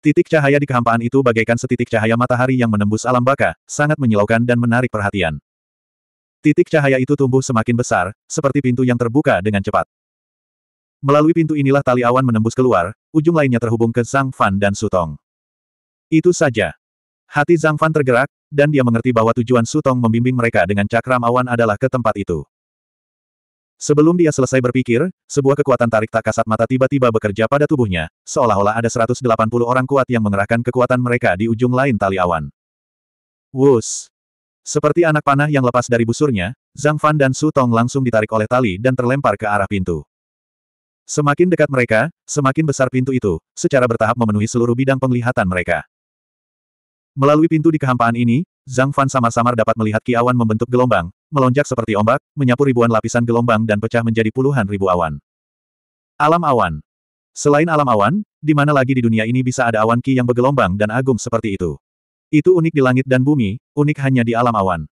Titik cahaya di kehampaan itu bagaikan setitik cahaya matahari yang menembus alam baka, sangat menyilaukan dan menarik perhatian. Titik cahaya itu tumbuh semakin besar, seperti pintu yang terbuka dengan cepat. Melalui pintu inilah tali awan menembus keluar, ujung lainnya terhubung ke Zhang Fan dan Sutong. Itu saja. Hati Zhang Fan tergerak, dan dia mengerti bahwa tujuan Sutong membimbing mereka dengan cakram awan adalah ke tempat itu. Sebelum dia selesai berpikir, sebuah kekuatan tarik tak kasat mata tiba-tiba bekerja pada tubuhnya, seolah-olah ada 180 orang kuat yang mengerahkan kekuatan mereka di ujung lain tali awan. Wus! Seperti anak panah yang lepas dari busurnya, Zhang Fan dan Su Tong langsung ditarik oleh tali dan terlempar ke arah pintu. Semakin dekat mereka, semakin besar pintu itu, secara bertahap memenuhi seluruh bidang penglihatan mereka. Melalui pintu di kehampaan ini, Zhang Fan samar-samar dapat melihat Ki Awan membentuk gelombang, melonjak seperti ombak, menyapu ribuan lapisan gelombang dan pecah menjadi puluhan ribu awan. Alam awan. Selain alam awan, di mana lagi di dunia ini bisa ada awan ki yang bergelombang dan agung seperti itu? Itu unik di langit dan bumi, unik hanya di alam awan.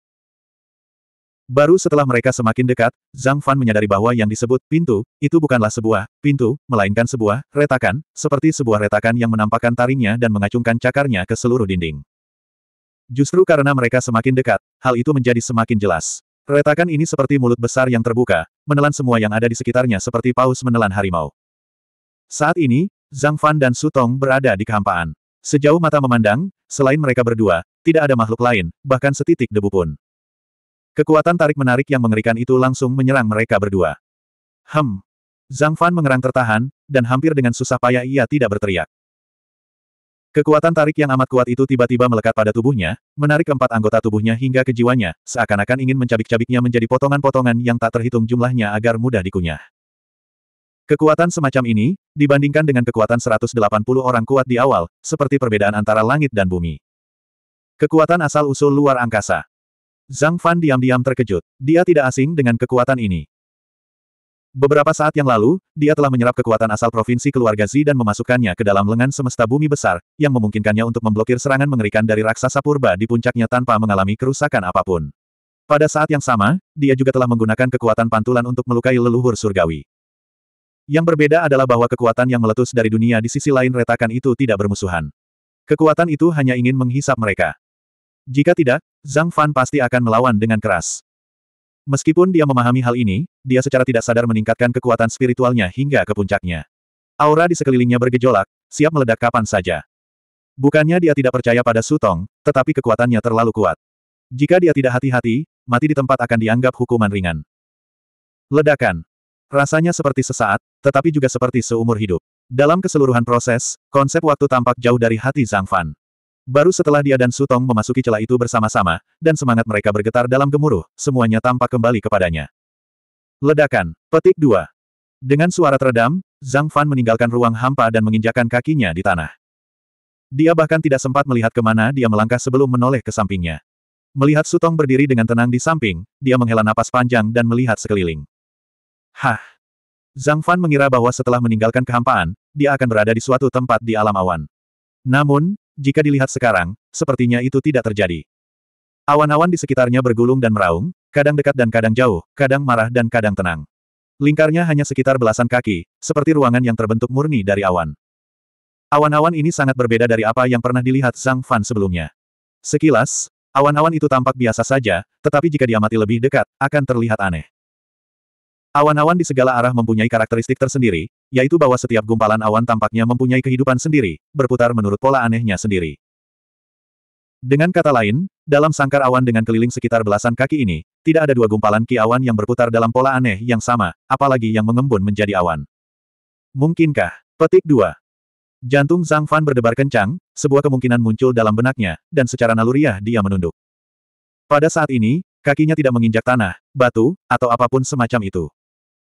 Baru setelah mereka semakin dekat, Zhang Fan menyadari bahwa yang disebut pintu, itu bukanlah sebuah pintu, melainkan sebuah retakan, seperti sebuah retakan yang menampakkan taringnya dan mengacungkan cakarnya ke seluruh dinding. Justru karena mereka semakin dekat, hal itu menjadi semakin jelas. Retakan ini seperti mulut besar yang terbuka, menelan semua yang ada di sekitarnya seperti paus menelan harimau. Saat ini, Zhang Fan dan Sutong berada di kehampaan. Sejauh mata memandang, selain mereka berdua, tidak ada makhluk lain, bahkan setitik debu pun. Kekuatan tarik-menarik yang mengerikan itu langsung menyerang mereka berdua. Hem. Zhang Fan mengerang tertahan, dan hampir dengan susah payah ia tidak berteriak. Kekuatan tarik yang amat kuat itu tiba-tiba melekat pada tubuhnya, menarik keempat anggota tubuhnya hingga ke jiwanya, seakan-akan ingin mencabik-cabiknya menjadi potongan-potongan yang tak terhitung jumlahnya agar mudah dikunyah. Kekuatan semacam ini, dibandingkan dengan kekuatan 180 orang kuat di awal, seperti perbedaan antara langit dan bumi. Kekuatan asal-usul luar angkasa. Zhang Fan diam-diam terkejut. Dia tidak asing dengan kekuatan ini. Beberapa saat yang lalu, dia telah menyerap kekuatan asal provinsi keluarga Zi dan memasukkannya ke dalam lengan semesta bumi besar, yang memungkinkannya untuk memblokir serangan mengerikan dari raksasa purba di puncaknya tanpa mengalami kerusakan apapun. Pada saat yang sama, dia juga telah menggunakan kekuatan pantulan untuk melukai leluhur surgawi. Yang berbeda adalah bahwa kekuatan yang meletus dari dunia di sisi lain retakan itu tidak bermusuhan. Kekuatan itu hanya ingin menghisap mereka. Jika tidak, Zhang Fan pasti akan melawan dengan keras. Meskipun dia memahami hal ini, dia secara tidak sadar meningkatkan kekuatan spiritualnya hingga ke puncaknya. Aura di sekelilingnya bergejolak, siap meledak kapan saja. Bukannya dia tidak percaya pada Sutong, tetapi kekuatannya terlalu kuat. Jika dia tidak hati-hati, mati di tempat akan dianggap hukuman ringan. Ledakan. Rasanya seperti sesaat, tetapi juga seperti seumur hidup. Dalam keseluruhan proses, konsep waktu tampak jauh dari hati Zhang Fan. Baru setelah dia dan Sutong memasuki celah itu bersama-sama, dan semangat mereka bergetar dalam gemuruh, semuanya tampak kembali kepadanya. Ledakan. Petik 2. Dengan suara teredam, Zhang Fan meninggalkan ruang hampa dan menginjakan kakinya di tanah. Dia bahkan tidak sempat melihat kemana dia melangkah sebelum menoleh ke sampingnya. Melihat Sutong berdiri dengan tenang di samping, dia menghela napas panjang dan melihat sekeliling. Hah! Zhang Fan mengira bahwa setelah meninggalkan kehampaan, dia akan berada di suatu tempat di alam awan. Namun, jika dilihat sekarang, sepertinya itu tidak terjadi. Awan-awan di sekitarnya bergulung dan meraung, kadang dekat dan kadang jauh, kadang marah dan kadang tenang. Lingkarnya hanya sekitar belasan kaki, seperti ruangan yang terbentuk murni dari awan. Awan-awan ini sangat berbeda dari apa yang pernah dilihat Zhang Fan sebelumnya. Sekilas, awan-awan itu tampak biasa saja, tetapi jika diamati lebih dekat, akan terlihat aneh. Awan-awan di segala arah mempunyai karakteristik tersendiri, yaitu bahwa setiap gumpalan awan tampaknya mempunyai kehidupan sendiri, berputar menurut pola anehnya sendiri. Dengan kata lain, dalam sangkar awan dengan keliling sekitar belasan kaki ini, tidak ada dua gumpalan ki awan yang berputar dalam pola aneh yang sama, apalagi yang mengembun menjadi awan. Mungkinkah? Petik 2. Jantung Zhang Fan berdebar kencang, sebuah kemungkinan muncul dalam benaknya, dan secara naluriah dia menunduk. Pada saat ini, kakinya tidak menginjak tanah, batu, atau apapun semacam itu.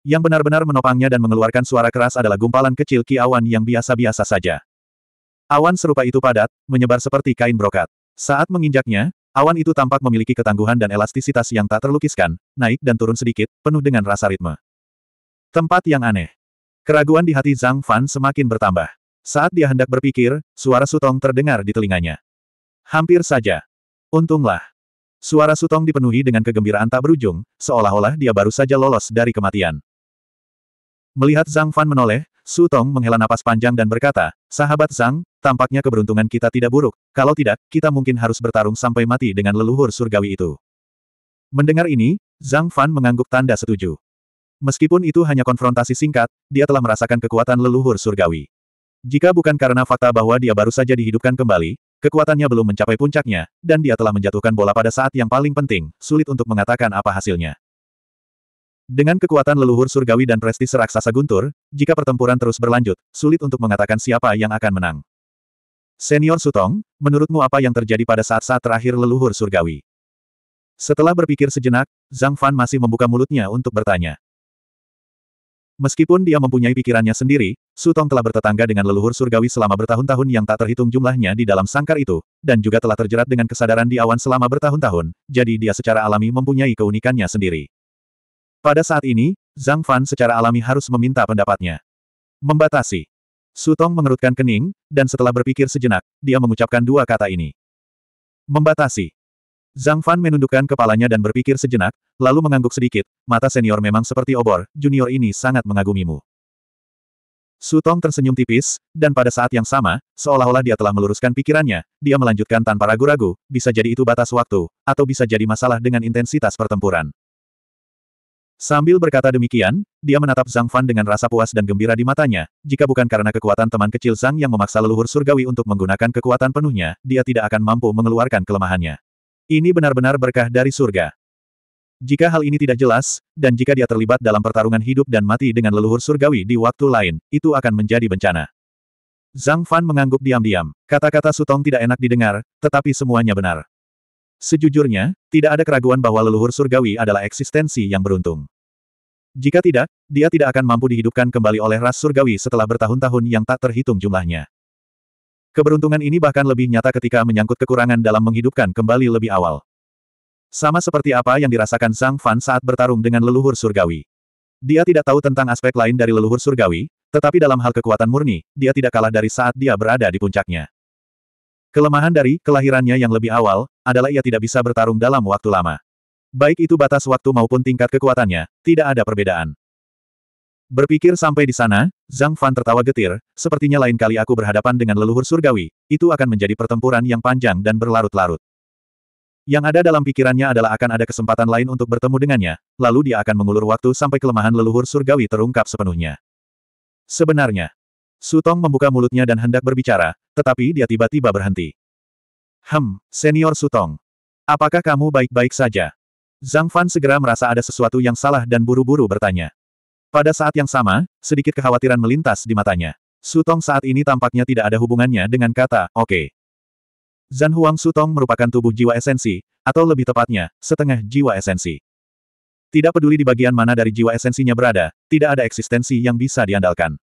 Yang benar-benar menopangnya dan mengeluarkan suara keras adalah gumpalan kecil ki awan yang biasa-biasa saja. Awan serupa itu padat, menyebar seperti kain brokat. Saat menginjaknya, awan itu tampak memiliki ketangguhan dan elastisitas yang tak terlukiskan, naik dan turun sedikit, penuh dengan rasa ritme. Tempat yang aneh. Keraguan di hati Zhang Fan semakin bertambah. Saat dia hendak berpikir, suara sutong terdengar di telinganya. Hampir saja. Untunglah. Suara sutong dipenuhi dengan kegembiraan tak berujung, seolah-olah dia baru saja lolos dari kematian. Melihat Zhang Fan menoleh, Su Tong menghela napas panjang dan berkata, Sahabat Zhang, tampaknya keberuntungan kita tidak buruk, kalau tidak, kita mungkin harus bertarung sampai mati dengan leluhur surgawi itu. Mendengar ini, Zhang Fan mengangguk tanda setuju. Meskipun itu hanya konfrontasi singkat, dia telah merasakan kekuatan leluhur surgawi. Jika bukan karena fakta bahwa dia baru saja dihidupkan kembali, kekuatannya belum mencapai puncaknya, dan dia telah menjatuhkan bola pada saat yang paling penting, sulit untuk mengatakan apa hasilnya. Dengan kekuatan leluhur surgawi dan prestise raksasa guntur, jika pertempuran terus berlanjut, sulit untuk mengatakan siapa yang akan menang. Senior Sutong, menurutmu apa yang terjadi pada saat-saat terakhir leluhur surgawi? Setelah berpikir sejenak, Zhang Fan masih membuka mulutnya untuk bertanya. Meskipun dia mempunyai pikirannya sendiri, Sutong telah bertetangga dengan leluhur surgawi selama bertahun-tahun yang tak terhitung jumlahnya di dalam sangkar itu, dan juga telah terjerat dengan kesadaran di awan selama bertahun-tahun, jadi dia secara alami mempunyai keunikannya sendiri. Pada saat ini, Zhang Fan secara alami harus meminta pendapatnya. Membatasi. Sutong mengerutkan kening, dan setelah berpikir sejenak, dia mengucapkan dua kata ini. Membatasi. Zhang Fan menundukkan kepalanya dan berpikir sejenak, lalu mengangguk sedikit, mata senior memang seperti obor, junior ini sangat mengagumimu. Sutong tersenyum tipis, dan pada saat yang sama, seolah-olah dia telah meluruskan pikirannya, dia melanjutkan tanpa ragu-ragu, bisa jadi itu batas waktu, atau bisa jadi masalah dengan intensitas pertempuran. Sambil berkata demikian, dia menatap Zhang Fan dengan rasa puas dan gembira di matanya, jika bukan karena kekuatan teman kecil Zhang yang memaksa leluhur surgawi untuk menggunakan kekuatan penuhnya, dia tidak akan mampu mengeluarkan kelemahannya. Ini benar-benar berkah dari surga. Jika hal ini tidak jelas, dan jika dia terlibat dalam pertarungan hidup dan mati dengan leluhur surgawi di waktu lain, itu akan menjadi bencana. Zhang Fan mengangguk diam-diam. Kata-kata Sutong tidak enak didengar, tetapi semuanya benar. Sejujurnya, tidak ada keraguan bahwa leluhur surgawi adalah eksistensi yang beruntung. Jika tidak, dia tidak akan mampu dihidupkan kembali oleh ras surgawi setelah bertahun-tahun yang tak terhitung jumlahnya. Keberuntungan ini bahkan lebih nyata ketika menyangkut kekurangan dalam menghidupkan kembali lebih awal. Sama seperti apa yang dirasakan Sang Fan saat bertarung dengan leluhur surgawi. Dia tidak tahu tentang aspek lain dari leluhur surgawi, tetapi dalam hal kekuatan murni, dia tidak kalah dari saat dia berada di puncaknya. Kelemahan dari kelahirannya yang lebih awal adalah ia tidak bisa bertarung dalam waktu lama. Baik itu batas waktu maupun tingkat kekuatannya, tidak ada perbedaan. Berpikir sampai di sana, Zhang Fan tertawa getir, sepertinya lain kali aku berhadapan dengan leluhur surgawi, itu akan menjadi pertempuran yang panjang dan berlarut-larut. Yang ada dalam pikirannya adalah akan ada kesempatan lain untuk bertemu dengannya, lalu dia akan mengulur waktu sampai kelemahan leluhur surgawi terungkap sepenuhnya. Sebenarnya, Sutong membuka mulutnya dan hendak berbicara, tetapi dia tiba-tiba berhenti. Hem, senior Sutong. Apakah kamu baik-baik saja? Zhang Fan segera merasa ada sesuatu yang salah dan buru-buru bertanya. Pada saat yang sama, sedikit kekhawatiran melintas di matanya. Sutong saat ini tampaknya tidak ada hubungannya dengan kata, oke. Okay. Zan Huang Sutong merupakan tubuh jiwa esensi, atau lebih tepatnya, setengah jiwa esensi. Tidak peduli di bagian mana dari jiwa esensinya berada, tidak ada eksistensi yang bisa diandalkan.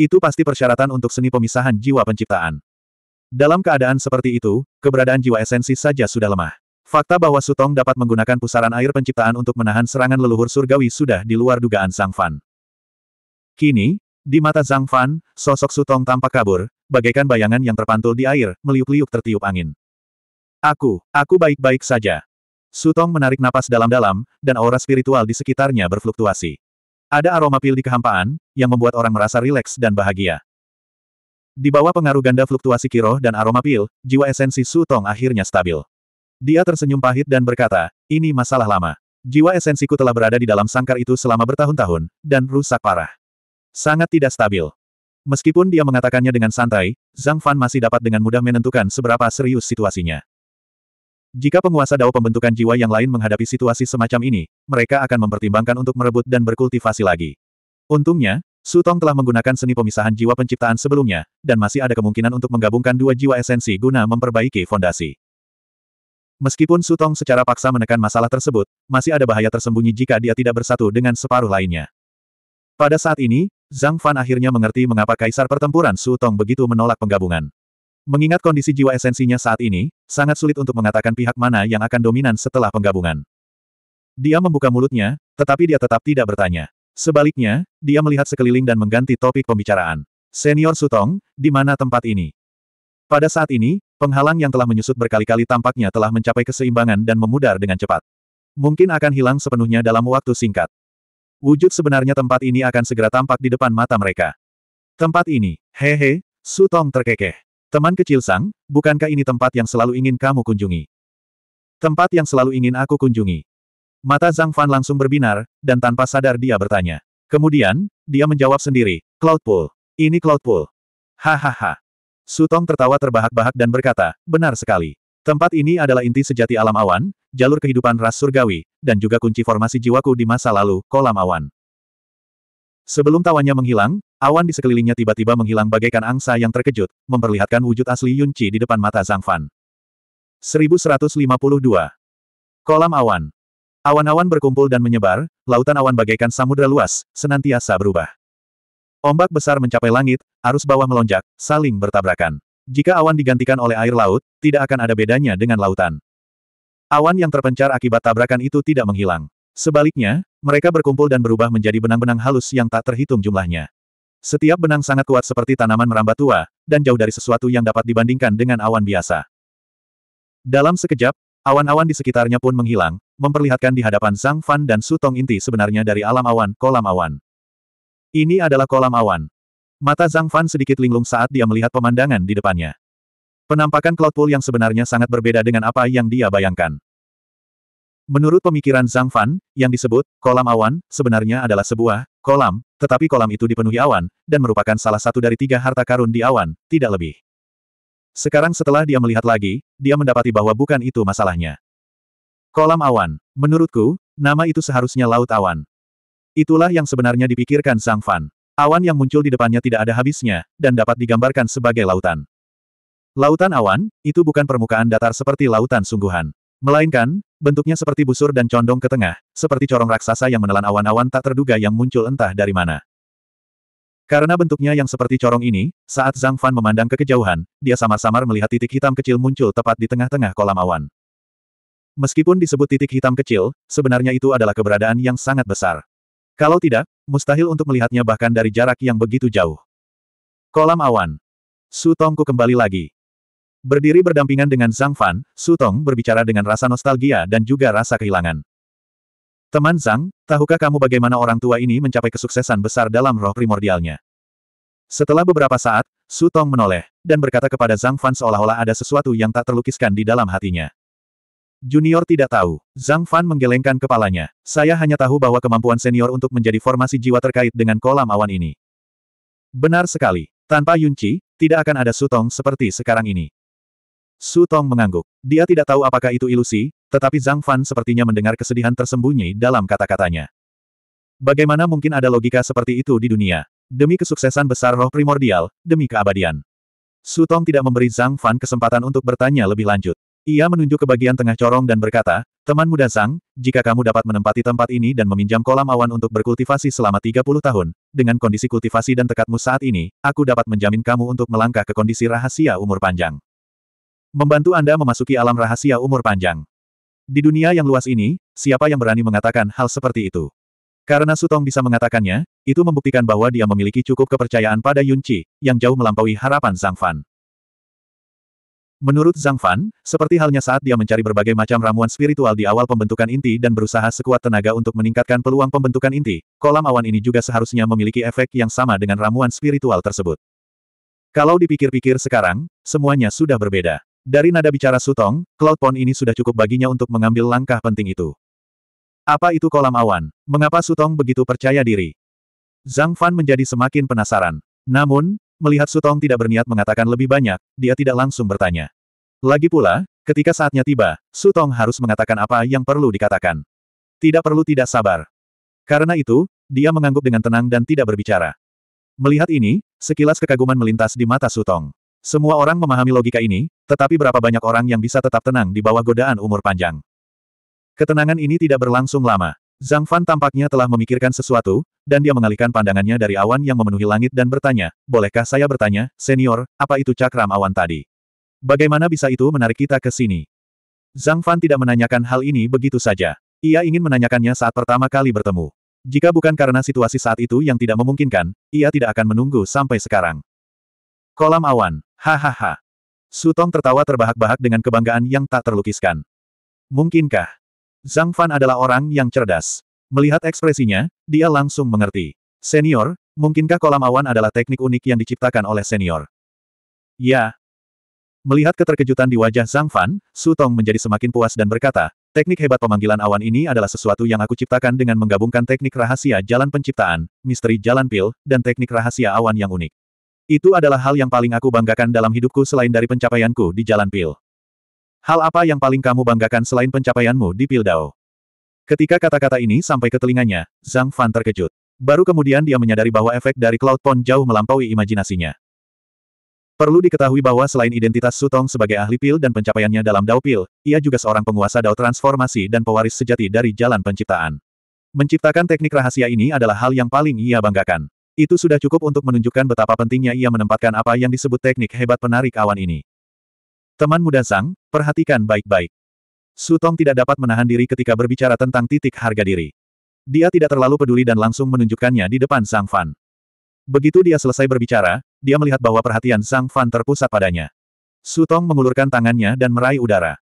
Itu pasti persyaratan untuk seni pemisahan jiwa penciptaan. Dalam keadaan seperti itu, keberadaan jiwa esensi saja sudah lemah. Fakta bahwa Sutong dapat menggunakan pusaran air penciptaan untuk menahan serangan leluhur surgawi sudah di luar dugaan Zhang Fan. Kini, di mata Zhang Fan, sosok Sutong tampak kabur, bagaikan bayangan yang terpantul di air, meliuk-liuk tertiup angin. Aku, aku baik-baik saja. Sutong menarik napas dalam-dalam, dan aura spiritual di sekitarnya berfluktuasi. Ada aroma pil di kehampaan, yang membuat orang merasa rileks dan bahagia. Di bawah pengaruh ganda fluktuasi kiro dan aroma pil, jiwa esensi Su Tong akhirnya stabil. Dia tersenyum pahit dan berkata, ini masalah lama. Jiwa esensiku telah berada di dalam sangkar itu selama bertahun-tahun, dan rusak parah. Sangat tidak stabil. Meskipun dia mengatakannya dengan santai, Zhang Fan masih dapat dengan mudah menentukan seberapa serius situasinya. Jika penguasa dao pembentukan jiwa yang lain menghadapi situasi semacam ini, mereka akan mempertimbangkan untuk merebut dan berkultivasi lagi. Untungnya, Sutong telah menggunakan seni pemisahan jiwa penciptaan sebelumnya, dan masih ada kemungkinan untuk menggabungkan dua jiwa esensi guna memperbaiki fondasi. Meskipun Sutong secara paksa menekan masalah tersebut, masih ada bahaya tersembunyi jika dia tidak bersatu dengan separuh lainnya. Pada saat ini, Zhang Fan akhirnya mengerti mengapa Kaisar Pertempuran Sutong begitu menolak penggabungan. Mengingat kondisi jiwa esensinya saat ini, sangat sulit untuk mengatakan pihak mana yang akan dominan setelah penggabungan. Dia membuka mulutnya, tetapi dia tetap tidak bertanya. Sebaliknya, dia melihat sekeliling dan mengganti topik pembicaraan. Senior Sutong, di mana tempat ini? Pada saat ini, penghalang yang telah menyusut berkali-kali tampaknya telah mencapai keseimbangan dan memudar dengan cepat. Mungkin akan hilang sepenuhnya dalam waktu singkat. Wujud sebenarnya tempat ini akan segera tampak di depan mata mereka. Tempat ini, hehe, Sutong terkekeh. Teman kecil Sang, bukankah ini tempat yang selalu ingin kamu kunjungi? Tempat yang selalu ingin aku kunjungi. Mata Zhang Fan langsung berbinar, dan tanpa sadar dia bertanya. Kemudian, dia menjawab sendiri, Cloud Pool. Ini Cloud Pool. Hahaha. Sutong tertawa terbahak-bahak dan berkata, benar sekali. Tempat ini adalah inti sejati alam awan, jalur kehidupan ras surgawi, dan juga kunci formasi jiwaku di masa lalu, kolam awan. Sebelum tawanya menghilang, Awan di sekelilingnya tiba-tiba menghilang bagaikan angsa yang terkejut, memperlihatkan wujud asli Yunqi di depan mata Zhang Fan. 1152. Kolam awan. Awan-awan berkumpul dan menyebar, lautan awan bagaikan samudra luas, senantiasa berubah. Ombak besar mencapai langit, arus bawah melonjak, saling bertabrakan. Jika awan digantikan oleh air laut, tidak akan ada bedanya dengan lautan. Awan yang terpencar akibat tabrakan itu tidak menghilang. Sebaliknya, mereka berkumpul dan berubah menjadi benang-benang halus yang tak terhitung jumlahnya. Setiap benang sangat kuat seperti tanaman merambat tua, dan jauh dari sesuatu yang dapat dibandingkan dengan awan biasa. Dalam sekejap, awan-awan di sekitarnya pun menghilang, memperlihatkan di hadapan Zhang Fan dan Sutong inti sebenarnya dari alam awan, kolam awan. Ini adalah kolam awan. Mata Zhang Fan sedikit linglung saat dia melihat pemandangan di depannya. Penampakan Cloud Pool yang sebenarnya sangat berbeda dengan apa yang dia bayangkan. Menurut pemikiran Zhang Fan, yang disebut kolam awan sebenarnya adalah sebuah kolam, tetapi kolam itu dipenuhi awan, dan merupakan salah satu dari tiga harta karun di awan, tidak lebih. Sekarang setelah dia melihat lagi, dia mendapati bahwa bukan itu masalahnya. Kolam awan, menurutku, nama itu seharusnya laut awan. Itulah yang sebenarnya dipikirkan Zhang Fan. Awan yang muncul di depannya tidak ada habisnya, dan dapat digambarkan sebagai lautan. Lautan awan, itu bukan permukaan datar seperti lautan sungguhan. Melainkan, bentuknya seperti busur dan condong ke tengah, seperti corong raksasa yang menelan awan-awan tak terduga yang muncul entah dari mana. Karena bentuknya yang seperti corong ini, saat Zhang Fan memandang ke kejauhan, dia samar-samar melihat titik hitam kecil muncul tepat di tengah-tengah kolam awan. Meskipun disebut titik hitam kecil, sebenarnya itu adalah keberadaan yang sangat besar. Kalau tidak, mustahil untuk melihatnya bahkan dari jarak yang begitu jauh. Kolam awan. Su Tongku kembali lagi. Berdiri berdampingan dengan Zhang Fan, Sutong berbicara dengan rasa nostalgia dan juga rasa kehilangan. Teman Zhang, tahukah kamu bagaimana orang tua ini mencapai kesuksesan besar dalam roh primordialnya? Setelah beberapa saat, Sutong menoleh, dan berkata kepada Zhang Fan seolah-olah ada sesuatu yang tak terlukiskan di dalam hatinya. Junior tidak tahu. Zhang Fan menggelengkan kepalanya. Saya hanya tahu bahwa kemampuan senior untuk menjadi formasi jiwa terkait dengan kolam awan ini. Benar sekali. Tanpa Yunqi, tidak akan ada Sutong seperti sekarang ini. Su Tong mengangguk. Dia tidak tahu apakah itu ilusi, tetapi Zhang Fan sepertinya mendengar kesedihan tersembunyi dalam kata-katanya. Bagaimana mungkin ada logika seperti itu di dunia? Demi kesuksesan besar roh primordial, demi keabadian. Su Tong tidak memberi Zhang Fan kesempatan untuk bertanya lebih lanjut. Ia menunjuk ke bagian tengah corong dan berkata, Teman muda Zhang, jika kamu dapat menempati tempat ini dan meminjam kolam awan untuk berkultivasi selama 30 tahun, dengan kondisi kultivasi dan tekadmu saat ini, aku dapat menjamin kamu untuk melangkah ke kondisi rahasia umur panjang. Membantu Anda memasuki alam rahasia umur panjang. Di dunia yang luas ini, siapa yang berani mengatakan hal seperti itu? Karena Sutong bisa mengatakannya, itu membuktikan bahwa dia memiliki cukup kepercayaan pada Yun Qi, yang jauh melampaui harapan Zhang Fan. Menurut Zhang Fan, seperti halnya saat dia mencari berbagai macam ramuan spiritual di awal pembentukan inti dan berusaha sekuat tenaga untuk meningkatkan peluang pembentukan inti, kolam awan ini juga seharusnya memiliki efek yang sama dengan ramuan spiritual tersebut. Kalau dipikir-pikir sekarang, semuanya sudah berbeda. Dari nada bicara Sutong, Cloud Pond ini sudah cukup baginya untuk mengambil langkah penting itu. Apa itu kolam awan? Mengapa Sutong begitu percaya diri? Zhang Fan menjadi semakin penasaran. Namun, melihat Sutong tidak berniat mengatakan lebih banyak, dia tidak langsung bertanya. Lagi pula, ketika saatnya tiba, Sutong harus mengatakan apa yang perlu dikatakan. Tidak perlu tidak sabar. Karena itu, dia mengangguk dengan tenang dan tidak berbicara. Melihat ini, sekilas kekaguman melintas di mata Sutong. Semua orang memahami logika ini, tetapi berapa banyak orang yang bisa tetap tenang di bawah godaan umur panjang. Ketenangan ini tidak berlangsung lama. Zhang Fan tampaknya telah memikirkan sesuatu, dan dia mengalihkan pandangannya dari awan yang memenuhi langit dan bertanya, Bolehkah saya bertanya, senior, apa itu cakram awan tadi? Bagaimana bisa itu menarik kita ke sini? Zhang Fan tidak menanyakan hal ini begitu saja. Ia ingin menanyakannya saat pertama kali bertemu. Jika bukan karena situasi saat itu yang tidak memungkinkan, ia tidak akan menunggu sampai sekarang. Kolam awan. Hahaha. Sutong tertawa terbahak-bahak dengan kebanggaan yang tak terlukiskan. Mungkinkah? Zhang Fan adalah orang yang cerdas. Melihat ekspresinya, dia langsung mengerti. Senior, mungkinkah kolam awan adalah teknik unik yang diciptakan oleh senior? Ya. Melihat keterkejutan di wajah Zhang Fan, Sutong menjadi semakin puas dan berkata, teknik hebat pemanggilan awan ini adalah sesuatu yang aku ciptakan dengan menggabungkan teknik rahasia jalan penciptaan, misteri jalan pil, dan teknik rahasia awan yang unik. Itu adalah hal yang paling aku banggakan dalam hidupku selain dari pencapaianku di Jalan Pil. Hal apa yang paling kamu banggakan selain pencapaianmu di Pil Dao? Ketika kata-kata ini sampai ke telinganya, Zhang Fan terkejut. Baru kemudian dia menyadari bahwa efek dari Cloud Pond jauh melampaui imajinasinya. Perlu diketahui bahwa selain identitas Sutong sebagai ahli pil dan pencapaiannya dalam Dao Pil, ia juga seorang penguasa Dao transformasi dan pewaris sejati dari jalan penciptaan. Menciptakan teknik rahasia ini adalah hal yang paling ia banggakan. Itu sudah cukup untuk menunjukkan betapa pentingnya ia menempatkan apa yang disebut teknik hebat penarik awan ini. Teman muda sang, perhatikan baik-baik. Sutong tidak dapat menahan diri ketika berbicara tentang titik harga diri. Dia tidak terlalu peduli dan langsung menunjukkannya di depan Sang Fan. Begitu dia selesai berbicara, dia melihat bahwa perhatian Sang Fan terpusat padanya. Sutong mengulurkan tangannya dan meraih udara.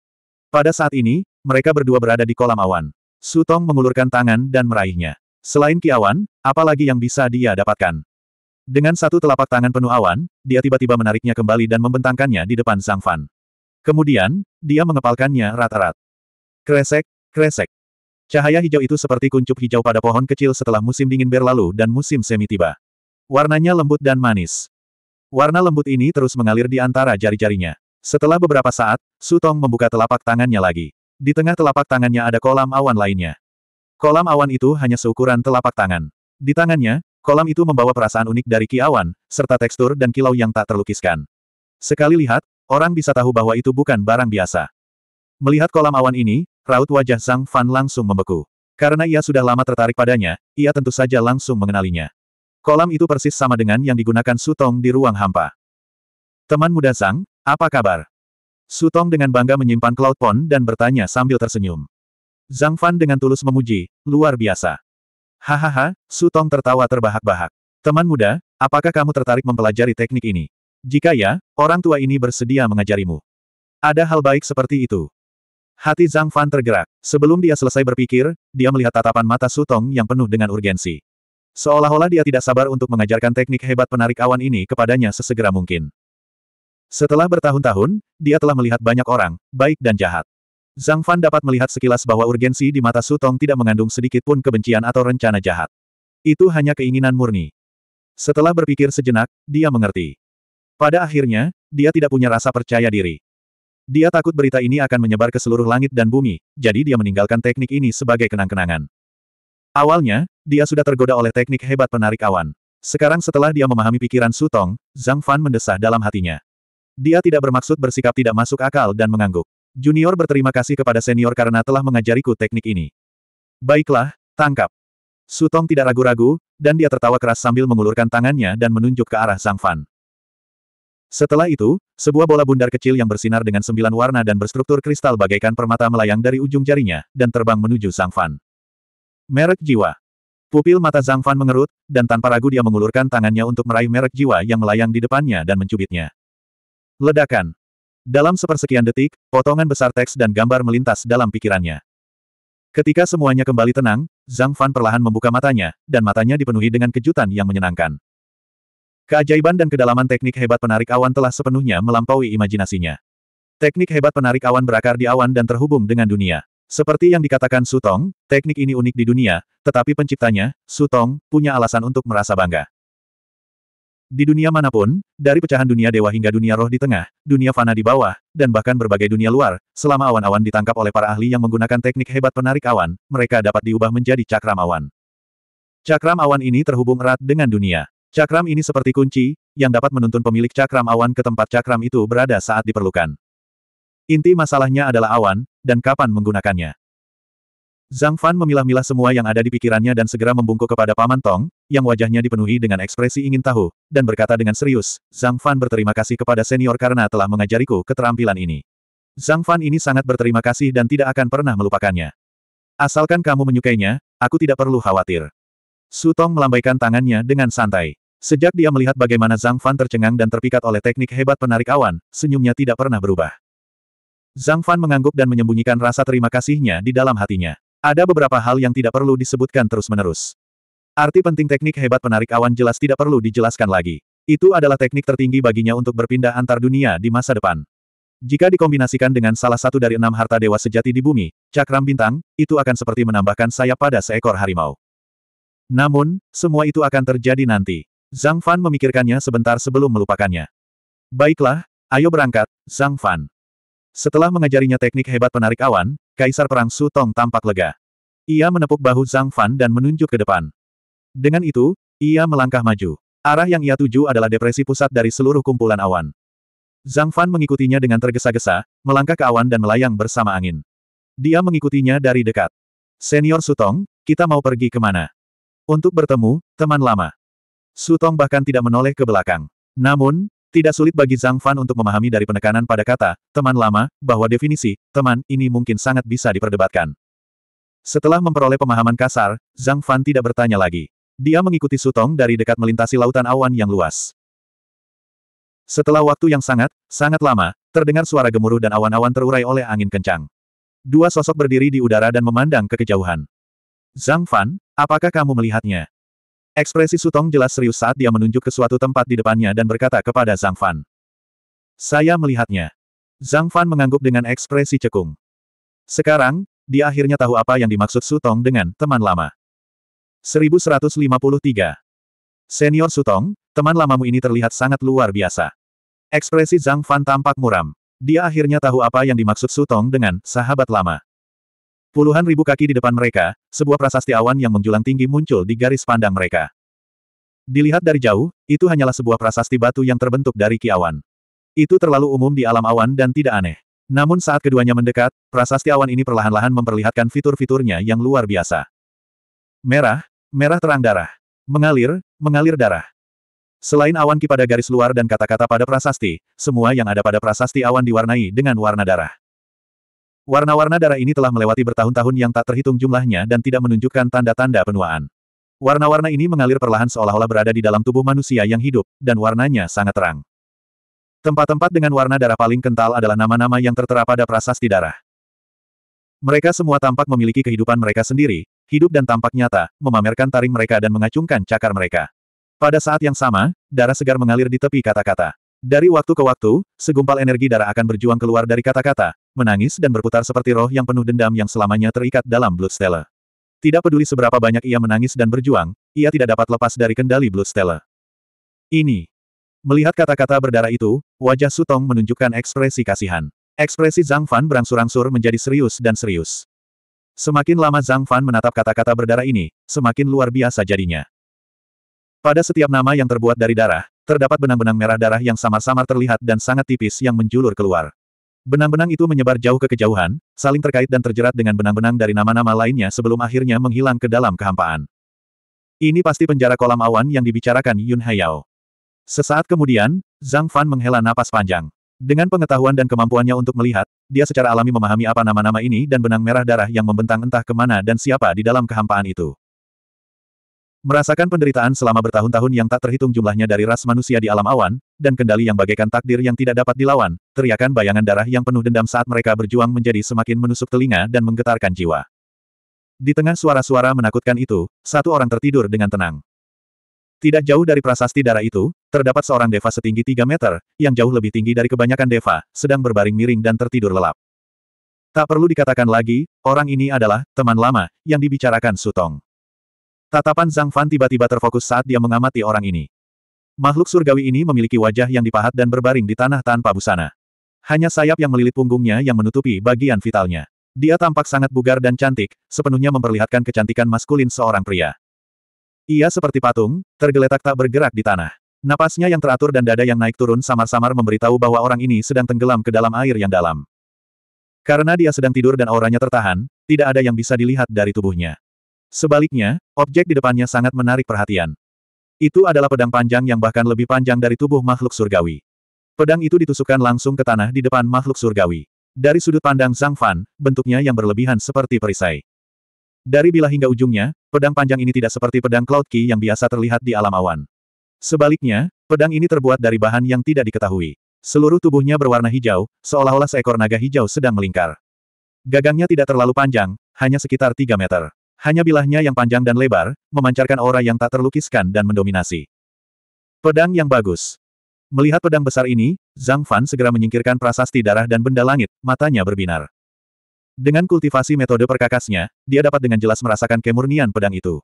Pada saat ini, mereka berdua berada di kolam awan. Sutong mengulurkan tangan dan meraihnya. Selain kiawan, apalagi yang bisa dia dapatkan? Dengan satu telapak tangan penuh awan, dia tiba-tiba menariknya kembali dan membentangkannya di depan Sang Fan. Kemudian, dia mengepalkannya rata rat Kresek, kresek. Cahaya hijau itu seperti kuncup hijau pada pohon kecil setelah musim dingin berlalu dan musim semi tiba. Warnanya lembut dan manis. Warna lembut ini terus mengalir di antara jari-jarinya. Setelah beberapa saat, Sutong membuka telapak tangannya lagi. Di tengah telapak tangannya ada kolam awan lainnya. Kolam awan itu hanya seukuran telapak tangan. Di tangannya, kolam itu membawa perasaan unik dari ki awan, serta tekstur dan kilau yang tak terlukiskan. Sekali lihat, orang bisa tahu bahwa itu bukan barang biasa. Melihat kolam awan ini, raut wajah Zhang Fan langsung membeku. Karena ia sudah lama tertarik padanya, ia tentu saja langsung mengenalinya. Kolam itu persis sama dengan yang digunakan Sutong di ruang hampa. Teman muda Zhang, apa kabar? Sutong dengan bangga menyimpan Cloud Pond dan bertanya sambil tersenyum. Zhang Fan dengan tulus memuji, luar biasa. Hahaha, Su Tong tertawa terbahak-bahak. Teman muda, apakah kamu tertarik mempelajari teknik ini? Jika ya, orang tua ini bersedia mengajarimu. Ada hal baik seperti itu. Hati Zhang Fan tergerak. Sebelum dia selesai berpikir, dia melihat tatapan mata Su Tong yang penuh dengan urgensi. Seolah-olah dia tidak sabar untuk mengajarkan teknik hebat penarik awan ini kepadanya sesegera mungkin. Setelah bertahun-tahun, dia telah melihat banyak orang, baik dan jahat. Zhang Fan dapat melihat sekilas bahwa urgensi di mata Sutong tidak mengandung sedikit pun kebencian atau rencana jahat. Itu hanya keinginan murni. Setelah berpikir sejenak, dia mengerti. Pada akhirnya, dia tidak punya rasa percaya diri. Dia takut berita ini akan menyebar ke seluruh langit dan bumi, jadi dia meninggalkan teknik ini sebagai kenang-kenangan. Awalnya, dia sudah tergoda oleh teknik hebat penarik awan. Sekarang setelah dia memahami pikiran Sutong, Tong, Zhang Fan mendesah dalam hatinya. Dia tidak bermaksud bersikap tidak masuk akal dan mengangguk. Junior berterima kasih kepada senior karena telah mengajariku teknik ini. Baiklah, tangkap. Sutong tidak ragu-ragu, dan dia tertawa keras sambil mengulurkan tangannya dan menunjuk ke arah Zhang Fan. Setelah itu, sebuah bola bundar kecil yang bersinar dengan sembilan warna dan berstruktur kristal bagaikan permata melayang dari ujung jarinya, dan terbang menuju Zhang Fan. Merek jiwa. Pupil mata Zhang Fan mengerut, dan tanpa ragu dia mengulurkan tangannya untuk meraih merek jiwa yang melayang di depannya dan mencubitnya. Ledakan. Dalam sepersekian detik, potongan besar teks dan gambar melintas dalam pikirannya. Ketika semuanya kembali tenang, Zhang Fan perlahan membuka matanya, dan matanya dipenuhi dengan kejutan yang menyenangkan. Keajaiban dan kedalaman teknik hebat penarik awan telah sepenuhnya melampaui imajinasinya. Teknik hebat penarik awan berakar di awan dan terhubung dengan dunia. Seperti yang dikatakan Sutong, teknik ini unik di dunia, tetapi penciptanya, Sutong, punya alasan untuk merasa bangga. Di dunia manapun, dari pecahan dunia dewa hingga dunia roh di tengah, dunia fana di bawah, dan bahkan berbagai dunia luar, selama awan-awan ditangkap oleh para ahli yang menggunakan teknik hebat penarik awan, mereka dapat diubah menjadi cakram awan. Cakram awan ini terhubung erat dengan dunia. Cakram ini seperti kunci, yang dapat menuntun pemilik cakram awan ke tempat cakram itu berada saat diperlukan. Inti masalahnya adalah awan, dan kapan menggunakannya. Zhang Fan memilah-milah semua yang ada di pikirannya dan segera membungkuk kepada Paman Tong, yang wajahnya dipenuhi dengan ekspresi ingin tahu, dan berkata dengan serius, Zhang Fan berterima kasih kepada senior karena telah mengajariku keterampilan ini. Zhang Fan ini sangat berterima kasih dan tidak akan pernah melupakannya. Asalkan kamu menyukainya, aku tidak perlu khawatir. Su Tong melambaikan tangannya dengan santai. Sejak dia melihat bagaimana Zhang Fan tercengang dan terpikat oleh teknik hebat penarik awan, senyumnya tidak pernah berubah. Zhang Fan mengangguk dan menyembunyikan rasa terima kasihnya di dalam hatinya. Ada beberapa hal yang tidak perlu disebutkan terus-menerus. Arti penting teknik hebat penarik awan jelas tidak perlu dijelaskan lagi. Itu adalah teknik tertinggi baginya untuk berpindah antar dunia di masa depan. Jika dikombinasikan dengan salah satu dari enam harta dewa sejati di bumi, cakram bintang, itu akan seperti menambahkan sayap pada seekor harimau. Namun, semua itu akan terjadi nanti. Zhang Fan memikirkannya sebentar sebelum melupakannya. Baiklah, ayo berangkat, Zhang Fan. Setelah mengajarinya teknik hebat penarik awan, Kaisar Perang Su Tong tampak lega. Ia menepuk bahu Zhang Fan dan menunjuk ke depan. Dengan itu, ia melangkah maju. Arah yang ia tuju adalah depresi pusat dari seluruh kumpulan awan. Zhang Fan mengikutinya dengan tergesa-gesa, melangkah ke awan dan melayang bersama angin. Dia mengikutinya dari dekat. Senior Sutong, kita mau pergi kemana? Untuk bertemu, teman lama. Sutong bahkan tidak menoleh ke belakang. Namun, tidak sulit bagi Zhang Fan untuk memahami dari penekanan pada kata, teman lama, bahwa definisi, teman, ini mungkin sangat bisa diperdebatkan. Setelah memperoleh pemahaman kasar, Zhang Fan tidak bertanya lagi. Dia mengikuti Sutong dari dekat melintasi lautan awan yang luas. Setelah waktu yang sangat, sangat lama, terdengar suara gemuruh dan awan-awan terurai oleh angin kencang. Dua sosok berdiri di udara dan memandang ke kejauhan. Zhang Fan, apakah kamu melihatnya? Ekspresi Sutong jelas serius saat dia menunjuk ke suatu tempat di depannya dan berkata kepada Zhang Fan. Saya melihatnya. Zhang Fan mengangguk dengan ekspresi cekung. Sekarang, dia akhirnya tahu apa yang dimaksud Sutong dengan teman lama. 1153. Senior Sutong, teman lamamu ini terlihat sangat luar biasa. Ekspresi Zhang Fan tampak muram. Dia akhirnya tahu apa yang dimaksud Sutong dengan sahabat lama. Puluhan ribu kaki di depan mereka, sebuah prasasti awan yang menjulang tinggi muncul di garis pandang mereka. Dilihat dari jauh, itu hanyalah sebuah prasasti batu yang terbentuk dari kiawan. Itu terlalu umum di alam awan dan tidak aneh. Namun saat keduanya mendekat, prasasti awan ini perlahan-lahan memperlihatkan fitur-fiturnya yang luar biasa. Merah, merah terang darah. Mengalir, mengalir darah. Selain awan ki pada garis luar dan kata-kata pada prasasti, semua yang ada pada prasasti awan diwarnai dengan warna darah. Warna-warna darah ini telah melewati bertahun-tahun yang tak terhitung jumlahnya dan tidak menunjukkan tanda-tanda penuaan. Warna-warna ini mengalir perlahan seolah-olah berada di dalam tubuh manusia yang hidup, dan warnanya sangat terang. Tempat-tempat dengan warna darah paling kental adalah nama-nama yang tertera pada prasasti darah. Mereka semua tampak memiliki kehidupan mereka sendiri, hidup dan tampak nyata, memamerkan taring mereka dan mengacungkan cakar mereka. Pada saat yang sama, darah segar mengalir di tepi kata-kata. Dari waktu ke waktu, segumpal energi darah akan berjuang keluar dari kata-kata, menangis dan berputar seperti roh yang penuh dendam yang selamanya terikat dalam Stella. Tidak peduli seberapa banyak ia menangis dan berjuang, ia tidak dapat lepas dari kendali Stella. Ini. Melihat kata-kata berdarah itu, wajah Sutong menunjukkan ekspresi kasihan. Ekspresi Zhang Fan berangsur-angsur menjadi serius dan serius. Semakin lama Zhang Fan menatap kata-kata berdarah ini, semakin luar biasa jadinya. Pada setiap nama yang terbuat dari darah, terdapat benang-benang merah darah yang samar-samar terlihat dan sangat tipis yang menjulur keluar. Benang-benang itu menyebar jauh ke kejauhan, saling terkait dan terjerat dengan benang-benang dari nama-nama lainnya sebelum akhirnya menghilang ke dalam kehampaan. Ini pasti penjara kolam awan yang dibicarakan Yun Hayao. Sesaat kemudian, Zhang Fan menghela napas panjang. Dengan pengetahuan dan kemampuannya untuk melihat, dia secara alami memahami apa nama-nama ini dan benang merah darah yang membentang entah kemana dan siapa di dalam kehampaan itu. Merasakan penderitaan selama bertahun-tahun yang tak terhitung jumlahnya dari ras manusia di alam awan, dan kendali yang bagaikan takdir yang tidak dapat dilawan, teriakan bayangan darah yang penuh dendam saat mereka berjuang menjadi semakin menusuk telinga dan menggetarkan jiwa. Di tengah suara-suara menakutkan itu, satu orang tertidur dengan tenang. Tidak jauh dari prasasti darah itu, terdapat seorang deva setinggi 3 meter, yang jauh lebih tinggi dari kebanyakan deva, sedang berbaring miring dan tertidur lelap. Tak perlu dikatakan lagi, orang ini adalah teman lama yang dibicarakan Sutong. Tatapan Zhang Fan tiba-tiba terfokus saat dia mengamati orang ini. Makhluk surgawi ini memiliki wajah yang dipahat dan berbaring di tanah tanpa busana. Hanya sayap yang melilit punggungnya yang menutupi bagian vitalnya. Dia tampak sangat bugar dan cantik, sepenuhnya memperlihatkan kecantikan maskulin seorang pria. Ia seperti patung, tergeletak tak bergerak di tanah. Napasnya yang teratur dan dada yang naik turun samar-samar memberitahu bahwa orang ini sedang tenggelam ke dalam air yang dalam. Karena dia sedang tidur dan auranya tertahan, tidak ada yang bisa dilihat dari tubuhnya. Sebaliknya, objek di depannya sangat menarik perhatian. Itu adalah pedang panjang yang bahkan lebih panjang dari tubuh makhluk surgawi. Pedang itu ditusukkan langsung ke tanah di depan makhluk surgawi. Dari sudut pandang Zhang Fan, bentuknya yang berlebihan seperti perisai. Dari bilah hingga ujungnya, pedang panjang ini tidak seperti pedang Cloud Key yang biasa terlihat di alam awan. Sebaliknya, pedang ini terbuat dari bahan yang tidak diketahui. Seluruh tubuhnya berwarna hijau, seolah-olah seekor naga hijau sedang melingkar. Gagangnya tidak terlalu panjang, hanya sekitar 3 meter. Hanya bilahnya yang panjang dan lebar, memancarkan aura yang tak terlukiskan dan mendominasi. Pedang yang bagus. Melihat pedang besar ini, Zhang Fan segera menyingkirkan prasasti darah dan benda langit, matanya berbinar. Dengan kultivasi metode perkakasnya, dia dapat dengan jelas merasakan kemurnian pedang itu.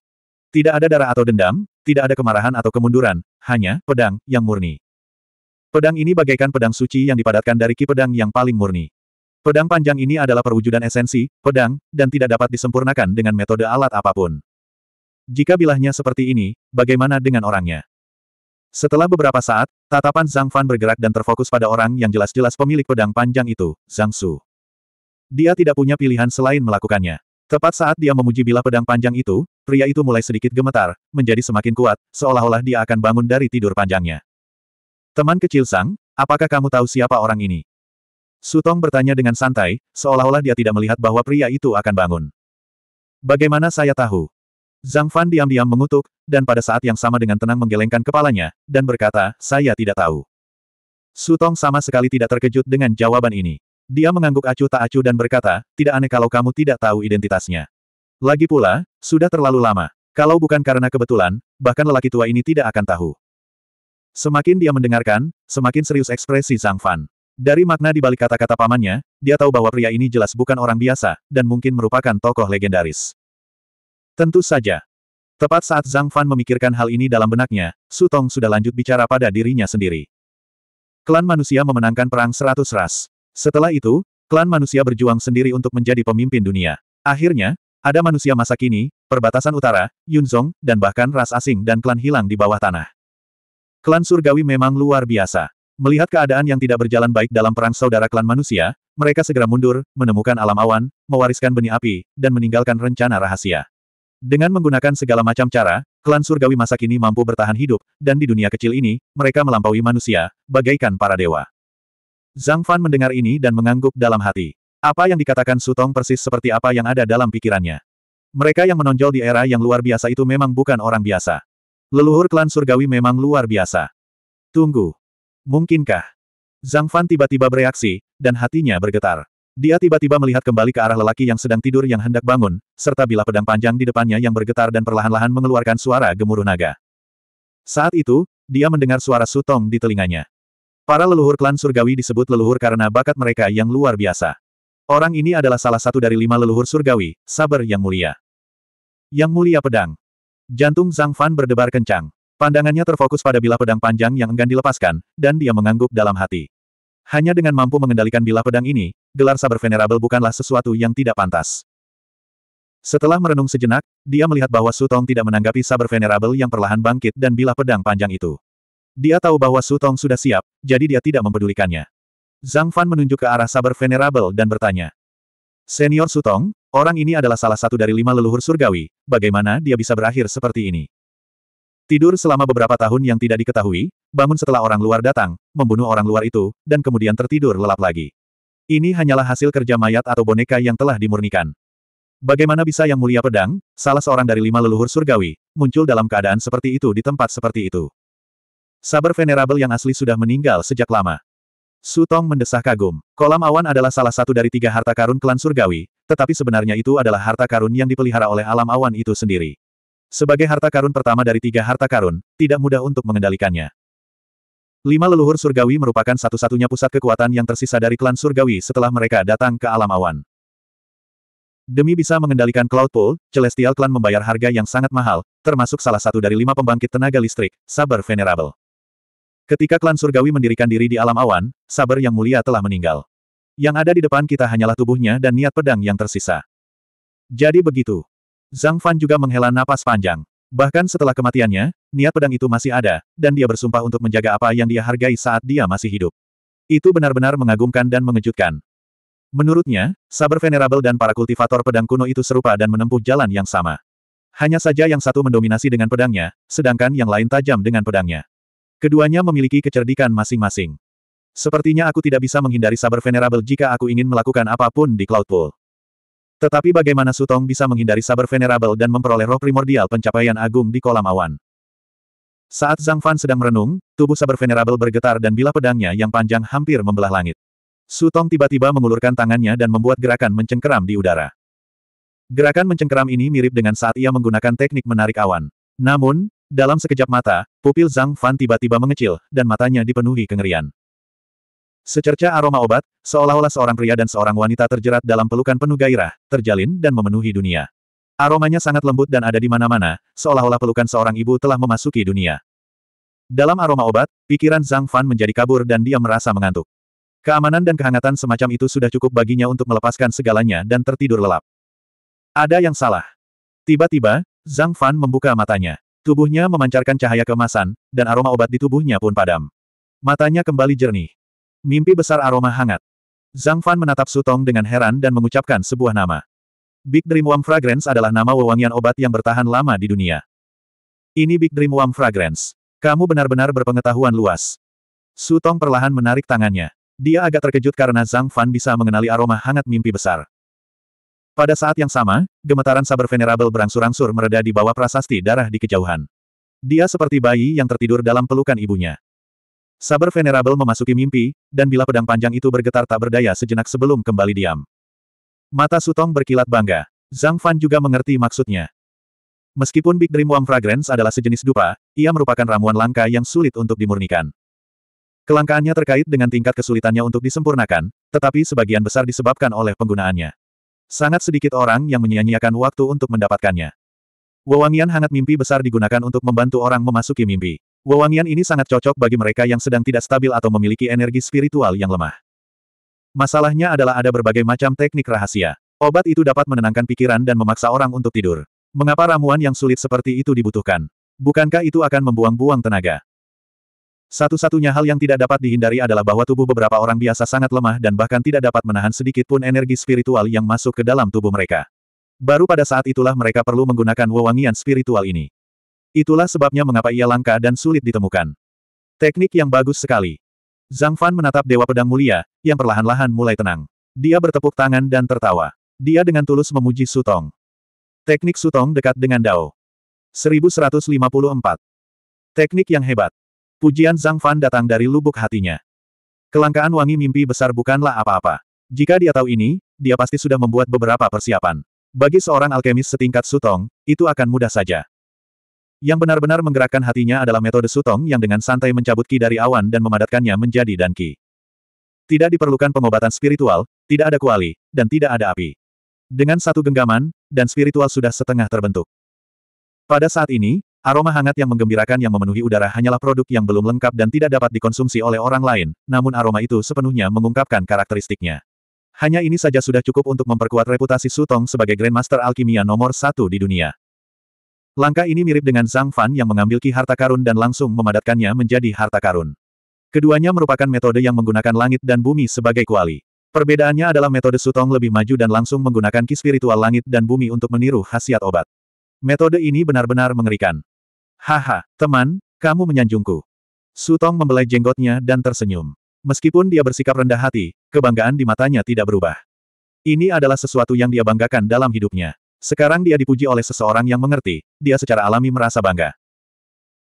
Tidak ada darah atau dendam, tidak ada kemarahan atau kemunduran, hanya pedang yang murni. Pedang ini bagaikan pedang suci yang dipadatkan dari ki pedang yang paling murni. Pedang panjang ini adalah perwujudan esensi, pedang, dan tidak dapat disempurnakan dengan metode alat apapun. Jika bilahnya seperti ini, bagaimana dengan orangnya? Setelah beberapa saat, tatapan Zhang Fan bergerak dan terfokus pada orang yang jelas-jelas pemilik pedang panjang itu, Zhang Su. Dia tidak punya pilihan selain melakukannya. Tepat saat dia memuji bilah pedang panjang itu, pria itu mulai sedikit gemetar, menjadi semakin kuat, seolah-olah dia akan bangun dari tidur panjangnya. Teman kecil Sang, apakah kamu tahu siapa orang ini? Sutong bertanya dengan santai, seolah-olah dia tidak melihat bahwa pria itu akan bangun. Bagaimana saya tahu? Zhang Fan diam-diam mengutuk, dan pada saat yang sama dengan tenang menggelengkan kepalanya, dan berkata, saya tidak tahu. Sutong sama sekali tidak terkejut dengan jawaban ini. Dia mengangguk acuh tak acuh dan berkata, tidak aneh kalau kamu tidak tahu identitasnya. Lagi pula, sudah terlalu lama. Kalau bukan karena kebetulan, bahkan lelaki tua ini tidak akan tahu. Semakin dia mendengarkan, semakin serius ekspresi Zhang Fan. Dari makna di balik kata-kata pamannya, dia tahu bahwa pria ini jelas bukan orang biasa, dan mungkin merupakan tokoh legendaris. Tentu saja. Tepat saat Zhang Fan memikirkan hal ini dalam benaknya, Su Tong sudah lanjut bicara pada dirinya sendiri. Klan manusia memenangkan perang seratus ras. Setelah itu, klan manusia berjuang sendiri untuk menjadi pemimpin dunia. Akhirnya, ada manusia masa kini, perbatasan utara, Yunzong, dan bahkan ras asing dan klan hilang di bawah tanah. Klan surgawi memang luar biasa. Melihat keadaan yang tidak berjalan baik dalam perang saudara klan manusia, mereka segera mundur, menemukan alam awan, mewariskan benih api, dan meninggalkan rencana rahasia. Dengan menggunakan segala macam cara, klan surgawi masa kini mampu bertahan hidup, dan di dunia kecil ini, mereka melampaui manusia, bagaikan para dewa. Zhang Fan mendengar ini dan mengangguk dalam hati. Apa yang dikatakan Sutong persis seperti apa yang ada dalam pikirannya. Mereka yang menonjol di era yang luar biasa itu memang bukan orang biasa. Leluhur klan surgawi memang luar biasa. Tunggu, Mungkinkah? Zhang Fan tiba-tiba bereaksi, dan hatinya bergetar. Dia tiba-tiba melihat kembali ke arah lelaki yang sedang tidur yang hendak bangun, serta bilah pedang panjang di depannya yang bergetar dan perlahan-lahan mengeluarkan suara gemuruh naga. Saat itu, dia mendengar suara sutong di telinganya. Para leluhur klan surgawi disebut leluhur karena bakat mereka yang luar biasa. Orang ini adalah salah satu dari lima leluhur surgawi, sabar yang mulia. Yang mulia pedang. Jantung Zhang Fan berdebar kencang. Pandangannya terfokus pada bilah pedang panjang yang enggan dilepaskan, dan dia mengangguk dalam hati. Hanya dengan mampu mengendalikan bilah pedang ini, gelar Saber Venerable bukanlah sesuatu yang tidak pantas. Setelah merenung sejenak, dia melihat bahwa Sutong tidak menanggapi Saber Venerable yang perlahan bangkit dan bilah pedang panjang itu. Dia tahu bahwa Sutong sudah siap, jadi dia tidak mempedulikannya. Zhang Fan menunjuk ke arah Saber Venerable dan bertanya. Senior Sutong, orang ini adalah salah satu dari lima leluhur surgawi, bagaimana dia bisa berakhir seperti ini? Tidur selama beberapa tahun yang tidak diketahui, bangun setelah orang luar datang, membunuh orang luar itu, dan kemudian tertidur lelap lagi. Ini hanyalah hasil kerja mayat atau boneka yang telah dimurnikan. Bagaimana bisa yang mulia pedang, salah seorang dari lima leluhur surgawi, muncul dalam keadaan seperti itu di tempat seperti itu? Saber venerable yang asli sudah meninggal sejak lama. Sutong mendesah kagum. Kolam awan adalah salah satu dari tiga harta karun klan surgawi, tetapi sebenarnya itu adalah harta karun yang dipelihara oleh alam awan itu sendiri. Sebagai harta karun pertama dari tiga harta karun, tidak mudah untuk mengendalikannya. Lima leluhur surgawi merupakan satu-satunya pusat kekuatan yang tersisa dari klan surgawi setelah mereka datang ke alam awan. Demi bisa mengendalikan Cloud Pool, Celestial Clan membayar harga yang sangat mahal, termasuk salah satu dari lima pembangkit tenaga listrik, Saber Venerable. Ketika klan Surgawi mendirikan diri di alam awan, Saber yang mulia telah meninggal. Yang ada di depan kita hanyalah tubuhnya dan niat pedang yang tersisa. Jadi begitu. Zhang Fan juga menghela napas panjang. Bahkan setelah kematiannya, niat pedang itu masih ada, dan dia bersumpah untuk menjaga apa yang dia hargai saat dia masih hidup. Itu benar-benar mengagumkan dan mengejutkan. Menurutnya, saber venerable dan para kultivator pedang kuno itu serupa dan menempuh jalan yang sama. Hanya saja yang satu mendominasi dengan pedangnya, sedangkan yang lain tajam dengan pedangnya. Keduanya memiliki kecerdikan masing-masing. Sepertinya aku tidak bisa menghindari saber venerable jika aku ingin melakukan apapun di Cloud Pool. Tetapi bagaimana Sutong bisa menghindari saber venerable dan memperoleh roh primordial pencapaian agung di kolam awan? Saat Zhang Fan sedang merenung, tubuh saber venerable bergetar dan bilah pedangnya yang panjang hampir membelah langit. Sutong tiba-tiba mengulurkan tangannya dan membuat gerakan mencengkeram di udara. Gerakan mencengkeram ini mirip dengan saat ia menggunakan teknik menarik awan. Namun, dalam sekejap mata, pupil Zhang Fan tiba-tiba mengecil, dan matanya dipenuhi kengerian. Secerca aroma obat, seolah-olah seorang pria dan seorang wanita terjerat dalam pelukan penuh gairah, terjalin dan memenuhi dunia. Aromanya sangat lembut dan ada di mana-mana, seolah-olah pelukan seorang ibu telah memasuki dunia. Dalam aroma obat, pikiran Zhang Fan menjadi kabur dan dia merasa mengantuk. Keamanan dan kehangatan semacam itu sudah cukup baginya untuk melepaskan segalanya dan tertidur lelap. Ada yang salah. Tiba-tiba, Zhang Fan membuka matanya. Tubuhnya memancarkan cahaya kemasan, dan aroma obat di tubuhnya pun padam. Matanya kembali jernih. Mimpi besar aroma hangat. Zhang Fan menatap Sutong dengan heran dan mengucapkan sebuah nama. Big Dream Wang Fragrance adalah nama wewangian obat yang bertahan lama di dunia. Ini Big Dream Wang Fragrance. Kamu benar-benar berpengetahuan luas. Sutong perlahan menarik tangannya. Dia agak terkejut karena Zhang Fan bisa mengenali aroma hangat mimpi besar. Pada saat yang sama, gemetaran sabar venerable berangsur-angsur mereda di bawah prasasti darah di kejauhan. Dia seperti bayi yang tertidur dalam pelukan ibunya. Saber Venerable memasuki mimpi, dan bila pedang panjang itu bergetar tak berdaya sejenak sebelum kembali diam. Mata Sutong berkilat bangga. Zhang Fan juga mengerti maksudnya. Meskipun Big Dream Wang Fragrance adalah sejenis dupa, ia merupakan ramuan langka yang sulit untuk dimurnikan. Kelangkaannya terkait dengan tingkat kesulitannya untuk disempurnakan, tetapi sebagian besar disebabkan oleh penggunaannya. Sangat sedikit orang yang menyia-nyiakan waktu untuk mendapatkannya. Wewangian hangat mimpi besar digunakan untuk membantu orang memasuki mimpi. Wewangian ini sangat cocok bagi mereka yang sedang tidak stabil atau memiliki energi spiritual yang lemah. Masalahnya adalah ada berbagai macam teknik rahasia. Obat itu dapat menenangkan pikiran dan memaksa orang untuk tidur. Mengapa ramuan yang sulit seperti itu dibutuhkan? Bukankah itu akan membuang-buang tenaga? Satu-satunya hal yang tidak dapat dihindari adalah bahwa tubuh beberapa orang biasa sangat lemah dan bahkan tidak dapat menahan sedikit pun energi spiritual yang masuk ke dalam tubuh mereka. Baru pada saat itulah mereka perlu menggunakan wewangian spiritual ini. Itulah sebabnya mengapa ia langka dan sulit ditemukan. Teknik yang bagus sekali. Zhang Fan menatap Dewa Pedang Mulia, yang perlahan-lahan mulai tenang. Dia bertepuk tangan dan tertawa. Dia dengan tulus memuji Sutong. Teknik Sutong dekat dengan Dao. 1154. Teknik yang hebat. Pujian Zhang Fan datang dari lubuk hatinya. Kelangkaan wangi mimpi besar bukanlah apa-apa. Jika dia tahu ini, dia pasti sudah membuat beberapa persiapan. Bagi seorang alkemis setingkat Sutong, itu akan mudah saja. Yang benar-benar menggerakkan hatinya adalah metode sutong yang dengan santai mencabut ki dari awan dan memadatkannya menjadi dan ki. Tidak diperlukan pengobatan spiritual, tidak ada kuali, dan tidak ada api. Dengan satu genggaman, dan spiritual sudah setengah terbentuk. Pada saat ini, aroma hangat yang menggembirakan yang memenuhi udara hanyalah produk yang belum lengkap dan tidak dapat dikonsumsi oleh orang lain, namun aroma itu sepenuhnya mengungkapkan karakteristiknya. Hanya ini saja sudah cukup untuk memperkuat reputasi Sutong sebagai Grandmaster Alkimia nomor satu di dunia. Langkah ini mirip dengan Zhang Fan yang mengambil ki harta karun dan langsung memadatkannya menjadi harta karun. Keduanya merupakan metode yang menggunakan langit dan bumi sebagai kuali. Perbedaannya adalah metode Sutong lebih maju dan langsung menggunakan ki spiritual langit dan bumi untuk meniru khasiat obat. Metode ini benar-benar mengerikan. Haha, teman, kamu menyanjungku. Sutong membelai jenggotnya dan tersenyum. Meskipun dia bersikap rendah hati, kebanggaan di matanya tidak berubah. Ini adalah sesuatu yang dia banggakan dalam hidupnya. Sekarang dia dipuji oleh seseorang yang mengerti, dia secara alami merasa bangga.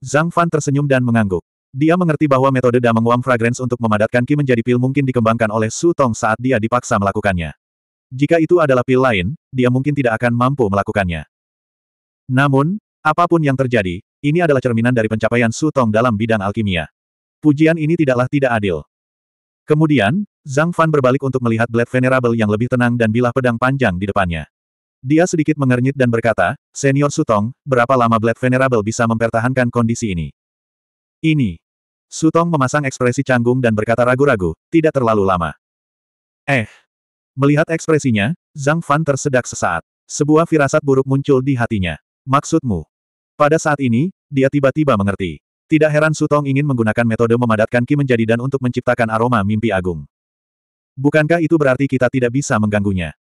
Zhang Fan tersenyum dan mengangguk. Dia mengerti bahwa metode Dameng Wang Fragrance untuk memadatkan Qi menjadi pil mungkin dikembangkan oleh Su Tong saat dia dipaksa melakukannya. Jika itu adalah pil lain, dia mungkin tidak akan mampu melakukannya. Namun, apapun yang terjadi, ini adalah cerminan dari pencapaian Su Tong dalam bidang alkimia. Pujian ini tidaklah tidak adil. Kemudian, Zhang Fan berbalik untuk melihat Blade Venerable yang lebih tenang dan bilah pedang panjang di depannya. Dia sedikit mengernyit dan berkata, Senior Sutong, berapa lama Blade Venerable bisa mempertahankan kondisi ini? Ini. Sutong memasang ekspresi canggung dan berkata ragu-ragu, tidak terlalu lama. Eh. Melihat ekspresinya, Zhang Fan tersedak sesaat. Sebuah firasat buruk muncul di hatinya. Maksudmu? Pada saat ini, dia tiba-tiba mengerti. Tidak heran Sutong ingin menggunakan metode memadatkan Ki menjadi dan untuk menciptakan aroma mimpi agung. Bukankah itu berarti kita tidak bisa mengganggunya?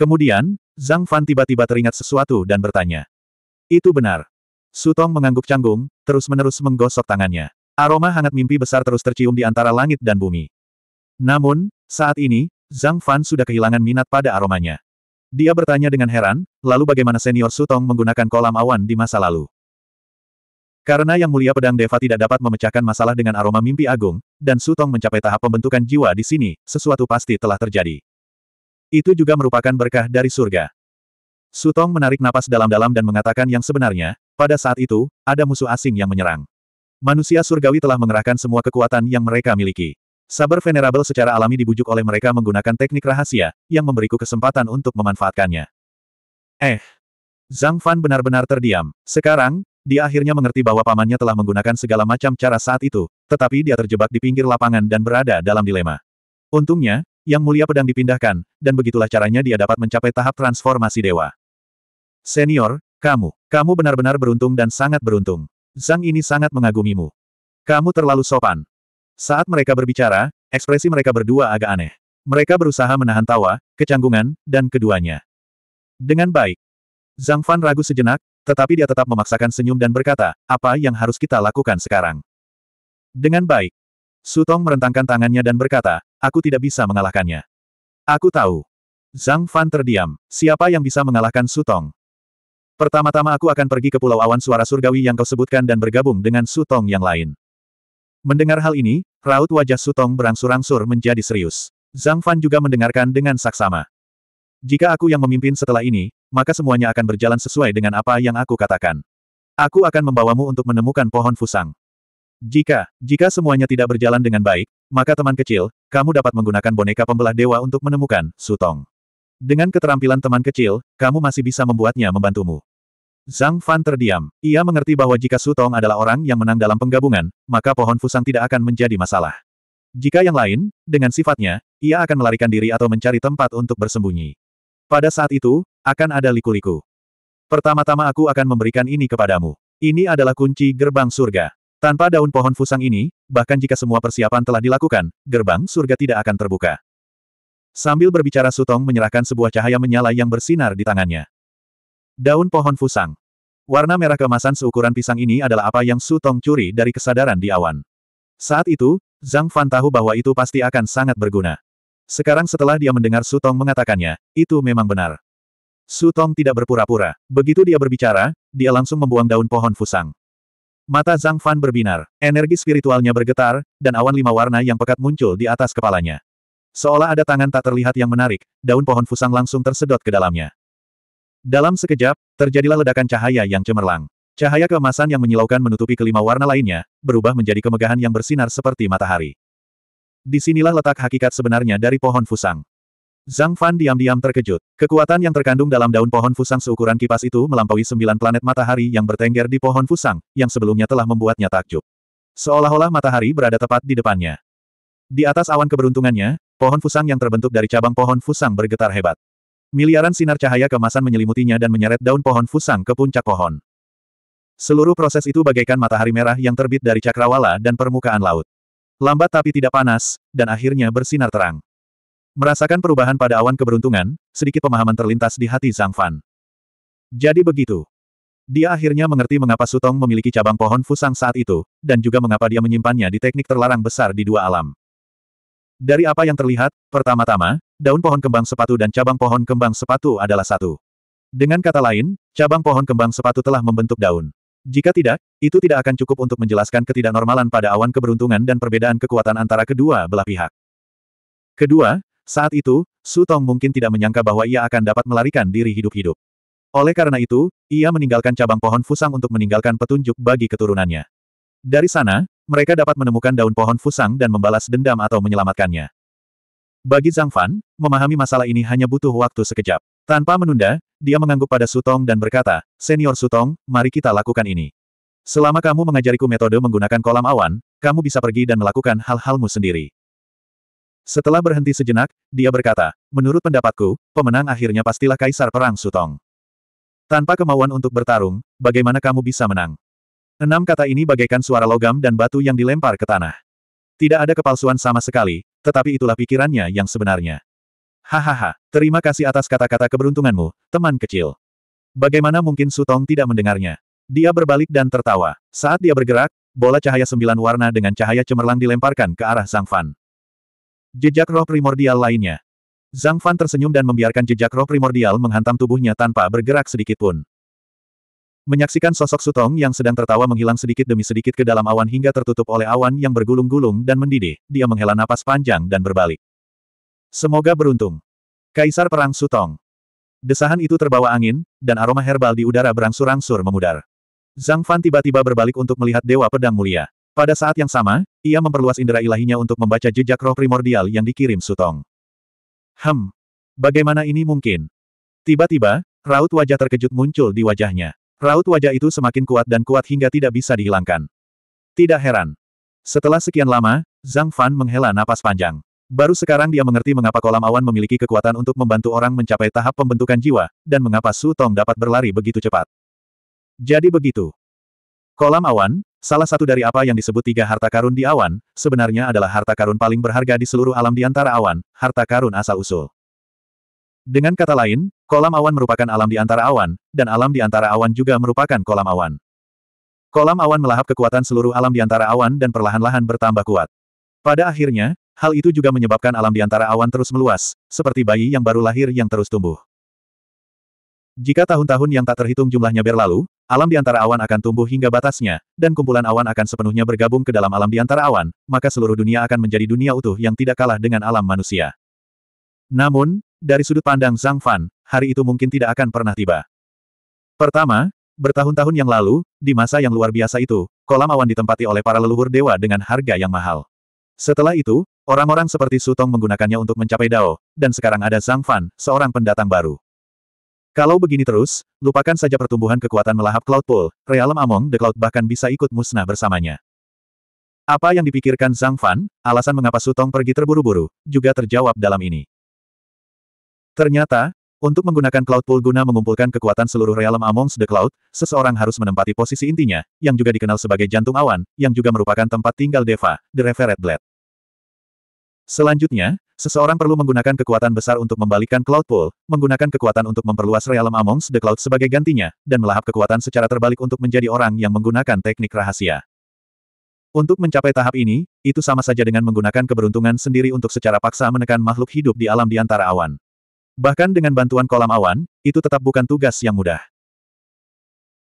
Kemudian, Zhang Fan tiba-tiba teringat sesuatu dan bertanya. Itu benar. Sutong mengangguk canggung, terus-menerus menggosok tangannya. Aroma hangat mimpi besar terus tercium di antara langit dan bumi. Namun, saat ini, Zhang Fan sudah kehilangan minat pada aromanya. Dia bertanya dengan heran, lalu bagaimana senior Sutong menggunakan kolam awan di masa lalu? Karena yang mulia pedang Deva tidak dapat memecahkan masalah dengan aroma mimpi agung, dan Sutong mencapai tahap pembentukan jiwa di sini, sesuatu pasti telah terjadi. Itu juga merupakan berkah dari surga. Sutong menarik napas dalam-dalam dan mengatakan yang sebenarnya, pada saat itu, ada musuh asing yang menyerang. Manusia surgawi telah mengerahkan semua kekuatan yang mereka miliki. Saber Venerable secara alami dibujuk oleh mereka menggunakan teknik rahasia, yang memberiku kesempatan untuk memanfaatkannya. Eh. Zhang Fan benar-benar terdiam. Sekarang, dia akhirnya mengerti bahwa pamannya telah menggunakan segala macam cara saat itu, tetapi dia terjebak di pinggir lapangan dan berada dalam dilema. Untungnya, yang mulia pedang dipindahkan, dan begitulah caranya dia dapat mencapai tahap transformasi dewa. Senior, kamu, kamu benar-benar beruntung dan sangat beruntung. Zhang ini sangat mengagumimu. Kamu terlalu sopan. Saat mereka berbicara, ekspresi mereka berdua agak aneh. Mereka berusaha menahan tawa, kecanggungan, dan keduanya. Dengan baik. Zhang Fan ragu sejenak, tetapi dia tetap memaksakan senyum dan berkata, apa yang harus kita lakukan sekarang? Dengan baik. Sutong merentangkan tangannya dan berkata, Aku tidak bisa mengalahkannya. Aku tahu. Zhang Fan terdiam. Siapa yang bisa mengalahkan Sutong? Pertama-tama aku akan pergi ke Pulau Awan Suara Surgawi yang kau sebutkan dan bergabung dengan Sutong yang lain. Mendengar hal ini, raut wajah Sutong berangsur-angsur menjadi serius. Zhang Fan juga mendengarkan dengan saksama. Jika aku yang memimpin setelah ini, maka semuanya akan berjalan sesuai dengan apa yang aku katakan. Aku akan membawamu untuk menemukan pohon fusang. Jika, jika semuanya tidak berjalan dengan baik, maka teman kecil, kamu dapat menggunakan boneka pembelah dewa untuk menemukan Sutong. Dengan keterampilan teman kecil, kamu masih bisa membuatnya membantumu. Zhang Fan terdiam. Ia mengerti bahwa jika Sutong adalah orang yang menang dalam penggabungan, maka pohon fusang tidak akan menjadi masalah. Jika yang lain, dengan sifatnya, ia akan melarikan diri atau mencari tempat untuk bersembunyi. Pada saat itu, akan ada liku-liku. Pertama-tama aku akan memberikan ini kepadamu. Ini adalah kunci gerbang surga. Tanpa daun pohon fusang ini, bahkan jika semua persiapan telah dilakukan, gerbang surga tidak akan terbuka. Sambil berbicara Sutong menyerahkan sebuah cahaya menyala yang bersinar di tangannya. Daun pohon fusang. Warna merah kemasan seukuran pisang ini adalah apa yang Sutong curi dari kesadaran di awan. Saat itu, Zhang Fan tahu bahwa itu pasti akan sangat berguna. Sekarang setelah dia mendengar Sutong mengatakannya, itu memang benar. Sutong tidak berpura-pura. Begitu dia berbicara, dia langsung membuang daun pohon fusang. Mata Zhang Fan berbinar, energi spiritualnya bergetar, dan awan lima warna yang pekat muncul di atas kepalanya. Seolah ada tangan tak terlihat yang menarik, daun pohon fusang langsung tersedot ke dalamnya. Dalam sekejap, terjadilah ledakan cahaya yang cemerlang. Cahaya keemasan yang menyilaukan menutupi kelima warna lainnya, berubah menjadi kemegahan yang bersinar seperti matahari. Disinilah letak hakikat sebenarnya dari pohon fusang. Zhang Fan diam-diam terkejut. Kekuatan yang terkandung dalam daun pohon fusang seukuran kipas itu melampaui sembilan planet matahari yang bertengger di pohon fusang, yang sebelumnya telah membuatnya takjub. Seolah-olah matahari berada tepat di depannya. Di atas awan keberuntungannya, pohon fusang yang terbentuk dari cabang pohon fusang bergetar hebat. Miliaran sinar cahaya kemasan menyelimutinya dan menyeret daun pohon fusang ke puncak pohon. Seluruh proses itu bagaikan matahari merah yang terbit dari cakrawala dan permukaan laut. Lambat tapi tidak panas, dan akhirnya bersinar terang. Merasakan perubahan pada awan keberuntungan, sedikit pemahaman terlintas di hati Zhang Fan. Jadi begitu. Dia akhirnya mengerti mengapa Sutong memiliki cabang pohon fusang saat itu, dan juga mengapa dia menyimpannya di teknik terlarang besar di dua alam. Dari apa yang terlihat, pertama-tama, daun pohon kembang sepatu dan cabang pohon kembang sepatu adalah satu. Dengan kata lain, cabang pohon kembang sepatu telah membentuk daun. Jika tidak, itu tidak akan cukup untuk menjelaskan ketidaknormalan pada awan keberuntungan dan perbedaan kekuatan antara kedua belah pihak. Kedua, saat itu, Su Tong mungkin tidak menyangka bahwa ia akan dapat melarikan diri hidup-hidup. Oleh karena itu, ia meninggalkan cabang pohon fusang untuk meninggalkan petunjuk bagi keturunannya. Dari sana, mereka dapat menemukan daun pohon fusang dan membalas dendam atau menyelamatkannya. Bagi Zhang Fan, memahami masalah ini hanya butuh waktu sekejap. Tanpa menunda, dia mengangguk pada Sutong dan berkata, Senior Sutong, mari kita lakukan ini. Selama kamu mengajariku metode menggunakan kolam awan, kamu bisa pergi dan melakukan hal-halmu sendiri. Setelah berhenti sejenak, dia berkata, menurut pendapatku, pemenang akhirnya pastilah Kaisar Perang Sutong. Tanpa kemauan untuk bertarung, bagaimana kamu bisa menang? Enam kata ini bagaikan suara logam dan batu yang dilempar ke tanah. Tidak ada kepalsuan sama sekali, tetapi itulah pikirannya yang sebenarnya. Hahaha, terima kasih atas kata-kata keberuntunganmu, teman kecil. Bagaimana mungkin Sutong tidak mendengarnya? Dia berbalik dan tertawa. Saat dia bergerak, bola cahaya sembilan warna dengan cahaya cemerlang dilemparkan ke arah Sang Fan. Jejak roh primordial lainnya. Zhang Fan tersenyum dan membiarkan jejak roh primordial menghantam tubuhnya tanpa bergerak sedikit pun. Menyaksikan sosok Sutong yang sedang tertawa menghilang sedikit demi sedikit ke dalam awan hingga tertutup oleh awan yang bergulung-gulung dan mendidih, dia menghela napas panjang dan berbalik. Semoga beruntung. Kaisar Perang Sutong. Desahan itu terbawa angin, dan aroma herbal di udara berangsur-angsur memudar. Zhang Fan tiba-tiba berbalik untuk melihat Dewa Pedang Mulia. Pada saat yang sama, ia memperluas indera ilahinya untuk membaca jejak roh primordial yang dikirim Sutong. Hem. Bagaimana ini mungkin? Tiba-tiba, raut wajah terkejut muncul di wajahnya. Raut wajah itu semakin kuat dan kuat hingga tidak bisa dihilangkan. Tidak heran. Setelah sekian lama, Zhang Fan menghela napas panjang. Baru sekarang dia mengerti mengapa kolam awan memiliki kekuatan untuk membantu orang mencapai tahap pembentukan jiwa, dan mengapa Sutong dapat berlari begitu cepat. Jadi begitu. Kolam awan, Salah satu dari apa yang disebut tiga harta karun di awan, sebenarnya adalah harta karun paling berharga di seluruh alam di antara awan, harta karun asal-usul. Dengan kata lain, kolam awan merupakan alam di antara awan, dan alam di antara awan juga merupakan kolam awan. Kolam awan melahap kekuatan seluruh alam di antara awan dan perlahan-lahan bertambah kuat. Pada akhirnya, hal itu juga menyebabkan alam di antara awan terus meluas, seperti bayi yang baru lahir yang terus tumbuh. Jika tahun-tahun yang tak terhitung jumlahnya berlalu, alam di antara awan akan tumbuh hingga batasnya, dan kumpulan awan akan sepenuhnya bergabung ke dalam alam di antara awan, maka seluruh dunia akan menjadi dunia utuh yang tidak kalah dengan alam manusia. Namun, dari sudut pandang Zhang Fan, hari itu mungkin tidak akan pernah tiba. Pertama, bertahun-tahun yang lalu, di masa yang luar biasa itu, kolam awan ditempati oleh para leluhur dewa dengan harga yang mahal. Setelah itu, orang-orang seperti Sutong menggunakannya untuk mencapai Dao, dan sekarang ada Zhang Fan, seorang pendatang baru. Kalau begini terus, lupakan saja pertumbuhan kekuatan melahap Cloud Pool, Realm Among the Cloud bahkan bisa ikut musnah bersamanya. Apa yang dipikirkan Zhang Fan, alasan mengapa Sutong pergi terburu-buru, juga terjawab dalam ini. Ternyata, untuk menggunakan Cloud Pool guna mengumpulkan kekuatan seluruh realm Among the Cloud, seseorang harus menempati posisi intinya, yang juga dikenal sebagai jantung awan, yang juga merupakan tempat tinggal Deva, The Revered Blade. Selanjutnya, Seseorang perlu menggunakan kekuatan besar untuk membalikkan Cloud Pool, menggunakan kekuatan untuk memperluas Realm Amongst the Cloud sebagai gantinya, dan melahap kekuatan secara terbalik untuk menjadi orang yang menggunakan teknik rahasia. Untuk mencapai tahap ini, itu sama saja dengan menggunakan keberuntungan sendiri untuk secara paksa menekan makhluk hidup di alam di antara awan. Bahkan dengan bantuan kolam awan, itu tetap bukan tugas yang mudah.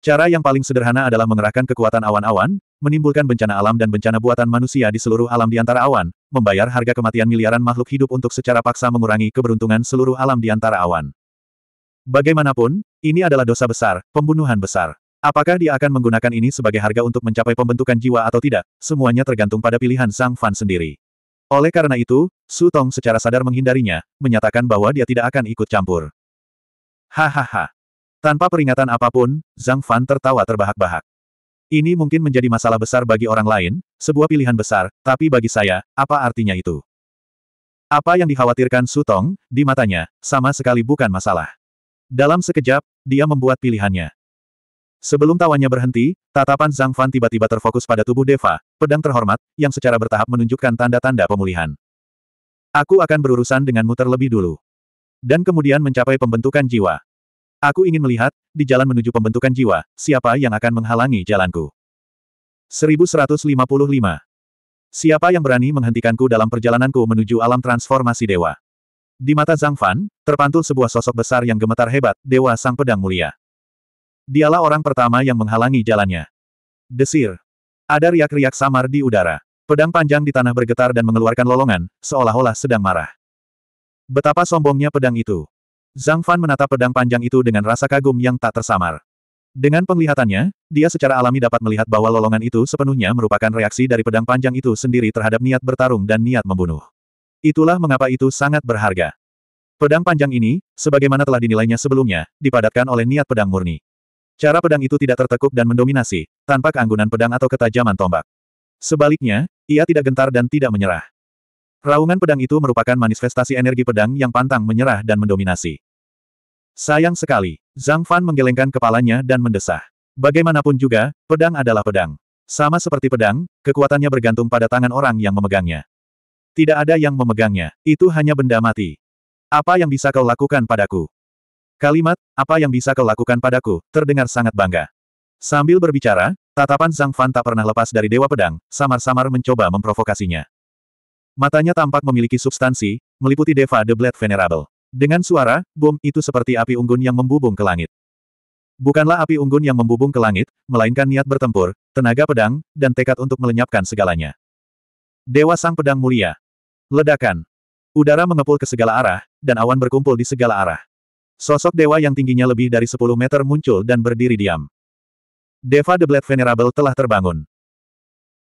Cara yang paling sederhana adalah mengerahkan kekuatan awan-awan, menimbulkan bencana alam dan bencana buatan manusia di seluruh alam di antara awan, membayar harga kematian miliaran makhluk hidup untuk secara paksa mengurangi keberuntungan seluruh alam di antara awan. Bagaimanapun, ini adalah dosa besar, pembunuhan besar. Apakah dia akan menggunakan ini sebagai harga untuk mencapai pembentukan jiwa atau tidak, semuanya tergantung pada pilihan Sang Fan sendiri. Oleh karena itu, Su Tong secara sadar menghindarinya, menyatakan bahwa dia tidak akan ikut campur. Hahaha. Tanpa peringatan apapun, Zhang Fan tertawa terbahak-bahak. Ini mungkin menjadi masalah besar bagi orang lain, sebuah pilihan besar, tapi bagi saya, apa artinya itu? Apa yang dikhawatirkan Sutong, di matanya, sama sekali bukan masalah. Dalam sekejap, dia membuat pilihannya. Sebelum tawanya berhenti, tatapan Zhang Fan tiba-tiba terfokus pada tubuh Deva, pedang terhormat, yang secara bertahap menunjukkan tanda-tanda pemulihan. Aku akan berurusan denganmu terlebih dulu. Dan kemudian mencapai pembentukan jiwa, Aku ingin melihat, di jalan menuju pembentukan jiwa, siapa yang akan menghalangi jalanku. 1155. Siapa yang berani menghentikanku dalam perjalananku menuju alam transformasi dewa? Di mata Zhang Fan, terpantul sebuah sosok besar yang gemetar hebat, Dewa Sang Pedang Mulia. Dialah orang pertama yang menghalangi jalannya. Desir. Ada riak-riak samar di udara. Pedang panjang di tanah bergetar dan mengeluarkan lolongan, seolah-olah sedang marah. Betapa sombongnya pedang itu. Zhang Fan menatap pedang panjang itu dengan rasa kagum yang tak tersamar. Dengan penglihatannya, dia secara alami dapat melihat bahwa lolongan itu sepenuhnya merupakan reaksi dari pedang panjang itu sendiri terhadap niat bertarung dan niat membunuh. Itulah mengapa itu sangat berharga. Pedang panjang ini, sebagaimana telah dinilainya sebelumnya, dipadatkan oleh niat pedang murni. Cara pedang itu tidak tertekuk dan mendominasi, tanpa keanggunan pedang atau ketajaman tombak. Sebaliknya, ia tidak gentar dan tidak menyerah. Raungan pedang itu merupakan manifestasi energi pedang yang pantang menyerah dan mendominasi. Sayang sekali, Zhang Fan menggelengkan kepalanya dan mendesah. Bagaimanapun juga, pedang adalah pedang. Sama seperti pedang, kekuatannya bergantung pada tangan orang yang memegangnya. Tidak ada yang memegangnya, itu hanya benda mati. Apa yang bisa kau lakukan padaku? Kalimat, apa yang bisa kau lakukan padaku, terdengar sangat bangga. Sambil berbicara, tatapan Zhang Fan tak pernah lepas dari Dewa Pedang, samar-samar mencoba memprovokasinya. Matanya tampak memiliki substansi, meliputi Deva the Blade Venerable. Dengan suara, bom itu seperti api unggun yang membubung ke langit. Bukanlah api unggun yang membubung ke langit, melainkan niat bertempur, tenaga pedang, dan tekad untuk melenyapkan segalanya. Dewa Sang Pedang Mulia. Ledakan. Udara mengepul ke segala arah, dan awan berkumpul di segala arah. Sosok dewa yang tingginya lebih dari 10 meter muncul dan berdiri diam. Deva the Blade Venerable telah terbangun.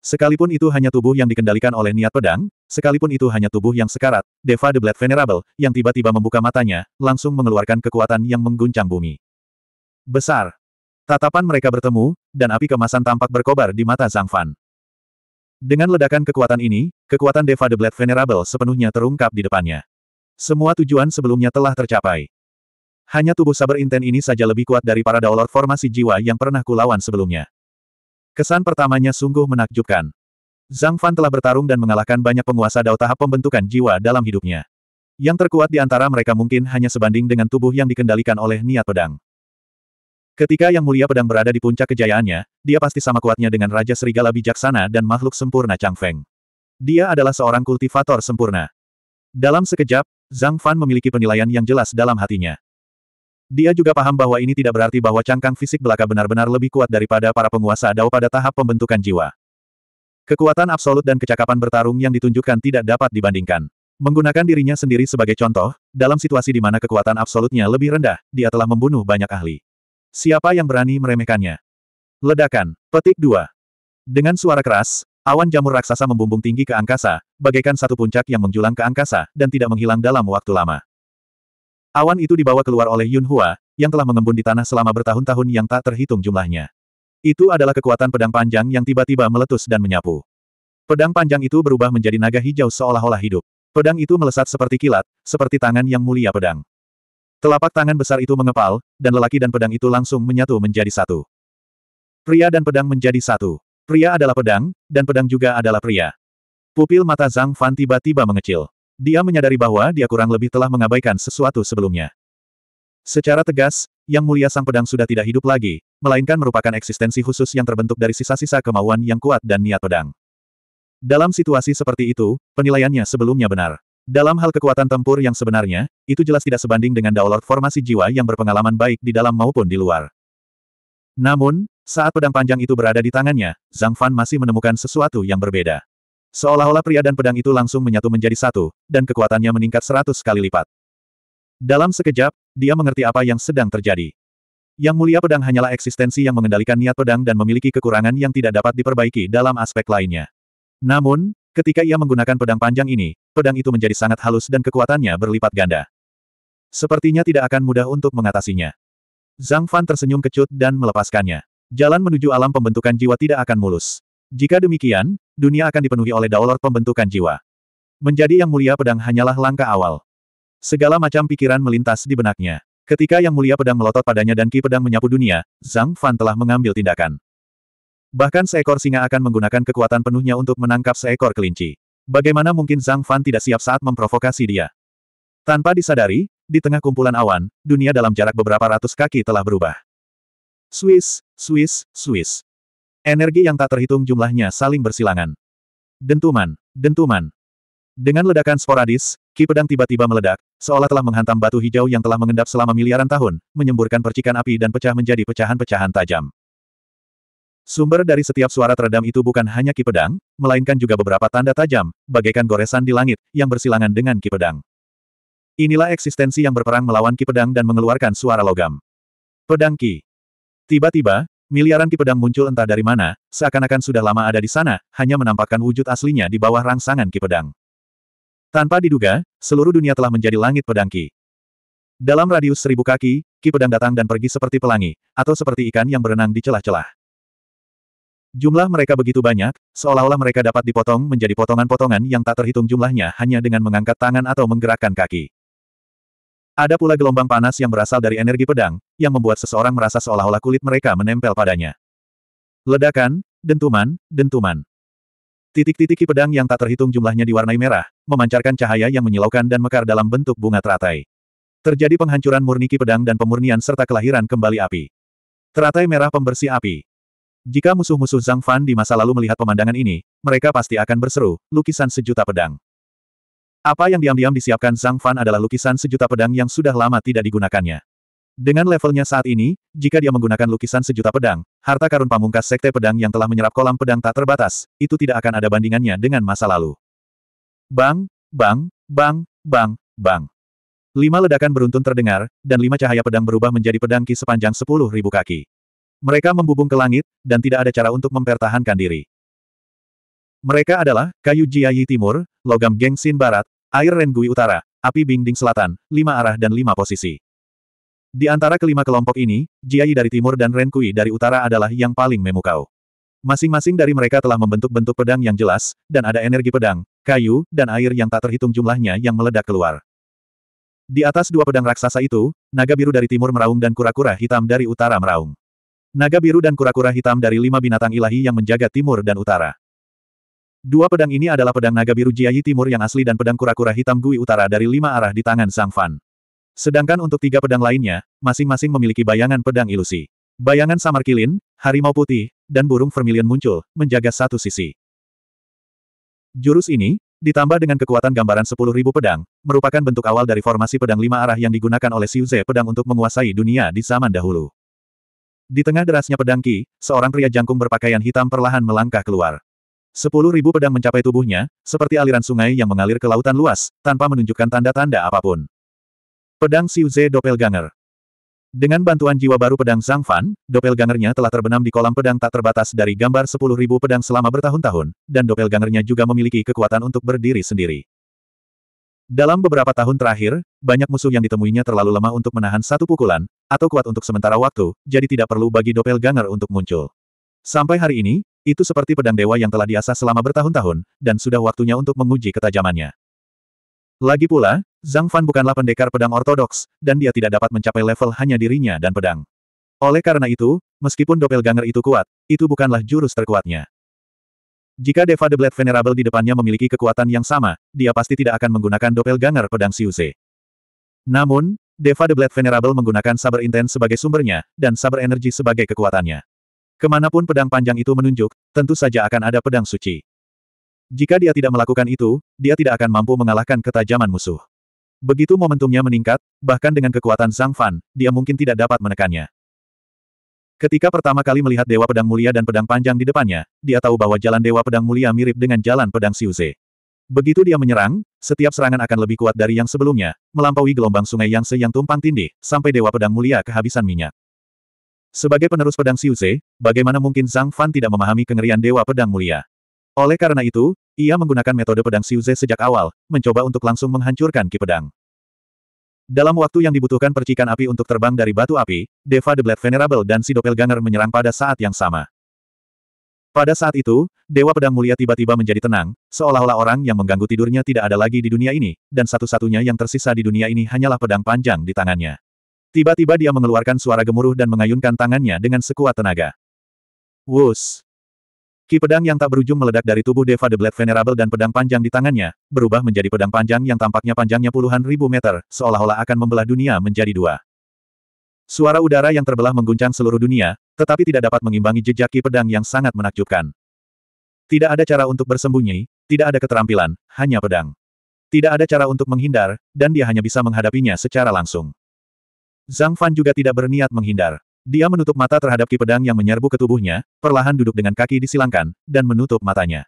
Sekalipun itu hanya tubuh yang dikendalikan oleh niat pedang, sekalipun itu hanya tubuh yang sekarat, Deva the Blade Venerable, yang tiba-tiba membuka matanya, langsung mengeluarkan kekuatan yang mengguncang bumi. Besar. Tatapan mereka bertemu, dan api kemasan tampak berkobar di mata Zhang Fan. Dengan ledakan kekuatan ini, kekuatan Deva the Blade Venerable sepenuhnya terungkap di depannya. Semua tujuan sebelumnya telah tercapai. Hanya tubuh saber inten ini saja lebih kuat dari para daulor formasi jiwa yang pernah kulawan sebelumnya. Kesan pertamanya sungguh menakjubkan. Zhang Fan telah bertarung dan mengalahkan banyak penguasa dao tahap pembentukan jiwa dalam hidupnya. Yang terkuat di antara mereka mungkin hanya sebanding dengan tubuh yang dikendalikan oleh niat pedang. Ketika Yang Mulia Pedang berada di puncak kejayaannya, dia pasti sama kuatnya dengan Raja Serigala Bijaksana dan makhluk sempurna Chang Feng. Dia adalah seorang kultivator sempurna. Dalam sekejap, Zhang Fan memiliki penilaian yang jelas dalam hatinya. Dia juga paham bahwa ini tidak berarti bahwa cangkang fisik belaka benar-benar lebih kuat daripada para penguasa Dao pada tahap pembentukan jiwa. Kekuatan absolut dan kecakapan bertarung yang ditunjukkan tidak dapat dibandingkan. Menggunakan dirinya sendiri sebagai contoh, dalam situasi di mana kekuatan absolutnya lebih rendah, dia telah membunuh banyak ahli. Siapa yang berani meremehkannya? Ledakan. Petik 2. Dengan suara keras, awan jamur raksasa membumbung tinggi ke angkasa, bagaikan satu puncak yang menjulang ke angkasa, dan tidak menghilang dalam waktu lama. Awan itu dibawa keluar oleh Yun Hua, yang telah mengembun di tanah selama bertahun-tahun yang tak terhitung jumlahnya. Itu adalah kekuatan pedang panjang yang tiba-tiba meletus dan menyapu. Pedang panjang itu berubah menjadi naga hijau seolah-olah hidup. Pedang itu melesat seperti kilat, seperti tangan yang mulia pedang. Telapak tangan besar itu mengepal, dan lelaki dan pedang itu langsung menyatu menjadi satu. Pria dan pedang menjadi satu. Pria adalah pedang, dan pedang juga adalah pria. Pupil mata Zhang Fan tiba-tiba mengecil. Dia menyadari bahwa dia kurang lebih telah mengabaikan sesuatu sebelumnya. Secara tegas, Yang Mulia Sang Pedang sudah tidak hidup lagi, melainkan merupakan eksistensi khusus yang terbentuk dari sisa-sisa kemauan yang kuat dan niat pedang. Dalam situasi seperti itu, penilaiannya sebelumnya benar. Dalam hal kekuatan tempur yang sebenarnya, itu jelas tidak sebanding dengan Daolord formasi jiwa yang berpengalaman baik di dalam maupun di luar. Namun, saat pedang panjang itu berada di tangannya, Zhang Fan masih menemukan sesuatu yang berbeda. Seolah-olah pria dan pedang itu langsung menyatu menjadi satu, dan kekuatannya meningkat seratus kali lipat. Dalam sekejap, dia mengerti apa yang sedang terjadi. Yang mulia pedang hanyalah eksistensi yang mengendalikan niat pedang dan memiliki kekurangan yang tidak dapat diperbaiki dalam aspek lainnya. Namun, ketika ia menggunakan pedang panjang ini, pedang itu menjadi sangat halus dan kekuatannya berlipat ganda. Sepertinya tidak akan mudah untuk mengatasinya. Zhang Fan tersenyum kecut dan melepaskannya. Jalan menuju alam pembentukan jiwa tidak akan mulus. Jika demikian, dunia akan dipenuhi oleh daulor pembentukan jiwa. Menjadi yang mulia pedang hanyalah langkah awal. Segala macam pikiran melintas di benaknya. Ketika yang mulia pedang melotot padanya dan ki pedang menyapu dunia, Zhang Fan telah mengambil tindakan. Bahkan seekor singa akan menggunakan kekuatan penuhnya untuk menangkap seekor kelinci. Bagaimana mungkin Zhang Fan tidak siap saat memprovokasi dia? Tanpa disadari, di tengah kumpulan awan, dunia dalam jarak beberapa ratus kaki telah berubah. Swiss, Swiss, Swiss. Energi yang tak terhitung jumlahnya saling bersilangan. Dentuman, dentuman. Dengan ledakan sporadis, ki pedang tiba-tiba meledak, seolah telah menghantam batu hijau yang telah mengendap selama miliaran tahun, menyemburkan percikan api dan pecah menjadi pecahan-pecahan tajam. Sumber dari setiap suara teredam itu bukan hanya ki pedang, melainkan juga beberapa tanda tajam, bagaikan goresan di langit, yang bersilangan dengan ki pedang. Inilah eksistensi yang berperang melawan ki pedang dan mengeluarkan suara logam. Pedang ki. Tiba-tiba, Miliaran ki pedang muncul entah dari mana, seakan-akan sudah lama ada di sana, hanya menampakkan wujud aslinya di bawah rangsangan ki pedang. Tanpa diduga, seluruh dunia telah menjadi langit pedang ki. Dalam radius seribu kaki, ki pedang datang dan pergi seperti pelangi, atau seperti ikan yang berenang di celah-celah. Jumlah mereka begitu banyak, seolah-olah mereka dapat dipotong menjadi potongan-potongan yang tak terhitung jumlahnya hanya dengan mengangkat tangan atau menggerakkan kaki. Ada pula gelombang panas yang berasal dari energi pedang, yang membuat seseorang merasa seolah-olah kulit mereka menempel padanya. Ledakan, dentuman, dentuman. Titik-titik pedang yang tak terhitung jumlahnya diwarnai merah, memancarkan cahaya yang menyilaukan dan mekar dalam bentuk bunga teratai. Terjadi penghancuran murni ki pedang dan pemurnian serta kelahiran kembali api. Teratai merah pembersih api. Jika musuh-musuh Zhang Fan di masa lalu melihat pemandangan ini, mereka pasti akan berseru, lukisan sejuta pedang. Apa yang diam-diam disiapkan Zhang Fan adalah lukisan sejuta pedang yang sudah lama tidak digunakannya. Dengan levelnya saat ini, jika dia menggunakan lukisan sejuta pedang, harta karun pamungkas sekte pedang yang telah menyerap kolam pedang tak terbatas, itu tidak akan ada bandingannya dengan masa lalu. Bang, bang, bang, bang, bang. Lima ledakan beruntun terdengar, dan lima cahaya pedang berubah menjadi pedang ki sepanjang sepuluh ribu kaki. Mereka membubung ke langit, dan tidak ada cara untuk mempertahankan diri. Mereka adalah Kayu Jiayi Timur, Logam Gengsin Barat, Air Rengui Utara, Api Bingding Selatan, lima arah dan lima posisi. Di antara kelima kelompok ini, Jiayi dari timur dan Renkui dari utara adalah yang paling memukau. Masing-masing dari mereka telah membentuk bentuk pedang yang jelas, dan ada energi pedang, kayu, dan air yang tak terhitung jumlahnya yang meledak keluar. Di atas dua pedang raksasa itu, naga biru dari timur meraung dan kura-kura hitam dari utara meraung. Naga biru dan kura-kura hitam dari lima binatang ilahi yang menjaga timur dan utara. Dua pedang ini adalah pedang naga biru Jiayi Timur yang asli dan pedang kura-kura hitam Gui Utara dari lima arah di tangan Sang Fan. Sedangkan untuk tiga pedang lainnya, masing-masing memiliki bayangan pedang ilusi. Bayangan samar kilin, harimau putih, dan burung vermilion muncul, menjaga satu sisi. Jurus ini, ditambah dengan kekuatan gambaran 10.000 pedang, merupakan bentuk awal dari formasi pedang lima arah yang digunakan oleh Xiu Ze pedang untuk menguasai dunia di zaman dahulu. Di tengah derasnya pedang Ki, seorang pria jangkung berpakaian hitam perlahan melangkah keluar. Sepuluh ribu pedang mencapai tubuhnya, seperti aliran sungai yang mengalir ke lautan luas, tanpa menunjukkan tanda-tanda apapun. Pedang Siuze Doppelganger Dengan bantuan jiwa baru pedang Zhang Fan, Doppelgangernya telah terbenam di kolam pedang tak terbatas dari gambar sepuluh ribu pedang selama bertahun-tahun, dan Doppelgangernya juga memiliki kekuatan untuk berdiri sendiri. Dalam beberapa tahun terakhir, banyak musuh yang ditemuinya terlalu lemah untuk menahan satu pukulan, atau kuat untuk sementara waktu, jadi tidak perlu bagi Doppelganger untuk muncul. Sampai hari ini, itu seperti pedang dewa yang telah diasah selama bertahun-tahun, dan sudah waktunya untuk menguji ketajamannya. Lagi pula, Zhang Fan bukanlah pendekar pedang ortodoks, dan dia tidak dapat mencapai level hanya dirinya dan pedang. Oleh karena itu, meskipun ganger itu kuat, itu bukanlah jurus terkuatnya. Jika Deva the Blade Venerable di depannya memiliki kekuatan yang sama, dia pasti tidak akan menggunakan ganger pedang Siuse. Namun, Deva the Blade Venerable menggunakan saber intens sebagai sumbernya, dan saber energi sebagai kekuatannya. Kemanapun pedang panjang itu menunjuk, tentu saja akan ada pedang suci. Jika dia tidak melakukan itu, dia tidak akan mampu mengalahkan ketajaman musuh. Begitu momentumnya meningkat, bahkan dengan kekuatan Sang Fan, dia mungkin tidak dapat menekannya. Ketika pertama kali melihat Dewa Pedang Mulia dan Pedang Panjang di depannya, dia tahu bahwa jalan Dewa Pedang Mulia mirip dengan jalan Pedang Siuze. Begitu dia menyerang, setiap serangan akan lebih kuat dari yang sebelumnya, melampaui gelombang sungai yang seyang yang tumpang tindih, sampai Dewa Pedang Mulia kehabisan minyak. Sebagai penerus pedang Siuze, bagaimana mungkin Zhang Fan tidak memahami kengerian Dewa Pedang Mulia? Oleh karena itu, ia menggunakan metode pedang Siuze sejak awal, mencoba untuk langsung menghancurkan Ki Pedang. Dalam waktu yang dibutuhkan percikan api untuk terbang dari batu api, Deva the Blade Venerable dan si Doppelganger menyerang pada saat yang sama. Pada saat itu, Dewa Pedang Mulia tiba-tiba menjadi tenang, seolah-olah orang yang mengganggu tidurnya tidak ada lagi di dunia ini, dan satu-satunya yang tersisa di dunia ini hanyalah pedang panjang di tangannya. Tiba-tiba dia mengeluarkan suara gemuruh dan mengayunkan tangannya dengan sekuat tenaga. Wus! Ki pedang yang tak berujung meledak dari tubuh Deva the Blade Venerable dan pedang panjang di tangannya, berubah menjadi pedang panjang yang tampaknya panjangnya puluhan ribu meter, seolah-olah akan membelah dunia menjadi dua. Suara udara yang terbelah mengguncang seluruh dunia, tetapi tidak dapat mengimbangi jejak ki pedang yang sangat menakjubkan. Tidak ada cara untuk bersembunyi, tidak ada keterampilan, hanya pedang. Tidak ada cara untuk menghindar, dan dia hanya bisa menghadapinya secara langsung. Zhang Fan juga tidak berniat menghindar. Dia menutup mata terhadap ki pedang yang menyerbu ke tubuhnya, perlahan duduk dengan kaki disilangkan, dan menutup matanya.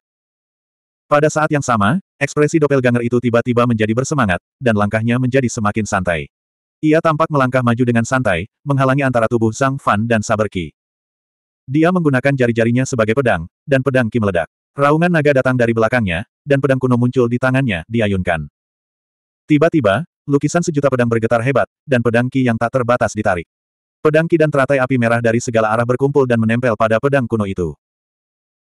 Pada saat yang sama, ekspresi doppelganger itu tiba-tiba menjadi bersemangat, dan langkahnya menjadi semakin santai. Ia tampak melangkah maju dengan santai, menghalangi antara tubuh Zhang Fan dan saber Qi. Dia menggunakan jari-jarinya sebagai pedang, dan pedang Qi meledak. Raungan naga datang dari belakangnya, dan pedang kuno muncul di tangannya, diayunkan. Tiba-tiba, lukisan sejuta pedang bergetar hebat, dan pedang ki yang tak terbatas ditarik. Pedang ki dan teratai api merah dari segala arah berkumpul dan menempel pada pedang kuno itu.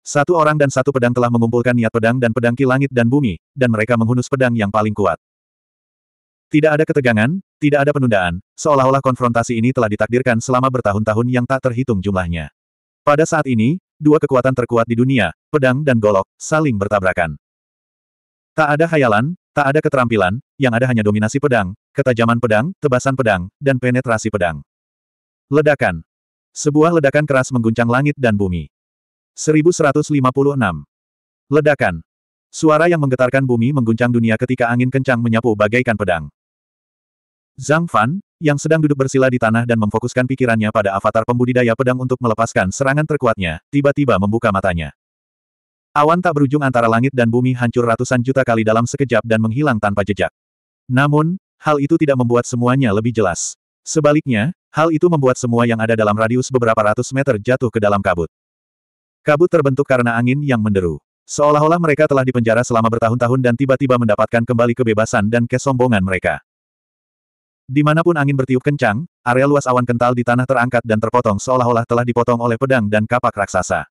Satu orang dan satu pedang telah mengumpulkan niat pedang dan pedang ki langit dan bumi, dan mereka menghunus pedang yang paling kuat. Tidak ada ketegangan, tidak ada penundaan, seolah-olah konfrontasi ini telah ditakdirkan selama bertahun-tahun yang tak terhitung jumlahnya. Pada saat ini, dua kekuatan terkuat di dunia, pedang dan golok, saling bertabrakan. Tak ada khayalan, Tak ada keterampilan, yang ada hanya dominasi pedang, ketajaman pedang, tebasan pedang, dan penetrasi pedang. Ledakan. Sebuah ledakan keras mengguncang langit dan bumi. 1156. Ledakan. Suara yang menggetarkan bumi mengguncang dunia ketika angin kencang menyapu bagaikan pedang. Zhang Fan, yang sedang duduk bersila di tanah dan memfokuskan pikirannya pada avatar pembudidaya pedang untuk melepaskan serangan terkuatnya, tiba-tiba membuka matanya. Awan tak berujung antara langit dan bumi hancur ratusan juta kali dalam sekejap dan menghilang tanpa jejak. Namun, hal itu tidak membuat semuanya lebih jelas. Sebaliknya, hal itu membuat semua yang ada dalam radius beberapa ratus meter jatuh ke dalam kabut. Kabut terbentuk karena angin yang menderu. Seolah-olah mereka telah dipenjara selama bertahun-tahun dan tiba-tiba mendapatkan kembali kebebasan dan kesombongan mereka. Dimanapun angin bertiup kencang, area luas awan kental di tanah terangkat dan terpotong seolah-olah telah dipotong oleh pedang dan kapak raksasa.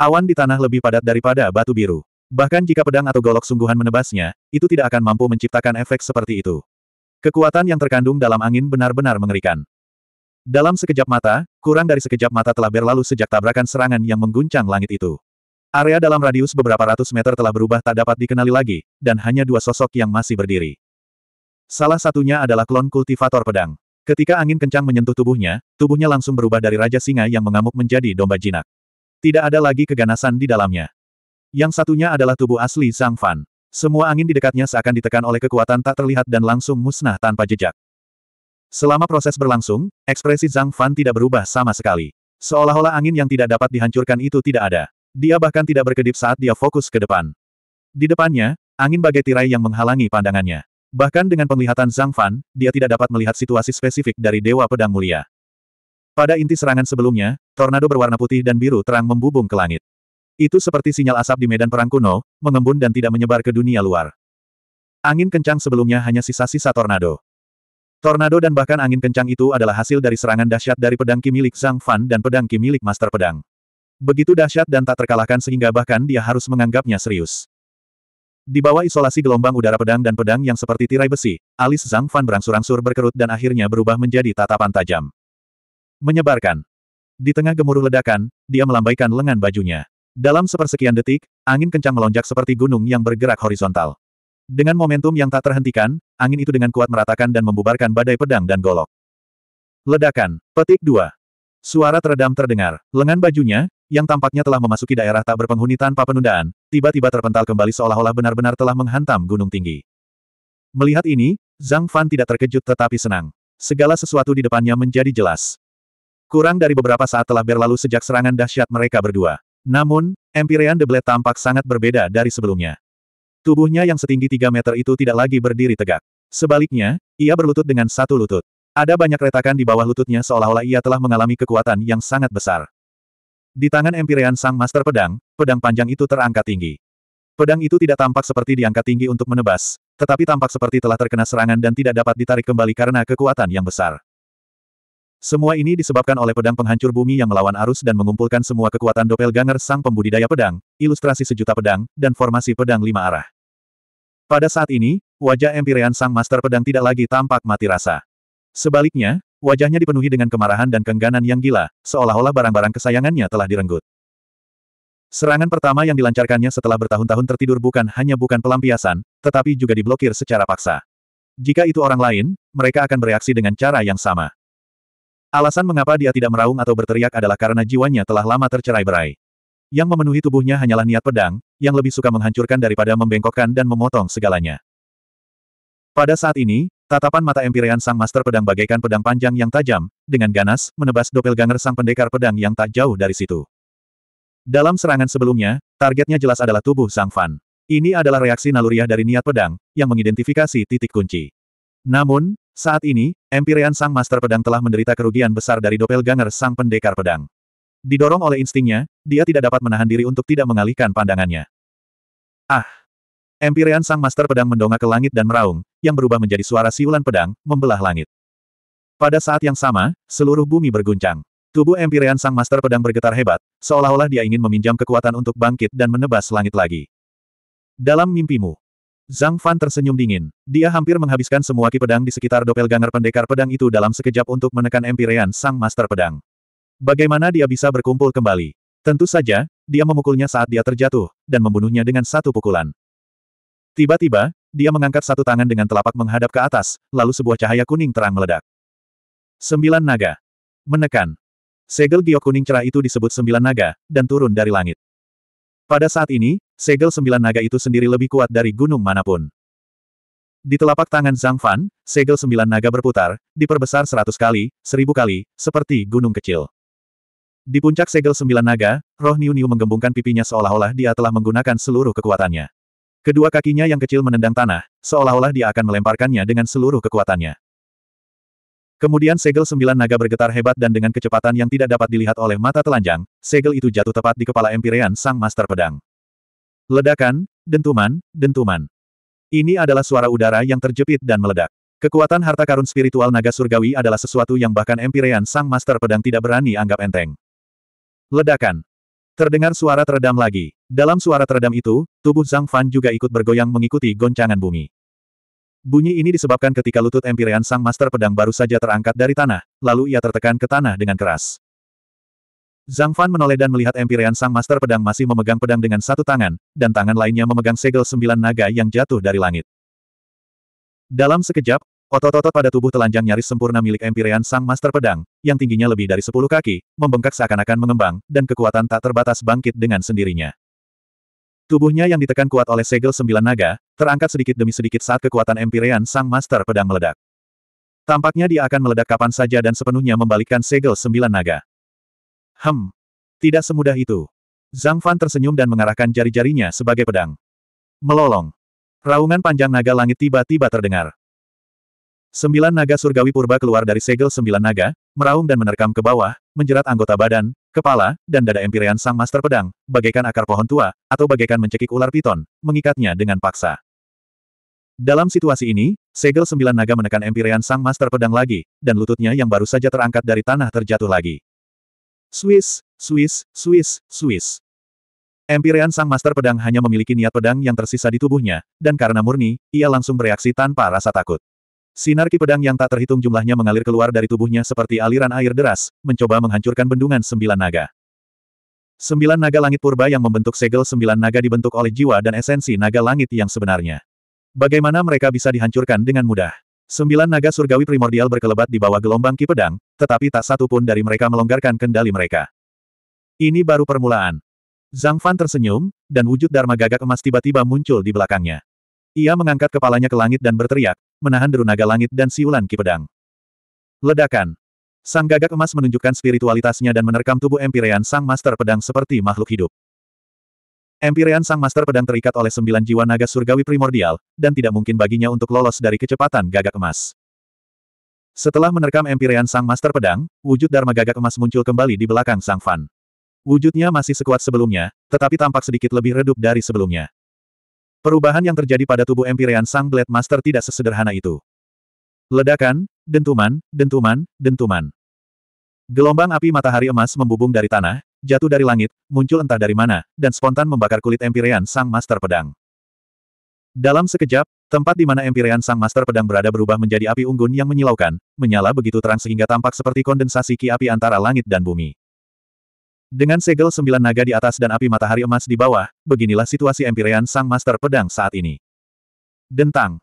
Awan di tanah lebih padat daripada batu biru. Bahkan jika pedang atau golok sungguhan menebasnya, itu tidak akan mampu menciptakan efek seperti itu. Kekuatan yang terkandung dalam angin benar-benar mengerikan. Dalam sekejap mata, kurang dari sekejap mata telah berlalu sejak tabrakan serangan yang mengguncang langit itu. Area dalam radius beberapa ratus meter telah berubah tak dapat dikenali lagi, dan hanya dua sosok yang masih berdiri. Salah satunya adalah klon kultivator pedang. Ketika angin kencang menyentuh tubuhnya, tubuhnya langsung berubah dari Raja Singa yang mengamuk menjadi domba jinak. Tidak ada lagi keganasan di dalamnya. Yang satunya adalah tubuh asli Zhang Fan. Semua angin di dekatnya seakan ditekan oleh kekuatan tak terlihat dan langsung musnah tanpa jejak. Selama proses berlangsung, ekspresi Zhang Fan tidak berubah sama sekali. Seolah-olah angin yang tidak dapat dihancurkan itu tidak ada. Dia bahkan tidak berkedip saat dia fokus ke depan. Di depannya, angin bagai tirai yang menghalangi pandangannya. Bahkan dengan penglihatan Zhang Fan, dia tidak dapat melihat situasi spesifik dari Dewa Pedang Mulia. Pada inti serangan sebelumnya, Tornado berwarna putih dan biru terang membubung ke langit. Itu seperti sinyal asap di medan perang kuno, mengembun dan tidak menyebar ke dunia luar. Angin kencang sebelumnya hanya sisa-sisa tornado. Tornado dan bahkan angin kencang itu adalah hasil dari serangan dahsyat dari pedang Ki milik Zhang Fan dan pedang Ki milik Master Pedang. Begitu dahsyat dan tak terkalahkan sehingga bahkan dia harus menganggapnya serius. Di bawah isolasi gelombang udara pedang dan pedang yang seperti tirai besi, alis Zhang Fan berangsur-angsur berkerut dan akhirnya berubah menjadi tatapan tajam. Menyebarkan. Di tengah gemuruh ledakan, dia melambaikan lengan bajunya. Dalam sepersekian detik, angin kencang melonjak seperti gunung yang bergerak horizontal. Dengan momentum yang tak terhentikan, angin itu dengan kuat meratakan dan membubarkan badai pedang dan golok. Ledakan. Petik 2. Suara teredam terdengar. Lengan bajunya, yang tampaknya telah memasuki daerah tak berpenghuni tanpa penundaan, tiba-tiba terpental kembali seolah-olah benar-benar telah menghantam gunung tinggi. Melihat ini, Zhang Fan tidak terkejut tetapi senang. Segala sesuatu di depannya menjadi jelas. Kurang dari beberapa saat telah berlalu sejak serangan dahsyat mereka berdua. Namun, Empyrean The Blade tampak sangat berbeda dari sebelumnya. Tubuhnya yang setinggi 3 meter itu tidak lagi berdiri tegak. Sebaliknya, ia berlutut dengan satu lutut. Ada banyak retakan di bawah lututnya seolah-olah ia telah mengalami kekuatan yang sangat besar. Di tangan Empyrean Sang Master Pedang, pedang panjang itu terangkat tinggi. Pedang itu tidak tampak seperti diangkat tinggi untuk menebas, tetapi tampak seperti telah terkena serangan dan tidak dapat ditarik kembali karena kekuatan yang besar. Semua ini disebabkan oleh pedang penghancur bumi yang melawan arus dan mengumpulkan semua kekuatan Dopel Ganger, sang pembudidaya pedang, ilustrasi sejuta pedang, dan formasi pedang lima arah. Pada saat ini, wajah Empirean sang master pedang tidak lagi tampak mati rasa. Sebaliknya, wajahnya dipenuhi dengan kemarahan dan kengganan yang gila, seolah-olah barang-barang kesayangannya telah direnggut. Serangan pertama yang dilancarkannya setelah bertahun-tahun tertidur bukan hanya bukan pelampiasan, tetapi juga diblokir secara paksa. Jika itu orang lain, mereka akan bereaksi dengan cara yang sama. Alasan mengapa dia tidak meraung atau berteriak adalah karena jiwanya telah lama tercerai-berai. Yang memenuhi tubuhnya hanyalah niat pedang, yang lebih suka menghancurkan daripada membengkokkan dan memotong segalanya. Pada saat ini, tatapan mata Empyrean Sang Master Pedang bagaikan pedang panjang yang tajam, dengan ganas, menebas doppelganger Sang Pendekar Pedang yang tak jauh dari situ. Dalam serangan sebelumnya, targetnya jelas adalah tubuh Sang Fan. Ini adalah reaksi naluriah dari niat pedang, yang mengidentifikasi titik kunci. Namun, saat ini, Empyrean Sang Master Pedang telah menderita kerugian besar dari Doppelganger Sang Pendekar Pedang. Didorong oleh instingnya, dia tidak dapat menahan diri untuk tidak mengalihkan pandangannya. Ah! Empyrean Sang Master Pedang mendongak ke langit dan meraung, yang berubah menjadi suara siulan pedang, membelah langit. Pada saat yang sama, seluruh bumi berguncang. Tubuh Empyrean Sang Master Pedang bergetar hebat, seolah-olah dia ingin meminjam kekuatan untuk bangkit dan menebas langit lagi. Dalam mimpimu, Zhang Fan tersenyum dingin. Dia hampir menghabiskan semua ki pedang di sekitar doppelganger pendekar pedang itu dalam sekejap untuk menekan empirean sang master pedang. Bagaimana dia bisa berkumpul kembali? Tentu saja, dia memukulnya saat dia terjatuh, dan membunuhnya dengan satu pukulan. Tiba-tiba, dia mengangkat satu tangan dengan telapak menghadap ke atas, lalu sebuah cahaya kuning terang meledak. Sembilan naga. Menekan. Segel giok kuning cerah itu disebut sembilan naga, dan turun dari langit. Pada saat ini, segel sembilan naga itu sendiri lebih kuat dari gunung manapun. Di telapak tangan Zhang Fan, segel sembilan naga berputar, diperbesar seratus kali, seribu kali, seperti gunung kecil. Di puncak segel sembilan naga, roh Niu Niu menggembungkan pipinya seolah-olah dia telah menggunakan seluruh kekuatannya. Kedua kakinya yang kecil menendang tanah, seolah-olah dia akan melemparkannya dengan seluruh kekuatannya. Kemudian segel sembilan naga bergetar hebat dan dengan kecepatan yang tidak dapat dilihat oleh mata telanjang, segel itu jatuh tepat di kepala Empirean Sang Master Pedang. Ledakan, dentuman, dentuman. Ini adalah suara udara yang terjepit dan meledak. Kekuatan harta karun spiritual naga surgawi adalah sesuatu yang bahkan Empirean Sang Master Pedang tidak berani anggap enteng. Ledakan. Terdengar suara teredam lagi. Dalam suara teredam itu, tubuh Zhang Fan juga ikut bergoyang mengikuti goncangan bumi. Bunyi ini disebabkan ketika lutut Empyrean Sang Master Pedang baru saja terangkat dari tanah, lalu ia tertekan ke tanah dengan keras. Zhang Fan menoleh dan melihat Empyrean Sang Master Pedang masih memegang pedang dengan satu tangan, dan tangan lainnya memegang segel sembilan naga yang jatuh dari langit. Dalam sekejap, otot-otot pada tubuh telanjang nyaris sempurna milik Empyrean Sang Master Pedang, yang tingginya lebih dari sepuluh kaki, membengkak seakan-akan mengembang, dan kekuatan tak terbatas bangkit dengan sendirinya. Tubuhnya yang ditekan kuat oleh segel sembilan naga, terangkat sedikit demi sedikit saat kekuatan Empyrean Sang Master Pedang meledak. Tampaknya dia akan meledak kapan saja dan sepenuhnya membalikkan segel sembilan naga. Hem. Tidak semudah itu. Zhang Fan tersenyum dan mengarahkan jari-jarinya sebagai pedang. Melolong. Raungan panjang naga langit tiba-tiba terdengar. Sembilan naga surgawi purba keluar dari segel sembilan naga, meraung dan menerkam ke bawah, menjerat anggota badan, Kepala, dan dada empirian sang master pedang, bagaikan akar pohon tua, atau bagaikan mencekik ular piton, mengikatnya dengan paksa. Dalam situasi ini, segel sembilan naga menekan empirian sang master pedang lagi, dan lututnya yang baru saja terangkat dari tanah terjatuh lagi. Swiss, Swiss, Swiss, Swiss. Empirian sang master pedang hanya memiliki niat pedang yang tersisa di tubuhnya, dan karena murni, ia langsung bereaksi tanpa rasa takut. Sinar ki pedang yang tak terhitung jumlahnya mengalir keluar dari tubuhnya seperti aliran air deras, mencoba menghancurkan bendungan sembilan naga. Sembilan naga langit purba yang membentuk segel sembilan naga dibentuk oleh jiwa dan esensi naga langit yang sebenarnya. Bagaimana mereka bisa dihancurkan dengan mudah? Sembilan naga surgawi primordial berkelebat di bawah gelombang ki pedang, tetapi tak satu pun dari mereka melonggarkan kendali mereka. Ini baru permulaan. Zhang Fan tersenyum, dan wujud Dharma gagak emas tiba-tiba muncul di belakangnya. Ia mengangkat kepalanya ke langit dan berteriak, menahan deru naga langit dan siulan ki pedang. Ledakan. Sang gagak emas menunjukkan spiritualitasnya dan menerkam tubuh Empirean Sang Master Pedang seperti makhluk hidup. Empirean Sang Master Pedang terikat oleh sembilan jiwa naga surgawi primordial, dan tidak mungkin baginya untuk lolos dari kecepatan gagak emas. Setelah menerkam Empirean Sang Master Pedang, wujud Dharma gagak emas muncul kembali di belakang Sang Fan. Wujudnya masih sekuat sebelumnya, tetapi tampak sedikit lebih redup dari sebelumnya. Perubahan yang terjadi pada tubuh Empyrean Sang Blade Master tidak sesederhana itu. Ledakan, dentuman, dentuman, dentuman. Gelombang api matahari emas membubung dari tanah, jatuh dari langit, muncul entah dari mana, dan spontan membakar kulit Empyrean Sang Master Pedang. Dalam sekejap, tempat di mana Empyrean Sang Master Pedang berada berubah menjadi api unggun yang menyilaukan, menyala begitu terang sehingga tampak seperti kondensasi ki api antara langit dan bumi. Dengan segel sembilan naga di atas dan api matahari emas di bawah, beginilah situasi Empyrean Sang Master Pedang saat ini. Dentang.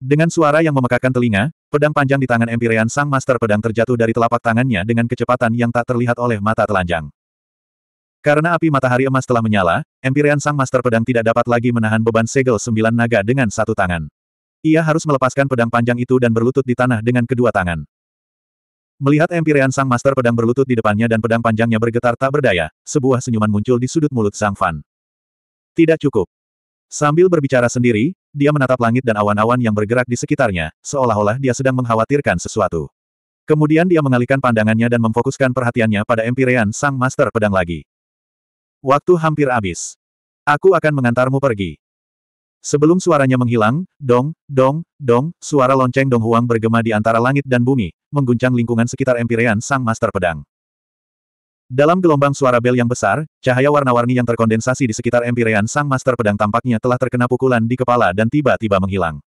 Dengan suara yang memekakan telinga, pedang panjang di tangan Empyrean Sang Master Pedang terjatuh dari telapak tangannya dengan kecepatan yang tak terlihat oleh mata telanjang. Karena api matahari emas telah menyala, Empyrean Sang Master Pedang tidak dapat lagi menahan beban segel sembilan naga dengan satu tangan. Ia harus melepaskan pedang panjang itu dan berlutut di tanah dengan kedua tangan. Melihat Empirean Sang Master pedang berlutut di depannya dan pedang panjangnya bergetar tak berdaya, sebuah senyuman muncul di sudut mulut Sang Fan. Tidak cukup. Sambil berbicara sendiri, dia menatap langit dan awan-awan yang bergerak di sekitarnya, seolah-olah dia sedang mengkhawatirkan sesuatu. Kemudian dia mengalihkan pandangannya dan memfokuskan perhatiannya pada Empirean Sang Master pedang lagi. Waktu hampir habis. Aku akan mengantarmu pergi. Sebelum suaranya menghilang, dong, dong, dong, suara lonceng Dong Huang bergema di antara langit dan bumi, mengguncang lingkungan sekitar Empyrean Sang Master Pedang. Dalam gelombang suara bel yang besar, cahaya warna-warni yang terkondensasi di sekitar Empyrean Sang Master Pedang tampaknya telah terkena pukulan di kepala dan tiba-tiba menghilang.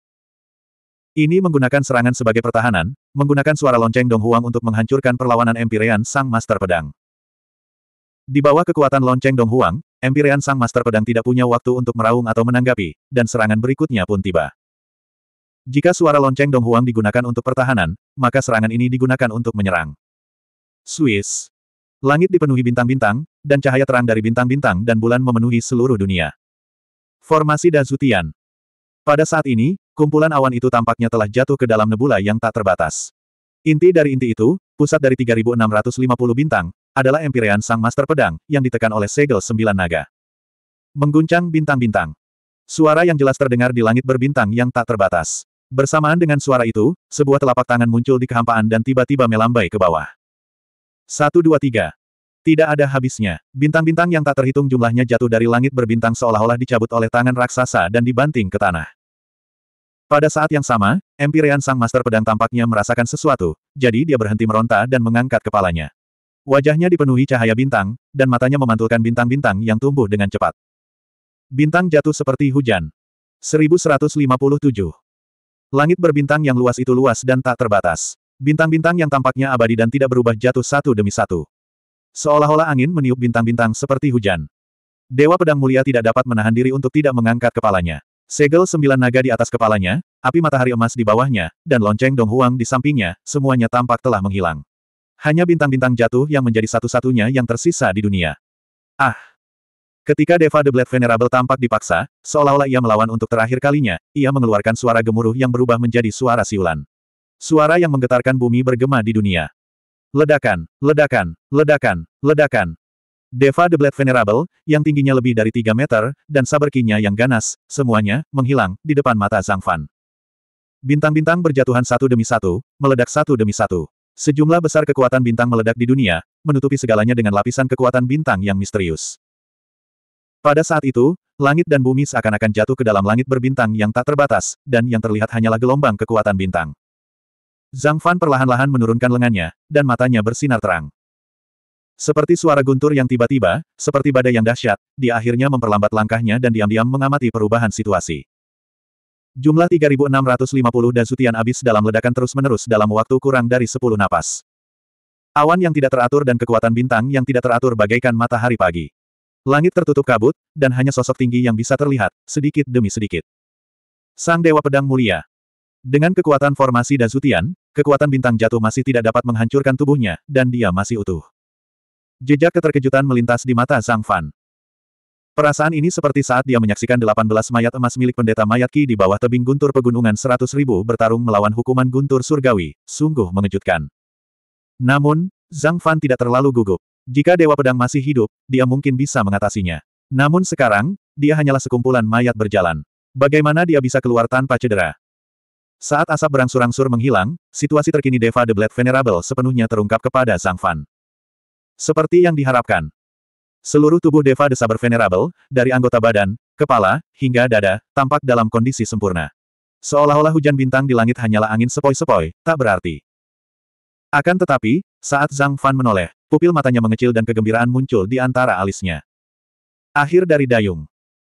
Ini menggunakan serangan sebagai pertahanan, menggunakan suara lonceng Dong Huang untuk menghancurkan perlawanan Empyrean Sang Master Pedang. Di bawah kekuatan lonceng Dong Huang, Empirean Sang Master Pedang tidak punya waktu untuk meraung atau menanggapi, dan serangan berikutnya pun tiba. Jika suara lonceng Dong Huang digunakan untuk pertahanan, maka serangan ini digunakan untuk menyerang. Swiss. Langit dipenuhi bintang-bintang, dan cahaya terang dari bintang-bintang dan bulan memenuhi seluruh dunia. Formasi Dazutian. Pada saat ini, kumpulan awan itu tampaknya telah jatuh ke dalam nebula yang tak terbatas. Inti dari inti itu, pusat dari 3650 bintang, adalah Empyrean Sang Master Pedang, yang ditekan oleh segel sembilan naga. Mengguncang bintang-bintang. Suara yang jelas terdengar di langit berbintang yang tak terbatas. Bersamaan dengan suara itu, sebuah telapak tangan muncul di kehampaan dan tiba-tiba melambai ke bawah. Satu dua tiga. Tidak ada habisnya. Bintang-bintang yang tak terhitung jumlahnya jatuh dari langit berbintang seolah-olah dicabut oleh tangan raksasa dan dibanting ke tanah. Pada saat yang sama, Empyrean Sang Master Pedang tampaknya merasakan sesuatu, jadi dia berhenti meronta dan mengangkat kepalanya. Wajahnya dipenuhi cahaya bintang, dan matanya memantulkan bintang-bintang yang tumbuh dengan cepat. Bintang jatuh seperti hujan. 1157. Langit berbintang yang luas itu luas dan tak terbatas. Bintang-bintang yang tampaknya abadi dan tidak berubah jatuh satu demi satu. Seolah-olah angin meniup bintang-bintang seperti hujan. Dewa Pedang Mulia tidak dapat menahan diri untuk tidak mengangkat kepalanya. Segel sembilan naga di atas kepalanya, api matahari emas di bawahnya, dan lonceng Dong Huang di sampingnya, semuanya tampak telah menghilang. Hanya bintang-bintang jatuh yang menjadi satu-satunya yang tersisa di dunia. Ah! Ketika Deva the Blade Venerable tampak dipaksa, seolah-olah ia melawan untuk terakhir kalinya, ia mengeluarkan suara gemuruh yang berubah menjadi suara siulan. Suara yang menggetarkan bumi bergema di dunia. Ledakan, ledakan, ledakan, ledakan. Deva the Blade Venerable, yang tingginya lebih dari 3 meter, dan saberkinya yang ganas, semuanya, menghilang, di depan mata Zhang Fan. Bintang-bintang berjatuhan satu demi satu, meledak satu demi satu. Sejumlah besar kekuatan bintang meledak di dunia, menutupi segalanya dengan lapisan kekuatan bintang yang misterius. Pada saat itu, langit dan bumi seakan-akan jatuh ke dalam langit berbintang yang tak terbatas, dan yang terlihat hanyalah gelombang kekuatan bintang. Zhang Fan perlahan-lahan menurunkan lengannya, dan matanya bersinar terang. Seperti suara guntur yang tiba-tiba, seperti badai yang dahsyat, dia akhirnya memperlambat langkahnya dan diam-diam mengamati perubahan situasi. Jumlah 3650 dan sutian abis dalam ledakan terus-menerus dalam waktu kurang dari 10 napas. Awan yang tidak teratur dan kekuatan bintang yang tidak teratur bagaikan matahari pagi. Langit tertutup kabut, dan hanya sosok tinggi yang bisa terlihat, sedikit demi sedikit. Sang Dewa Pedang Mulia. Dengan kekuatan formasi dan sutian, kekuatan bintang jatuh masih tidak dapat menghancurkan tubuhnya, dan dia masih utuh. Jejak keterkejutan melintas di mata sang Fan. Perasaan ini seperti saat dia menyaksikan 18 mayat emas milik pendeta mayat Ki di bawah tebing guntur pegunungan 100 ribu bertarung melawan hukuman guntur surgawi, sungguh mengejutkan. Namun, Zhang Fan tidak terlalu gugup. Jika Dewa Pedang masih hidup, dia mungkin bisa mengatasinya. Namun sekarang, dia hanyalah sekumpulan mayat berjalan. Bagaimana dia bisa keluar tanpa cedera? Saat asap berangsur-angsur menghilang, situasi terkini Deva the Blade Venerable sepenuhnya terungkap kepada Zhang Fan. Seperti yang diharapkan, Seluruh tubuh Deva Desa Venerable, dari anggota badan, kepala, hingga dada, tampak dalam kondisi sempurna. Seolah-olah hujan bintang di langit hanyalah angin sepoi-sepoi, tak berarti. Akan tetapi, saat Zhang Fan menoleh, pupil matanya mengecil dan kegembiraan muncul di antara alisnya. Akhir dari dayung.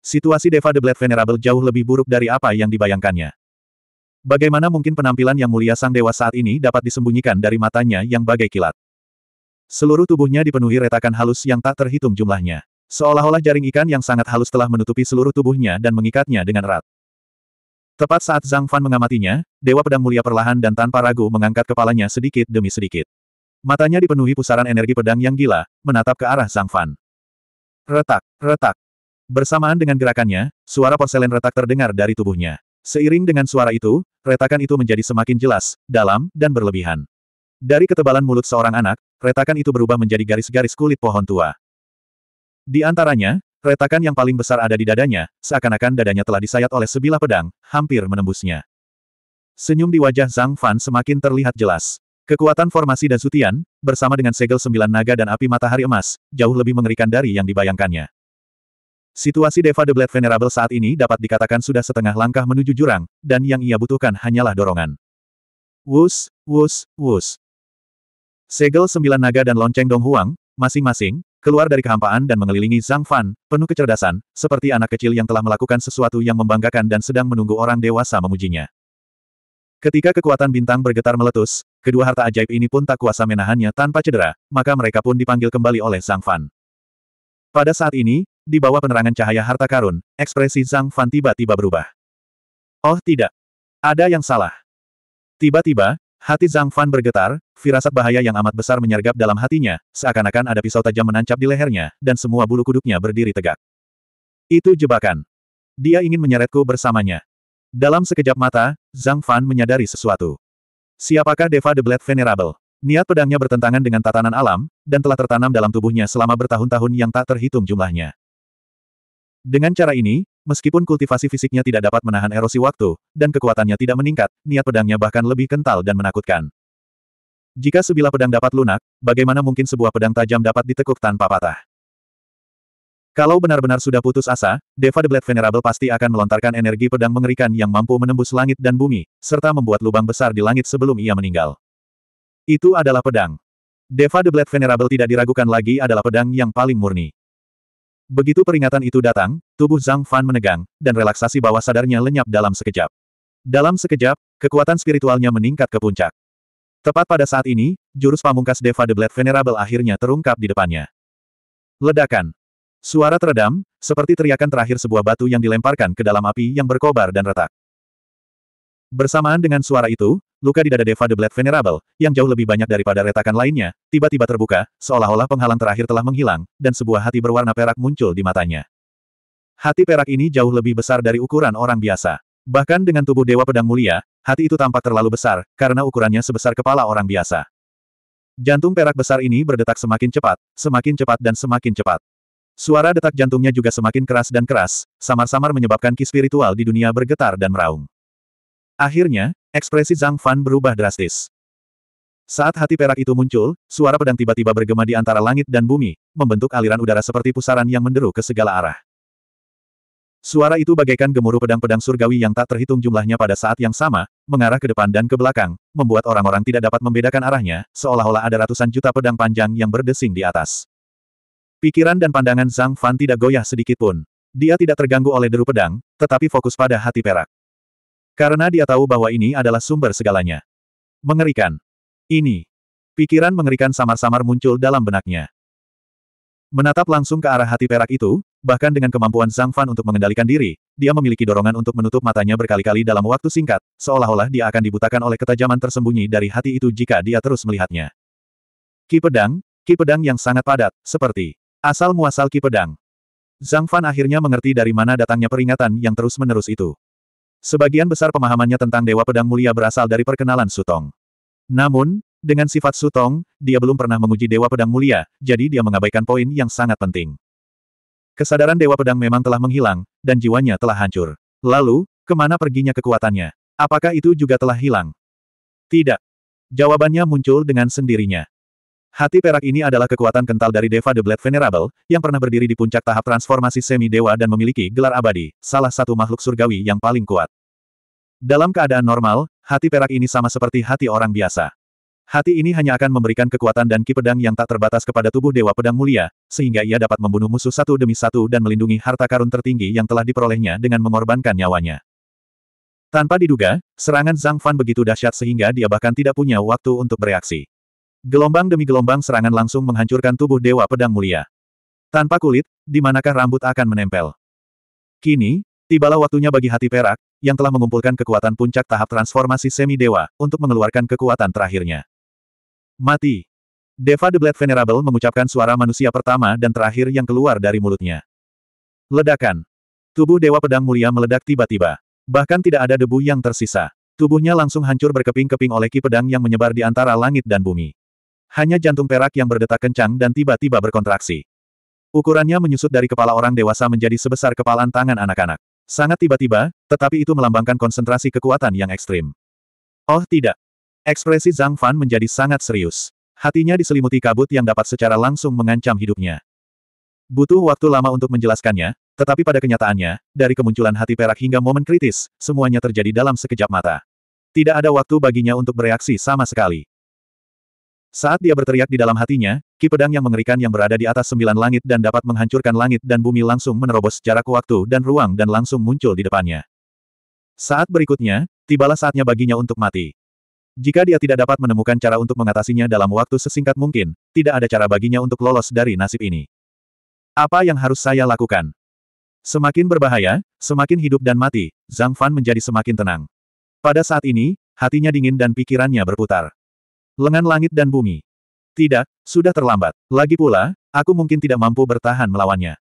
Situasi Deva the Blade Venerable jauh lebih buruk dari apa yang dibayangkannya. Bagaimana mungkin penampilan yang mulia sang dewa saat ini dapat disembunyikan dari matanya yang bagai kilat? Seluruh tubuhnya dipenuhi retakan halus yang tak terhitung jumlahnya. Seolah-olah jaring ikan yang sangat halus telah menutupi seluruh tubuhnya dan mengikatnya dengan erat. Tepat saat Zhang Fan mengamatinya, Dewa Pedang Mulia perlahan dan tanpa ragu mengangkat kepalanya sedikit demi sedikit. Matanya dipenuhi pusaran energi pedang yang gila, menatap ke arah Zhang Fan. Retak, retak. Bersamaan dengan gerakannya, suara porselen retak terdengar dari tubuhnya. Seiring dengan suara itu, retakan itu menjadi semakin jelas, dalam, dan berlebihan. Dari ketebalan mulut seorang anak, retakan itu berubah menjadi garis-garis kulit pohon tua. Di antaranya, retakan yang paling besar ada di dadanya, seakan-akan dadanya telah disayat oleh sebilah pedang, hampir menembusnya. Senyum di wajah Zhang Fan semakin terlihat jelas. Kekuatan formasi dan sutian, bersama dengan segel sembilan naga dan api matahari emas, jauh lebih mengerikan dari yang dibayangkannya. Situasi Deva the Blade Venerable saat ini dapat dikatakan sudah setengah langkah menuju jurang, dan yang ia butuhkan hanyalah dorongan. Wus, wus, wus. Segel sembilan naga dan lonceng Dong Huang, masing-masing, keluar dari kehampaan dan mengelilingi Zhang Fan, penuh kecerdasan, seperti anak kecil yang telah melakukan sesuatu yang membanggakan dan sedang menunggu orang dewasa memujinya. Ketika kekuatan bintang bergetar meletus, kedua harta ajaib ini pun tak kuasa menahannya tanpa cedera, maka mereka pun dipanggil kembali oleh Zhang Fan. Pada saat ini, di bawah penerangan cahaya harta karun, ekspresi Zhang Fan tiba-tiba berubah. Oh tidak. Ada yang salah. Tiba-tiba, Hati Zhang Fan bergetar, firasat bahaya yang amat besar menyergap dalam hatinya, seakan-akan ada pisau tajam menancap di lehernya, dan semua bulu kuduknya berdiri tegak. Itu jebakan. Dia ingin menyeretku bersamanya. Dalam sekejap mata, Zhang Fan menyadari sesuatu. Siapakah Deva the Blade Venerable? Niat pedangnya bertentangan dengan tatanan alam, dan telah tertanam dalam tubuhnya selama bertahun-tahun yang tak terhitung jumlahnya. Dengan cara ini, Meskipun kultivasi fisiknya tidak dapat menahan erosi waktu, dan kekuatannya tidak meningkat, niat pedangnya bahkan lebih kental dan menakutkan. Jika sebilah pedang dapat lunak, bagaimana mungkin sebuah pedang tajam dapat ditekuk tanpa patah? Kalau benar-benar sudah putus asa, Deva the Blade Venerable pasti akan melontarkan energi pedang mengerikan yang mampu menembus langit dan bumi, serta membuat lubang besar di langit sebelum ia meninggal. Itu adalah pedang. Deva the Blade Venerable tidak diragukan lagi adalah pedang yang paling murni. Begitu peringatan itu datang, tubuh Zhang Fan menegang, dan relaksasi bawah sadarnya lenyap dalam sekejap. Dalam sekejap, kekuatan spiritualnya meningkat ke puncak. Tepat pada saat ini, jurus pamungkas Deva the Blade Venerable akhirnya terungkap di depannya. Ledakan. Suara teredam, seperti teriakan terakhir sebuah batu yang dilemparkan ke dalam api yang berkobar dan retak. Bersamaan dengan suara itu, luka di dada Deva the Blade Venerable, yang jauh lebih banyak daripada retakan lainnya, tiba-tiba terbuka, seolah-olah penghalang terakhir telah menghilang, dan sebuah hati berwarna perak muncul di matanya. Hati perak ini jauh lebih besar dari ukuran orang biasa. Bahkan dengan tubuh Dewa Pedang Mulia, hati itu tampak terlalu besar, karena ukurannya sebesar kepala orang biasa. Jantung perak besar ini berdetak semakin cepat, semakin cepat dan semakin cepat. Suara detak jantungnya juga semakin keras dan keras, samar-samar menyebabkan ki spiritual di dunia bergetar dan meraung. Akhirnya, Ekspresi Zhang Fan berubah drastis. Saat hati perak itu muncul, suara pedang tiba-tiba bergema di antara langit dan bumi, membentuk aliran udara seperti pusaran yang menderu ke segala arah. Suara itu bagaikan gemuruh pedang-pedang surgawi yang tak terhitung jumlahnya pada saat yang sama, mengarah ke depan dan ke belakang, membuat orang-orang tidak dapat membedakan arahnya, seolah-olah ada ratusan juta pedang panjang yang berdesing di atas. Pikiran dan pandangan Zhang Fan tidak goyah sedikitpun. Dia tidak terganggu oleh deru pedang, tetapi fokus pada hati perak. Karena dia tahu bahwa ini adalah sumber segalanya. Mengerikan. Ini. Pikiran mengerikan samar-samar muncul dalam benaknya. Menatap langsung ke arah hati perak itu, bahkan dengan kemampuan Zhang Fan untuk mengendalikan diri, dia memiliki dorongan untuk menutup matanya berkali-kali dalam waktu singkat, seolah-olah dia akan dibutakan oleh ketajaman tersembunyi dari hati itu jika dia terus melihatnya. Ki pedang, ki pedang yang sangat padat, seperti asal muasal ki pedang. Zhang Fan akhirnya mengerti dari mana datangnya peringatan yang terus-menerus itu. Sebagian besar pemahamannya tentang Dewa Pedang Mulia berasal dari perkenalan Sutong. Namun, dengan sifat Sutong, dia belum pernah menguji Dewa Pedang Mulia, jadi dia mengabaikan poin yang sangat penting. Kesadaran Dewa Pedang memang telah menghilang, dan jiwanya telah hancur. Lalu, kemana perginya kekuatannya? Apakah itu juga telah hilang? Tidak. Jawabannya muncul dengan sendirinya. Hati perak ini adalah kekuatan kental dari Deva the Blade Venerable, yang pernah berdiri di puncak tahap transformasi semi-dewa dan memiliki gelar abadi, salah satu makhluk surgawi yang paling kuat. Dalam keadaan normal, hati perak ini sama seperti hati orang biasa. Hati ini hanya akan memberikan kekuatan dan ki pedang yang tak terbatas kepada tubuh Dewa Pedang Mulia, sehingga ia dapat membunuh musuh satu demi satu dan melindungi harta karun tertinggi yang telah diperolehnya dengan mengorbankan nyawanya. Tanpa diduga, serangan Zhang Fan begitu dahsyat sehingga dia bahkan tidak punya waktu untuk bereaksi. Gelombang demi gelombang serangan langsung menghancurkan tubuh Dewa Pedang Mulia. Tanpa kulit, di manakah rambut akan menempel? Kini, tibalah waktunya bagi hati perak, yang telah mengumpulkan kekuatan puncak tahap transformasi semi-dewa, untuk mengeluarkan kekuatan terakhirnya. Mati. Deva the Blade Venerable mengucapkan suara manusia pertama dan terakhir yang keluar dari mulutnya. Ledakan. Tubuh Dewa Pedang Mulia meledak tiba-tiba. Bahkan tidak ada debu yang tersisa. Tubuhnya langsung hancur berkeping-keping oleh ki pedang yang menyebar di antara langit dan bumi. Hanya jantung perak yang berdetak kencang dan tiba-tiba berkontraksi. Ukurannya menyusut dari kepala orang dewasa menjadi sebesar kepalan tangan anak-anak. Sangat tiba-tiba, tetapi itu melambangkan konsentrasi kekuatan yang ekstrim. Oh tidak. Ekspresi Zhang Fan menjadi sangat serius. Hatinya diselimuti kabut yang dapat secara langsung mengancam hidupnya. Butuh waktu lama untuk menjelaskannya, tetapi pada kenyataannya, dari kemunculan hati perak hingga momen kritis, semuanya terjadi dalam sekejap mata. Tidak ada waktu baginya untuk bereaksi sama sekali. Saat dia berteriak di dalam hatinya, ki pedang yang mengerikan yang berada di atas sembilan langit dan dapat menghancurkan langit dan bumi langsung menerobos jarak waktu dan ruang dan langsung muncul di depannya. Saat berikutnya, tibalah saatnya baginya untuk mati. Jika dia tidak dapat menemukan cara untuk mengatasinya dalam waktu sesingkat mungkin, tidak ada cara baginya untuk lolos dari nasib ini. Apa yang harus saya lakukan? Semakin berbahaya, semakin hidup dan mati, Zhang Fan menjadi semakin tenang. Pada saat ini, hatinya dingin dan pikirannya berputar. Lengan langit dan bumi. Tidak, sudah terlambat. Lagi pula, aku mungkin tidak mampu bertahan melawannya.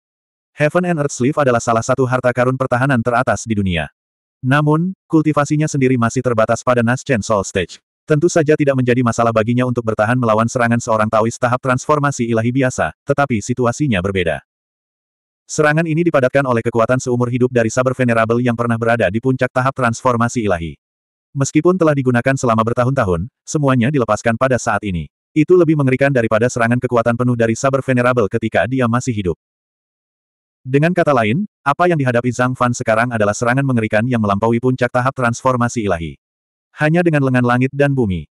Heaven and Earth Sleeve adalah salah satu harta karun pertahanan teratas di dunia. Namun, kultivasinya sendiri masih terbatas pada Naschen Soul Stage. Tentu saja tidak menjadi masalah baginya untuk bertahan melawan serangan seorang Taois tahap transformasi ilahi biasa, tetapi situasinya berbeda. Serangan ini dipadatkan oleh kekuatan seumur hidup dari Saber Venerable yang pernah berada di puncak tahap transformasi ilahi. Meskipun telah digunakan selama bertahun-tahun, semuanya dilepaskan pada saat ini. Itu lebih mengerikan daripada serangan kekuatan penuh dari Saber Venerable ketika dia masih hidup. Dengan kata lain, apa yang dihadapi Zhang Fan sekarang adalah serangan mengerikan yang melampaui puncak tahap transformasi ilahi. Hanya dengan lengan langit dan bumi.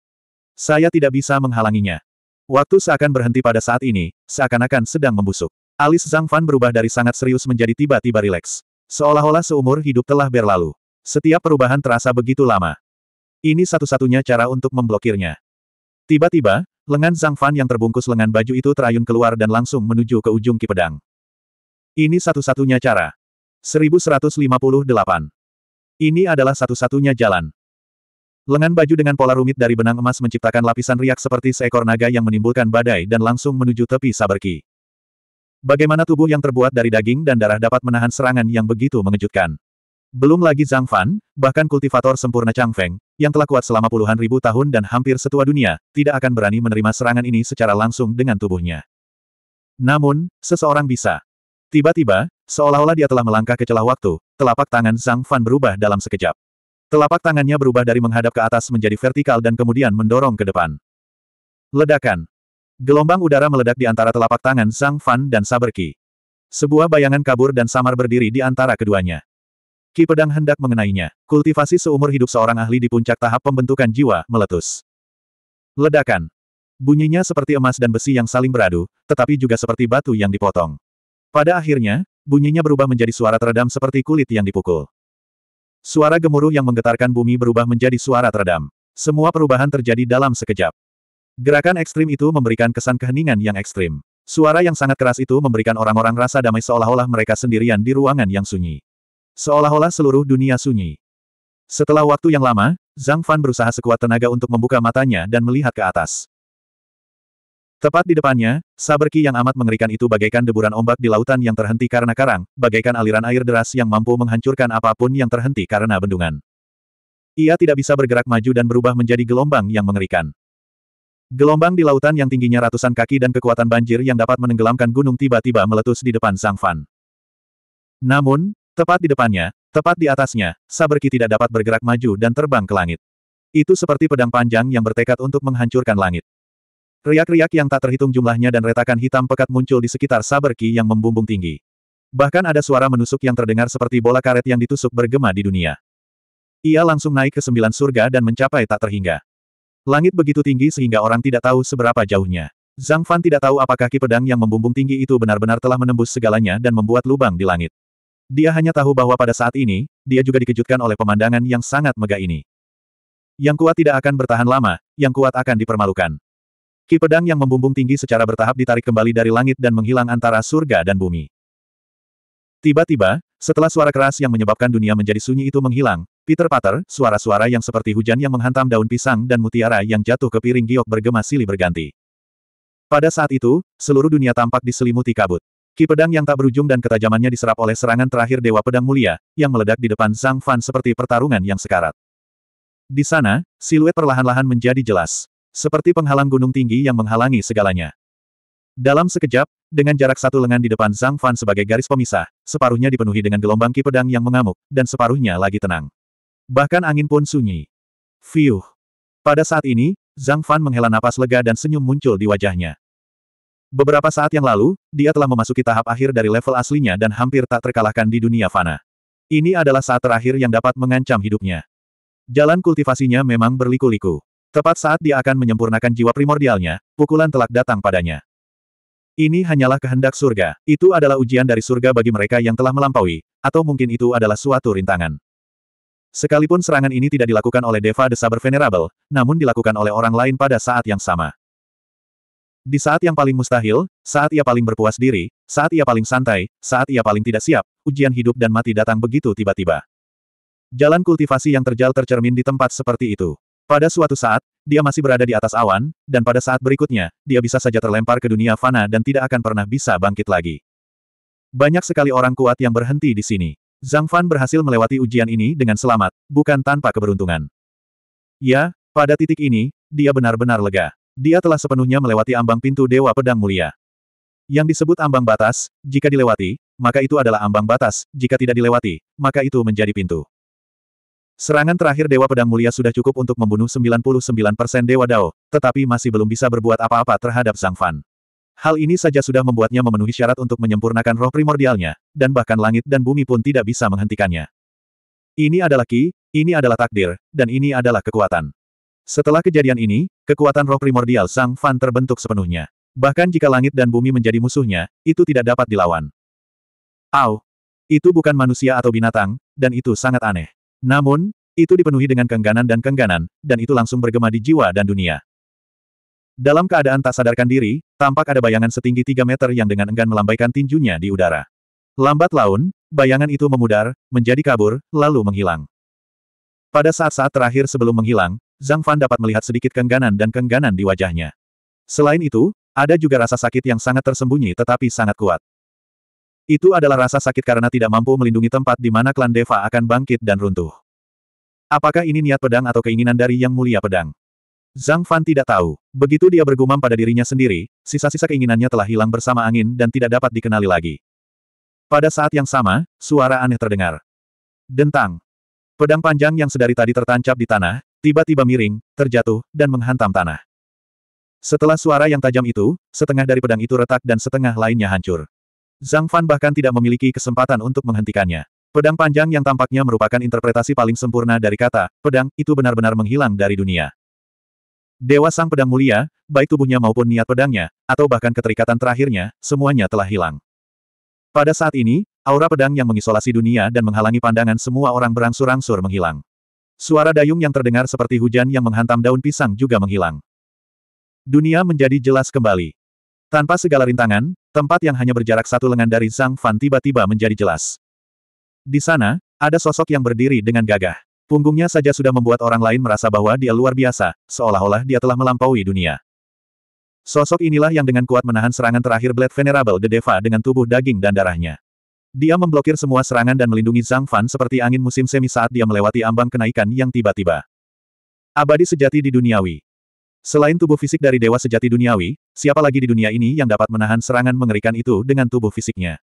Saya tidak bisa menghalanginya. Waktu seakan berhenti pada saat ini, seakan-akan sedang membusuk. Alis Zhang Fan berubah dari sangat serius menjadi tiba-tiba rileks. Seolah-olah seumur hidup telah berlalu. Setiap perubahan terasa begitu lama. Ini satu-satunya cara untuk memblokirnya. Tiba-tiba, lengan Zhang Fan yang terbungkus lengan baju itu terayun keluar dan langsung menuju ke ujung kipedang. Ini satu-satunya cara. 1158. Ini adalah satu-satunya jalan. Lengan baju dengan pola rumit dari benang emas menciptakan lapisan riak seperti seekor naga yang menimbulkan badai dan langsung menuju tepi saberki. Bagaimana tubuh yang terbuat dari daging dan darah dapat menahan serangan yang begitu mengejutkan? Belum lagi Zhang Fan, bahkan kultivator sempurna Chang Feng, yang telah kuat selama puluhan ribu tahun dan hampir setua dunia, tidak akan berani menerima serangan ini secara langsung dengan tubuhnya. Namun, seseorang bisa. Tiba-tiba, seolah-olah dia telah melangkah ke celah waktu, telapak tangan Zhang Fan berubah dalam sekejap. Telapak tangannya berubah dari menghadap ke atas menjadi vertikal dan kemudian mendorong ke depan. Ledakan. Gelombang udara meledak di antara telapak tangan Zhang Fan dan Saberki. Sebuah bayangan kabur dan samar berdiri di antara keduanya. Ki pedang hendak mengenainya. Kultivasi seumur hidup seorang ahli di puncak tahap pembentukan jiwa, meletus. Ledakan. Bunyinya seperti emas dan besi yang saling beradu, tetapi juga seperti batu yang dipotong. Pada akhirnya, bunyinya berubah menjadi suara teredam seperti kulit yang dipukul. Suara gemuruh yang menggetarkan bumi berubah menjadi suara teredam. Semua perubahan terjadi dalam sekejap. Gerakan ekstrim itu memberikan kesan keheningan yang ekstrim. Suara yang sangat keras itu memberikan orang-orang rasa damai seolah-olah mereka sendirian di ruangan yang sunyi. Seolah-olah seluruh dunia sunyi. Setelah waktu yang lama, Zhang Fan berusaha sekuat tenaga untuk membuka matanya dan melihat ke atas. Tepat di depannya, saberki yang amat mengerikan itu bagaikan deburan ombak di lautan yang terhenti karena karang, bagaikan aliran air deras yang mampu menghancurkan apapun yang terhenti karena bendungan. Ia tidak bisa bergerak maju dan berubah menjadi gelombang yang mengerikan. Gelombang di lautan yang tingginya ratusan kaki dan kekuatan banjir yang dapat menenggelamkan gunung tiba-tiba meletus di depan Zhang Fan. Namun, Tepat di depannya, tepat di atasnya, Saberki tidak dapat bergerak maju dan terbang ke langit. Itu seperti pedang panjang yang bertekad untuk menghancurkan langit. Riak-riak yang tak terhitung jumlahnya dan retakan hitam pekat muncul di sekitar Saberki yang membumbung tinggi. Bahkan ada suara menusuk yang terdengar seperti bola karet yang ditusuk bergema di dunia. Ia langsung naik ke sembilan surga dan mencapai tak terhingga. Langit begitu tinggi sehingga orang tidak tahu seberapa jauhnya. Zhang Fan tidak tahu apakah ki pedang yang membumbung tinggi itu benar-benar telah menembus segalanya dan membuat lubang di langit. Dia hanya tahu bahwa pada saat ini, dia juga dikejutkan oleh pemandangan yang sangat megah ini. Yang kuat tidak akan bertahan lama, yang kuat akan dipermalukan. Ki pedang yang membumbung tinggi secara bertahap ditarik kembali dari langit dan menghilang antara surga dan bumi. Tiba-tiba, setelah suara keras yang menyebabkan dunia menjadi sunyi itu menghilang, Peter Pater, suara-suara yang seperti hujan yang menghantam daun pisang dan mutiara yang jatuh ke piring giok bergema silih berganti. Pada saat itu, seluruh dunia tampak diselimuti kabut. Ki pedang yang tak berujung dan ketajamannya diserap oleh serangan terakhir Dewa Pedang Mulia, yang meledak di depan Zhang Fan seperti pertarungan yang sekarat. Di sana, siluet perlahan-lahan menjadi jelas. Seperti penghalang gunung tinggi yang menghalangi segalanya. Dalam sekejap, dengan jarak satu lengan di depan Zhang Fan sebagai garis pemisah, separuhnya dipenuhi dengan gelombang ki pedang yang mengamuk, dan separuhnya lagi tenang. Bahkan angin pun sunyi. Fiuh. Pada saat ini, Zhang Fan menghela napas lega dan senyum muncul di wajahnya. Beberapa saat yang lalu, dia telah memasuki tahap akhir dari level aslinya dan hampir tak terkalahkan di dunia fana. Ini adalah saat terakhir yang dapat mengancam hidupnya. Jalan kultivasinya memang berliku-liku. Tepat saat dia akan menyempurnakan jiwa primordialnya, pukulan telak datang padanya. Ini hanyalah kehendak surga, itu adalah ujian dari surga bagi mereka yang telah melampaui, atau mungkin itu adalah suatu rintangan. Sekalipun serangan ini tidak dilakukan oleh Deva the Saber Venerable, namun dilakukan oleh orang lain pada saat yang sama. Di saat yang paling mustahil, saat ia paling berpuas diri, saat ia paling santai, saat ia paling tidak siap, ujian hidup dan mati datang begitu tiba-tiba. Jalan kultivasi yang terjal tercermin di tempat seperti itu. Pada suatu saat, dia masih berada di atas awan, dan pada saat berikutnya, dia bisa saja terlempar ke dunia fana dan tidak akan pernah bisa bangkit lagi. Banyak sekali orang kuat yang berhenti di sini. Zhang Fan berhasil melewati ujian ini dengan selamat, bukan tanpa keberuntungan. Ya, pada titik ini, dia benar-benar lega dia telah sepenuhnya melewati ambang pintu Dewa Pedang Mulia. Yang disebut ambang batas, jika dilewati, maka itu adalah ambang batas, jika tidak dilewati, maka itu menjadi pintu. Serangan terakhir Dewa Pedang Mulia sudah cukup untuk membunuh 99% Dewa Dao, tetapi masih belum bisa berbuat apa-apa terhadap Sang Fan. Hal ini saja sudah membuatnya memenuhi syarat untuk menyempurnakan roh primordialnya, dan bahkan langit dan bumi pun tidak bisa menghentikannya. Ini adalah ki, ini adalah takdir, dan ini adalah kekuatan. Setelah kejadian ini, kekuatan roh primordial Sang Fan terbentuk sepenuhnya. Bahkan jika langit dan bumi menjadi musuhnya, itu tidak dapat dilawan. Au! Itu bukan manusia atau binatang, dan itu sangat aneh. Namun, itu dipenuhi dengan kengganan dan kengganan, dan itu langsung bergema di jiwa dan dunia. Dalam keadaan tak sadarkan diri, tampak ada bayangan setinggi 3 meter yang dengan enggan melambaikan tinjunya di udara. Lambat laun, bayangan itu memudar, menjadi kabur, lalu menghilang. Pada saat-saat terakhir sebelum menghilang, Zhang Fan dapat melihat sedikit kengganan dan kengganan di wajahnya. Selain itu, ada juga rasa sakit yang sangat tersembunyi tetapi sangat kuat. Itu adalah rasa sakit karena tidak mampu melindungi tempat di mana klan Deva akan bangkit dan runtuh. Apakah ini niat pedang atau keinginan dari Yang Mulia Pedang? Zhang Fan tidak tahu. Begitu dia bergumam pada dirinya sendiri, sisa-sisa keinginannya telah hilang bersama angin dan tidak dapat dikenali lagi. Pada saat yang sama, suara aneh terdengar. Dentang. Pedang panjang yang sedari tadi tertancap di tanah, tiba-tiba miring, terjatuh, dan menghantam tanah. Setelah suara yang tajam itu, setengah dari pedang itu retak dan setengah lainnya hancur. Zhang Fan bahkan tidak memiliki kesempatan untuk menghentikannya. Pedang panjang yang tampaknya merupakan interpretasi paling sempurna dari kata, pedang, itu benar-benar menghilang dari dunia. Dewa Sang Pedang Mulia, baik tubuhnya maupun niat pedangnya, atau bahkan keterikatan terakhirnya, semuanya telah hilang. Pada saat ini, aura pedang yang mengisolasi dunia dan menghalangi pandangan semua orang berangsur-angsur menghilang. Suara dayung yang terdengar seperti hujan yang menghantam daun pisang juga menghilang. Dunia menjadi jelas kembali. Tanpa segala rintangan, tempat yang hanya berjarak satu lengan dari Zhang Fan tiba-tiba menjadi jelas. Di sana, ada sosok yang berdiri dengan gagah. Punggungnya saja sudah membuat orang lain merasa bahwa dia luar biasa, seolah-olah dia telah melampaui dunia. Sosok inilah yang dengan kuat menahan serangan terakhir Blade Venerable The Deva dengan tubuh daging dan darahnya. Dia memblokir semua serangan dan melindungi Zhang Fan seperti angin musim semi saat dia melewati ambang kenaikan yang tiba-tiba. Abadi sejati di duniawi. Selain tubuh fisik dari dewa sejati duniawi, siapa lagi di dunia ini yang dapat menahan serangan mengerikan itu dengan tubuh fisiknya?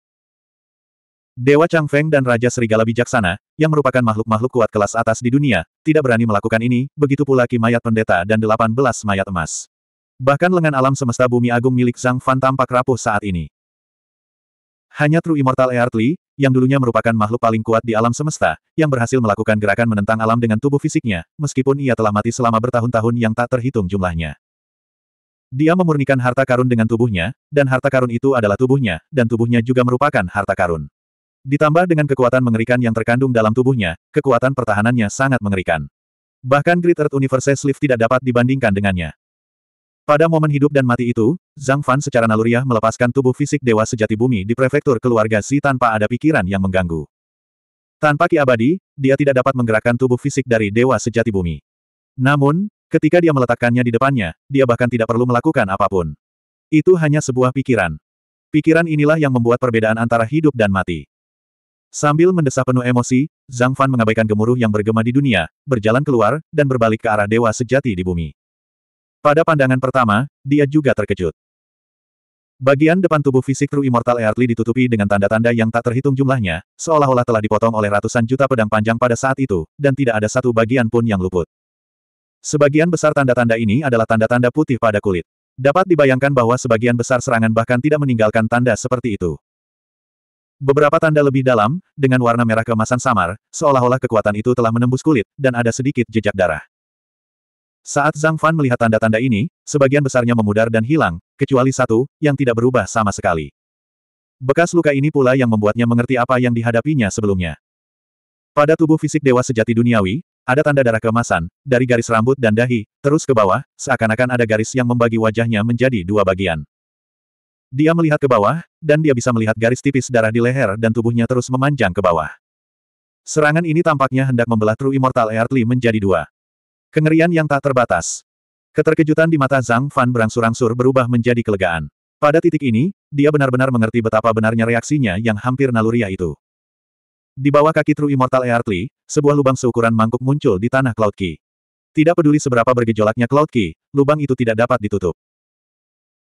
Dewa Chang Feng dan Raja Serigala Bijaksana, yang merupakan makhluk-makhluk kuat kelas atas di dunia, tidak berani melakukan ini, begitu pula Ki Mayat Pendeta dan delapan belas mayat emas. Bahkan lengan alam semesta bumi agung milik Zhang Fan tampak rapuh saat ini. Hanya True Immortal Earthly, yang dulunya merupakan makhluk paling kuat di alam semesta, yang berhasil melakukan gerakan menentang alam dengan tubuh fisiknya, meskipun ia telah mati selama bertahun-tahun yang tak terhitung jumlahnya. Dia memurnikan harta karun dengan tubuhnya, dan harta karun itu adalah tubuhnya, dan tubuhnya juga merupakan harta karun. Ditambah dengan kekuatan mengerikan yang terkandung dalam tubuhnya, kekuatan pertahanannya sangat mengerikan. Bahkan Great Earth Universe Sleeve tidak dapat dibandingkan dengannya. Pada momen hidup dan mati itu, Zhang Fan secara naluriah melepaskan tubuh fisik dewa sejati bumi di prefektur keluarga Xi tanpa ada pikiran yang mengganggu. Tanpa Ki Abadi, dia tidak dapat menggerakkan tubuh fisik dari dewa sejati bumi. Namun, ketika dia meletakkannya di depannya, dia bahkan tidak perlu melakukan apapun. Itu hanya sebuah pikiran. Pikiran inilah yang membuat perbedaan antara hidup dan mati. Sambil mendesah penuh emosi, Zhang Fan mengabaikan gemuruh yang bergema di dunia, berjalan keluar, dan berbalik ke arah dewa sejati di bumi. Pada pandangan pertama, dia juga terkejut. Bagian depan tubuh fisik True Immortal Earthly ditutupi dengan tanda-tanda yang tak terhitung jumlahnya, seolah-olah telah dipotong oleh ratusan juta pedang panjang pada saat itu, dan tidak ada satu bagian pun yang luput. Sebagian besar tanda-tanda ini adalah tanda-tanda putih pada kulit. Dapat dibayangkan bahwa sebagian besar serangan bahkan tidak meninggalkan tanda seperti itu. Beberapa tanda lebih dalam, dengan warna merah keemasan samar, seolah-olah kekuatan itu telah menembus kulit, dan ada sedikit jejak darah. Saat Zhang Fan melihat tanda-tanda ini, sebagian besarnya memudar dan hilang, kecuali satu, yang tidak berubah sama sekali. Bekas luka ini pula yang membuatnya mengerti apa yang dihadapinya sebelumnya. Pada tubuh fisik dewa sejati duniawi, ada tanda darah kemasan, dari garis rambut dan dahi, terus ke bawah, seakan-akan ada garis yang membagi wajahnya menjadi dua bagian. Dia melihat ke bawah, dan dia bisa melihat garis tipis darah di leher dan tubuhnya terus memanjang ke bawah. Serangan ini tampaknya hendak membelah True Immortal Earthly menjadi dua. Kengerian yang tak terbatas. Keterkejutan di mata Zhang Fan berangsur-angsur berubah menjadi kelegaan. Pada titik ini, dia benar-benar mengerti betapa benarnya reaksinya yang hampir naluriah itu. Di bawah kaki True Immortal Earthly, sebuah lubang seukuran mangkuk muncul di tanah Cloud Key. Tidak peduli seberapa bergejolaknya Cloud Key, lubang itu tidak dapat ditutup.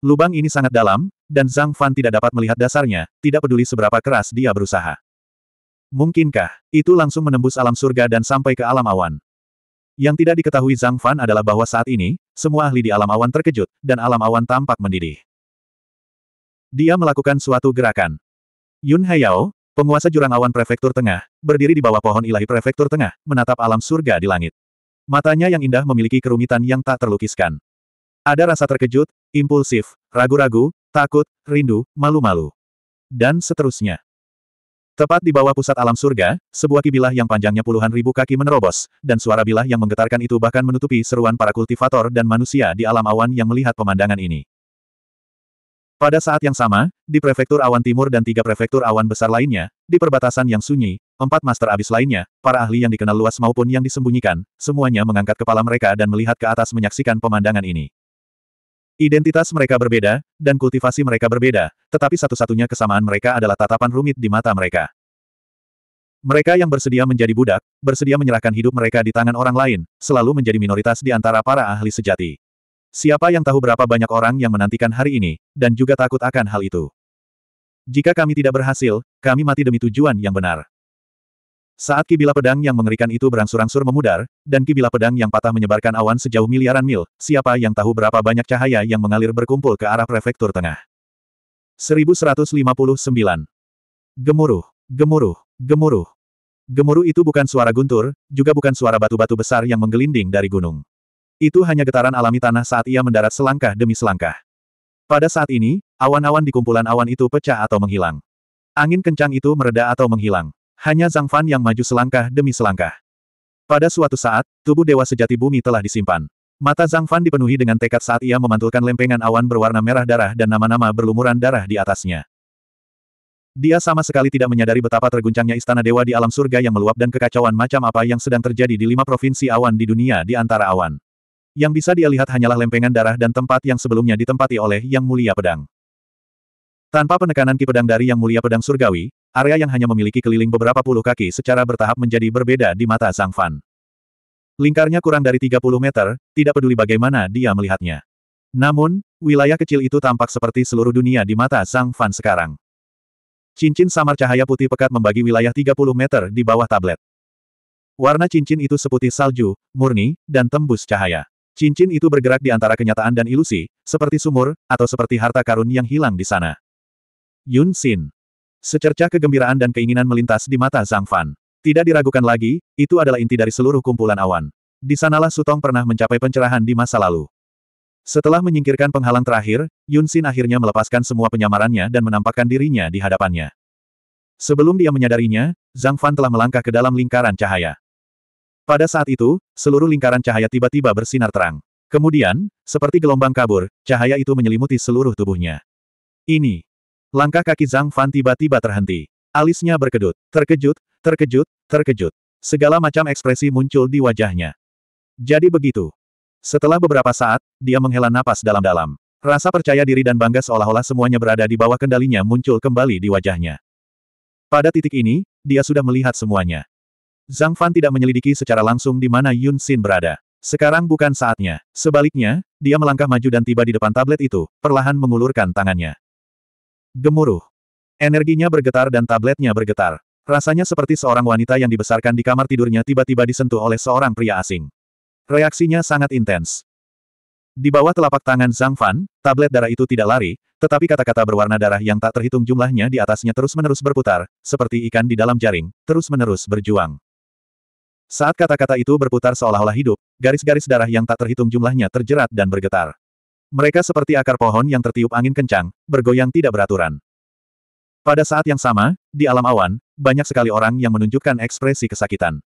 Lubang ini sangat dalam, dan Zhang Fan tidak dapat melihat dasarnya, tidak peduli seberapa keras dia berusaha. Mungkinkah, itu langsung menembus alam surga dan sampai ke alam awan. Yang tidak diketahui Zhang Fan adalah bahwa saat ini, semua ahli di alam awan terkejut, dan alam awan tampak mendidih. Dia melakukan suatu gerakan. Yun Hayao, penguasa jurang awan prefektur tengah, berdiri di bawah pohon ilahi prefektur tengah, menatap alam surga di langit. Matanya yang indah memiliki kerumitan yang tak terlukiskan. Ada rasa terkejut, impulsif, ragu-ragu, takut, rindu, malu-malu. Dan seterusnya. Tepat di bawah pusat alam surga, sebuah kibilah yang panjangnya puluhan ribu kaki menerobos, dan suara bilah yang menggetarkan itu bahkan menutupi seruan para kultivator dan manusia di alam awan yang melihat pemandangan ini. Pada saat yang sama, di prefektur awan timur dan tiga prefektur awan besar lainnya, di perbatasan yang sunyi, empat master abis lainnya, para ahli yang dikenal luas maupun yang disembunyikan, semuanya mengangkat kepala mereka dan melihat ke atas menyaksikan pemandangan ini. Identitas mereka berbeda, dan kultivasi mereka berbeda, tetapi satu-satunya kesamaan mereka adalah tatapan rumit di mata mereka. Mereka yang bersedia menjadi budak, bersedia menyerahkan hidup mereka di tangan orang lain, selalu menjadi minoritas di antara para ahli sejati. Siapa yang tahu berapa banyak orang yang menantikan hari ini, dan juga takut akan hal itu. Jika kami tidak berhasil, kami mati demi tujuan yang benar. Saat kibila pedang yang mengerikan itu berangsur-angsur memudar, dan kibila pedang yang patah menyebarkan awan sejauh miliaran mil, siapa yang tahu berapa banyak cahaya yang mengalir berkumpul ke arah prefektur tengah. 1159. Gemuruh, gemuruh, gemuruh. Gemuruh itu bukan suara guntur, juga bukan suara batu-batu besar yang menggelinding dari gunung. Itu hanya getaran alami tanah saat ia mendarat selangkah demi selangkah. Pada saat ini, awan-awan di kumpulan awan itu pecah atau menghilang. Angin kencang itu mereda atau menghilang. Hanya Zhang Fan yang maju selangkah demi selangkah. Pada suatu saat, tubuh Dewa Sejati Bumi telah disimpan. Mata Zhang Fan dipenuhi dengan tekad saat ia memantulkan lempengan awan berwarna merah darah dan nama-nama berlumuran darah di atasnya. Dia sama sekali tidak menyadari betapa terguncangnya istana dewa di alam surga yang meluap dan kekacauan macam apa yang sedang terjadi di lima provinsi awan di dunia di antara awan. Yang bisa dia lihat hanyalah lempengan darah dan tempat yang sebelumnya ditempati oleh Yang Mulia Pedang. Tanpa penekanan Ki Pedang dari Yang Mulia Pedang Surgawi, Area yang hanya memiliki keliling beberapa puluh kaki secara bertahap menjadi berbeda di mata Zhang Fan. Lingkarnya kurang dari 30 meter, tidak peduli bagaimana dia melihatnya. Namun, wilayah kecil itu tampak seperti seluruh dunia di mata Zhang Fan sekarang. Cincin samar cahaya putih pekat membagi wilayah 30 meter di bawah tablet. Warna cincin itu seputih salju, murni, dan tembus cahaya. Cincin itu bergerak di antara kenyataan dan ilusi, seperti sumur, atau seperti harta karun yang hilang di sana. Yun Xin Secercah kegembiraan dan keinginan melintas di mata Zhang Fan. Tidak diragukan lagi, itu adalah inti dari seluruh kumpulan awan. Di sanalah Sutong pernah mencapai pencerahan di masa lalu. Setelah menyingkirkan penghalang terakhir, Yun Xin akhirnya melepaskan semua penyamarannya dan menampakkan dirinya di hadapannya. Sebelum dia menyadarinya, Zhang Fan telah melangkah ke dalam lingkaran cahaya. Pada saat itu, seluruh lingkaran cahaya tiba-tiba bersinar terang. Kemudian, seperti gelombang kabur, cahaya itu menyelimuti seluruh tubuhnya. Ini, Langkah kaki Zhang Fan tiba-tiba terhenti. Alisnya berkedut, terkejut, terkejut, terkejut. Segala macam ekspresi muncul di wajahnya. Jadi begitu. Setelah beberapa saat, dia menghela napas dalam-dalam. Rasa percaya diri dan bangga seolah-olah semuanya berada di bawah kendalinya muncul kembali di wajahnya. Pada titik ini, dia sudah melihat semuanya. Zhang Fan tidak menyelidiki secara langsung di mana Yun Xin berada. Sekarang bukan saatnya. Sebaliknya, dia melangkah maju dan tiba di depan tablet itu, perlahan mengulurkan tangannya. Gemuruh. Energinya bergetar dan tabletnya bergetar. Rasanya seperti seorang wanita yang dibesarkan di kamar tidurnya tiba-tiba disentuh oleh seorang pria asing. Reaksinya sangat intens. Di bawah telapak tangan Zhang Fan, tablet darah itu tidak lari, tetapi kata-kata berwarna darah yang tak terhitung jumlahnya di atasnya terus-menerus berputar, seperti ikan di dalam jaring, terus-menerus berjuang. Saat kata-kata itu berputar seolah-olah hidup, garis-garis darah yang tak terhitung jumlahnya terjerat dan bergetar. Mereka seperti akar pohon yang tertiup angin kencang, bergoyang tidak beraturan. Pada saat yang sama, di alam awan, banyak sekali orang yang menunjukkan ekspresi kesakitan.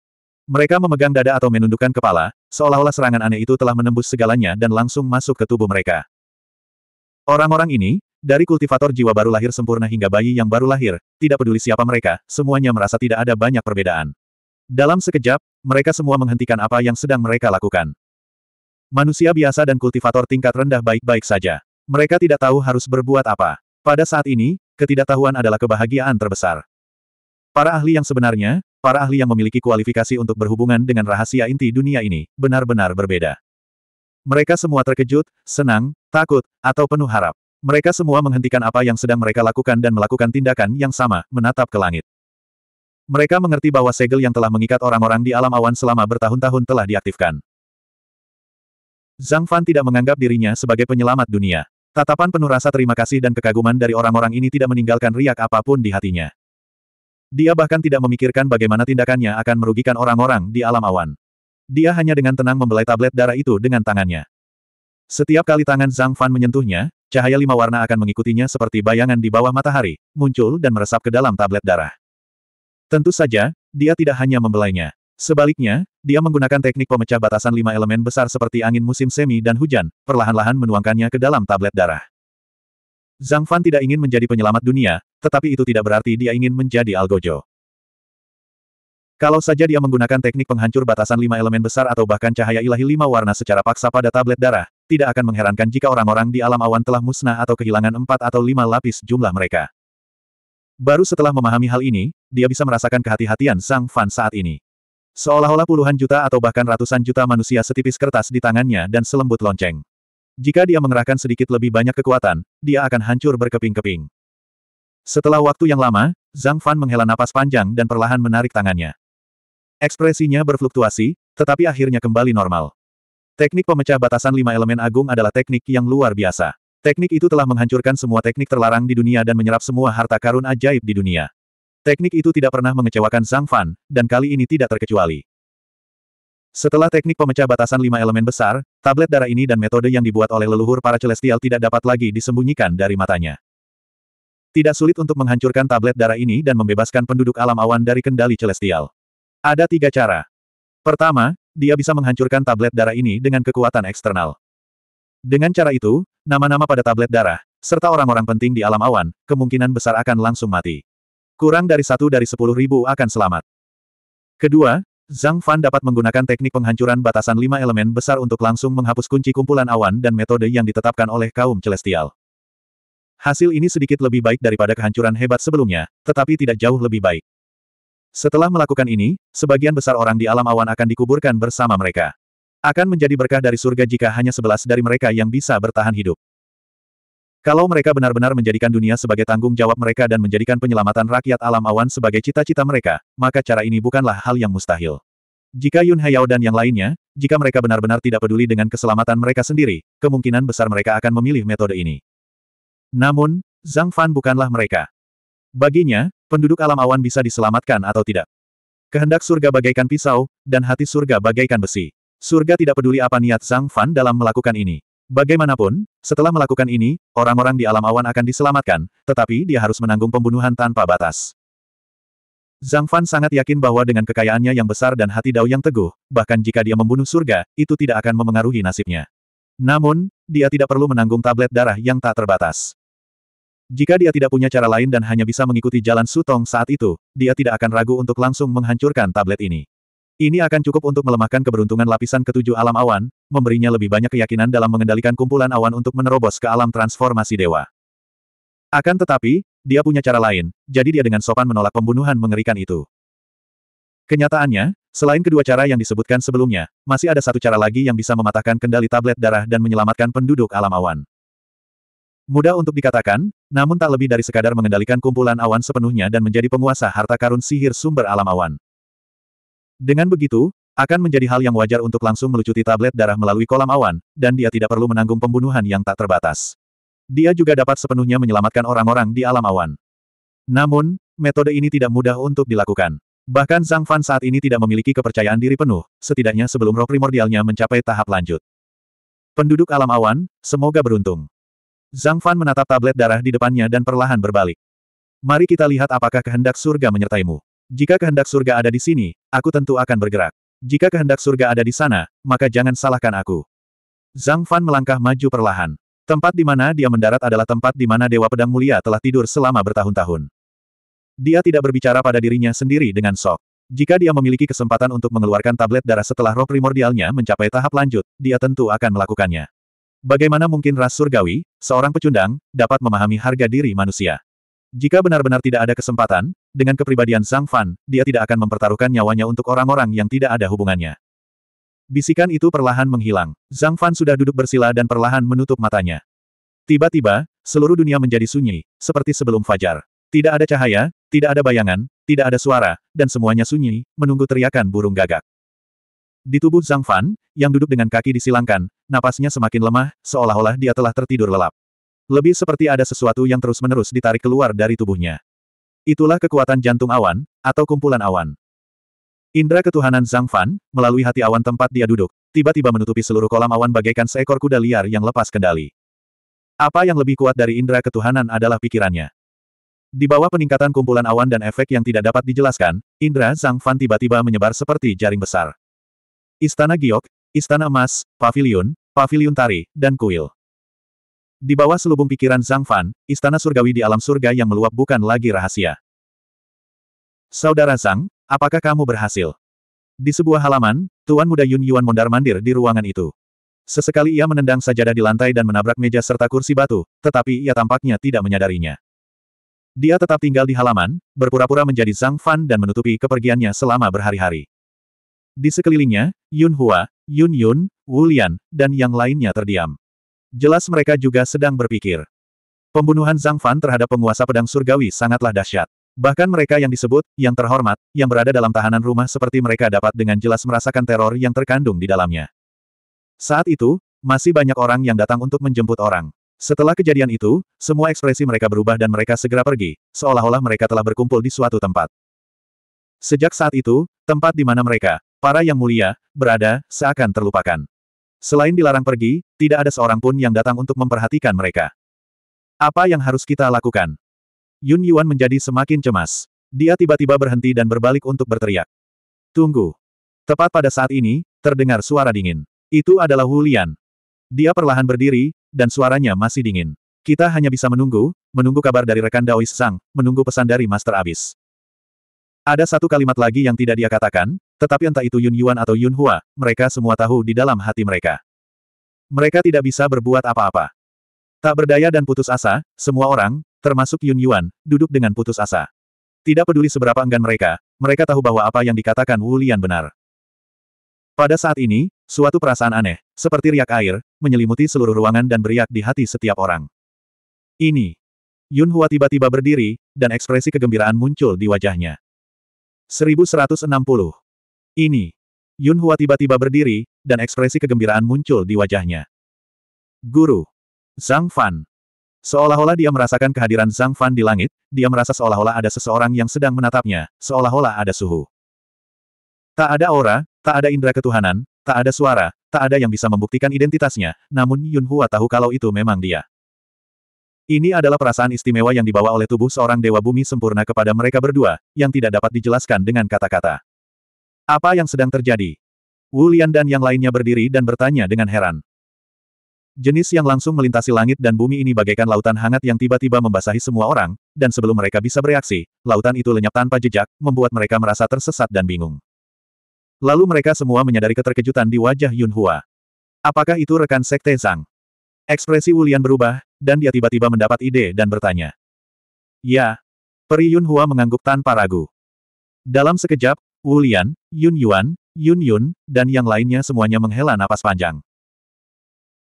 Mereka memegang dada atau menundukkan kepala, seolah-olah serangan aneh itu telah menembus segalanya dan langsung masuk ke tubuh mereka. Orang-orang ini, dari kultivator jiwa baru lahir sempurna hingga bayi yang baru lahir, tidak peduli siapa mereka, semuanya merasa tidak ada banyak perbedaan. Dalam sekejap, mereka semua menghentikan apa yang sedang mereka lakukan. Manusia biasa dan kultivator tingkat rendah baik-baik saja. Mereka tidak tahu harus berbuat apa. Pada saat ini, ketidaktahuan adalah kebahagiaan terbesar. Para ahli yang sebenarnya, para ahli yang memiliki kualifikasi untuk berhubungan dengan rahasia inti dunia ini, benar-benar berbeda. Mereka semua terkejut, senang, takut, atau penuh harap. Mereka semua menghentikan apa yang sedang mereka lakukan dan melakukan tindakan yang sama, menatap ke langit. Mereka mengerti bahwa segel yang telah mengikat orang-orang di alam awan selama bertahun-tahun telah diaktifkan. Zhang Fan tidak menganggap dirinya sebagai penyelamat dunia. Tatapan penuh rasa terima kasih dan kekaguman dari orang-orang ini tidak meninggalkan riak apapun di hatinya. Dia bahkan tidak memikirkan bagaimana tindakannya akan merugikan orang-orang di alam awan. Dia hanya dengan tenang membelai tablet darah itu dengan tangannya. Setiap kali tangan Zhang Fan menyentuhnya, cahaya lima warna akan mengikutinya seperti bayangan di bawah matahari, muncul dan meresap ke dalam tablet darah. Tentu saja, dia tidak hanya membelainya. Sebaliknya, dia menggunakan teknik pemecah batasan lima elemen besar seperti angin musim semi dan hujan, perlahan-lahan menuangkannya ke dalam tablet darah. Zhang Fan tidak ingin menjadi penyelamat dunia, tetapi itu tidak berarti dia ingin menjadi Algojo. Kalau saja dia menggunakan teknik penghancur batasan lima elemen besar atau bahkan cahaya ilahi lima warna secara paksa pada tablet darah, tidak akan mengherankan jika orang-orang di alam awan telah musnah atau kehilangan empat atau lima lapis jumlah mereka. Baru setelah memahami hal ini, dia bisa merasakan kehati-hatian Zhang Fan saat ini. Seolah-olah puluhan juta atau bahkan ratusan juta manusia setipis kertas di tangannya dan selembut lonceng. Jika dia mengerahkan sedikit lebih banyak kekuatan, dia akan hancur berkeping-keping. Setelah waktu yang lama, Zhang Fan menghela napas panjang dan perlahan menarik tangannya. Ekspresinya berfluktuasi, tetapi akhirnya kembali normal. Teknik pemecah batasan lima elemen agung adalah teknik yang luar biasa. Teknik itu telah menghancurkan semua teknik terlarang di dunia dan menyerap semua harta karun ajaib di dunia. Teknik itu tidak pernah mengecewakan Zhang Fan, dan kali ini tidak terkecuali. Setelah teknik pemecah batasan lima elemen besar, tablet darah ini dan metode yang dibuat oleh leluhur para celestial tidak dapat lagi disembunyikan dari matanya. Tidak sulit untuk menghancurkan tablet darah ini dan membebaskan penduduk alam awan dari kendali celestial. Ada tiga cara. Pertama, dia bisa menghancurkan tablet darah ini dengan kekuatan eksternal. Dengan cara itu, nama-nama pada tablet darah, serta orang-orang penting di alam awan, kemungkinan besar akan langsung mati. Kurang dari satu dari sepuluh ribu akan selamat. Kedua, Zhang Fan dapat menggunakan teknik penghancuran batasan lima elemen besar untuk langsung menghapus kunci kumpulan awan dan metode yang ditetapkan oleh kaum celestial. Hasil ini sedikit lebih baik daripada kehancuran hebat sebelumnya, tetapi tidak jauh lebih baik. Setelah melakukan ini, sebagian besar orang di alam awan akan dikuburkan bersama mereka. Akan menjadi berkah dari surga jika hanya sebelas dari mereka yang bisa bertahan hidup. Kalau mereka benar-benar menjadikan dunia sebagai tanggung jawab mereka dan menjadikan penyelamatan rakyat alam awan sebagai cita-cita mereka, maka cara ini bukanlah hal yang mustahil. Jika Yun Hayao dan yang lainnya, jika mereka benar-benar tidak peduli dengan keselamatan mereka sendiri, kemungkinan besar mereka akan memilih metode ini. Namun, Zhang Fan bukanlah mereka. Baginya, penduduk alam awan bisa diselamatkan atau tidak. Kehendak surga bagaikan pisau, dan hati surga bagaikan besi. Surga tidak peduli apa niat Zhang Fan dalam melakukan ini. Bagaimanapun, setelah melakukan ini, orang-orang di alam awan akan diselamatkan, tetapi dia harus menanggung pembunuhan tanpa batas. Zhang Fan sangat yakin bahwa dengan kekayaannya yang besar dan hati Dao yang teguh, bahkan jika dia membunuh surga, itu tidak akan memengaruhi nasibnya. Namun, dia tidak perlu menanggung tablet darah yang tak terbatas. Jika dia tidak punya cara lain dan hanya bisa mengikuti jalan Sutong saat itu, dia tidak akan ragu untuk langsung menghancurkan tablet ini. Ini akan cukup untuk melemahkan keberuntungan lapisan ketujuh alam awan, memberinya lebih banyak keyakinan dalam mengendalikan kumpulan awan untuk menerobos ke alam transformasi dewa. Akan tetapi, dia punya cara lain, jadi dia dengan sopan menolak pembunuhan mengerikan itu. Kenyataannya, selain kedua cara yang disebutkan sebelumnya, masih ada satu cara lagi yang bisa mematahkan kendali tablet darah dan menyelamatkan penduduk alam awan. Mudah untuk dikatakan, namun tak lebih dari sekadar mengendalikan kumpulan awan sepenuhnya dan menjadi penguasa harta karun sihir sumber alam awan. Dengan begitu, akan menjadi hal yang wajar untuk langsung melucuti tablet darah melalui kolam awan, dan dia tidak perlu menanggung pembunuhan yang tak terbatas. Dia juga dapat sepenuhnya menyelamatkan orang-orang di alam awan. Namun, metode ini tidak mudah untuk dilakukan. Bahkan Zhang Fan saat ini tidak memiliki kepercayaan diri penuh, setidaknya sebelum roh primordialnya mencapai tahap lanjut. Penduduk alam awan, semoga beruntung. Zhang Fan menatap tablet darah di depannya dan perlahan berbalik. Mari kita lihat apakah kehendak surga menyertaimu. Jika kehendak surga ada di sini, aku tentu akan bergerak. Jika kehendak surga ada di sana, maka jangan salahkan aku. Zhang Fan melangkah maju perlahan. Tempat di mana dia mendarat adalah tempat di mana Dewa Pedang Mulia telah tidur selama bertahun-tahun. Dia tidak berbicara pada dirinya sendiri dengan sok. Jika dia memiliki kesempatan untuk mengeluarkan tablet darah setelah roh primordialnya mencapai tahap lanjut, dia tentu akan melakukannya. Bagaimana mungkin ras surgawi, seorang pecundang, dapat memahami harga diri manusia? Jika benar-benar tidak ada kesempatan, dengan kepribadian Zhang Fan, dia tidak akan mempertaruhkan nyawanya untuk orang-orang yang tidak ada hubungannya. Bisikan itu perlahan menghilang. Zhang Fan sudah duduk bersila dan perlahan menutup matanya. Tiba-tiba, seluruh dunia menjadi sunyi, seperti sebelum fajar. Tidak ada cahaya, tidak ada bayangan, tidak ada suara, dan semuanya sunyi, menunggu teriakan burung gagak. Di tubuh Zhang Fan, yang duduk dengan kaki disilangkan, napasnya semakin lemah, seolah-olah dia telah tertidur lelap. Lebih seperti ada sesuatu yang terus-menerus ditarik keluar dari tubuhnya. Itulah kekuatan jantung awan, atau kumpulan awan. Indra ketuhanan Zhang Fan, melalui hati awan tempat dia duduk, tiba-tiba menutupi seluruh kolam awan bagaikan seekor kuda liar yang lepas kendali. Apa yang lebih kuat dari indra ketuhanan adalah pikirannya. Di bawah peningkatan kumpulan awan dan efek yang tidak dapat dijelaskan, indra Zhang Fan tiba-tiba menyebar seperti jaring besar. Istana Giok, Istana Emas, Pavilion, Pavilion Tari, dan Kuil. Di bawah selubung pikiran Zhang Fan, istana surgawi di alam surga yang meluap bukan lagi rahasia. Saudara Zhang, apakah kamu berhasil? Di sebuah halaman, Tuan Muda Yun Yuan mondar-mandir di ruangan itu. Sesekali ia menendang sajadah di lantai dan menabrak meja serta kursi batu, tetapi ia tampaknya tidak menyadarinya. Dia tetap tinggal di halaman, berpura-pura menjadi Zhang Fan dan menutupi kepergiannya selama berhari-hari. Di sekelilingnya, Yun Hua, Yun Yun, Wu Lian, dan yang lainnya terdiam. Jelas mereka juga sedang berpikir. Pembunuhan Zhang Fan terhadap penguasa pedang surgawi sangatlah dahsyat. Bahkan mereka yang disebut, yang terhormat, yang berada dalam tahanan rumah seperti mereka dapat dengan jelas merasakan teror yang terkandung di dalamnya. Saat itu, masih banyak orang yang datang untuk menjemput orang. Setelah kejadian itu, semua ekspresi mereka berubah dan mereka segera pergi, seolah-olah mereka telah berkumpul di suatu tempat. Sejak saat itu, tempat di mana mereka, para yang mulia, berada, seakan terlupakan. Selain dilarang pergi, tidak ada seorang pun yang datang untuk memperhatikan mereka. Apa yang harus kita lakukan? Yun Yuan menjadi semakin cemas. Dia tiba-tiba berhenti dan berbalik untuk berteriak. Tunggu. Tepat pada saat ini, terdengar suara dingin. Itu adalah Hulian. Dia perlahan berdiri, dan suaranya masih dingin. Kita hanya bisa menunggu, menunggu kabar dari rekan Daois Sang, menunggu pesan dari Master Abis. Ada satu kalimat lagi yang tidak dia katakan, tetapi entah itu Yun Yuan atau Yun Hua, mereka semua tahu di dalam hati mereka. Mereka tidak bisa berbuat apa-apa. Tak berdaya dan putus asa, semua orang, termasuk Yun Yuan, duduk dengan putus asa. Tidak peduli seberapa enggan mereka, mereka tahu bahwa apa yang dikatakan Wu Lian benar. Pada saat ini, suatu perasaan aneh, seperti riak air, menyelimuti seluruh ruangan dan beriak di hati setiap orang. Ini. Yun Hua tiba-tiba berdiri, dan ekspresi kegembiraan muncul di wajahnya. 1160 ini. Yun Hua tiba-tiba berdiri, dan ekspresi kegembiraan muncul di wajahnya. Guru. Zhang Fan. Seolah-olah dia merasakan kehadiran Zhang Fan di langit, dia merasa seolah-olah ada seseorang yang sedang menatapnya, seolah-olah ada suhu. Tak ada aura, tak ada indera ketuhanan, tak ada suara, tak ada yang bisa membuktikan identitasnya, namun Yun Hua tahu kalau itu memang dia. Ini adalah perasaan istimewa yang dibawa oleh tubuh seorang dewa bumi sempurna kepada mereka berdua, yang tidak dapat dijelaskan dengan kata-kata. Apa yang sedang terjadi? Wu Lian dan yang lainnya berdiri dan bertanya dengan heran. Jenis yang langsung melintasi langit dan bumi ini bagaikan lautan hangat yang tiba-tiba membasahi semua orang, dan sebelum mereka bisa bereaksi, lautan itu lenyap tanpa jejak, membuat mereka merasa tersesat dan bingung. Lalu mereka semua menyadari keterkejutan di wajah Yun Hua. Apakah itu rekan Sekte Zhang? Ekspresi Wulian berubah, dan dia tiba-tiba mendapat ide dan bertanya. Ya. Peri Yun Hua mengangguk tanpa ragu. Dalam sekejap, Wulian, Yunyuan, Yun Yuan, Yun Yun, dan yang lainnya semuanya menghela napas panjang.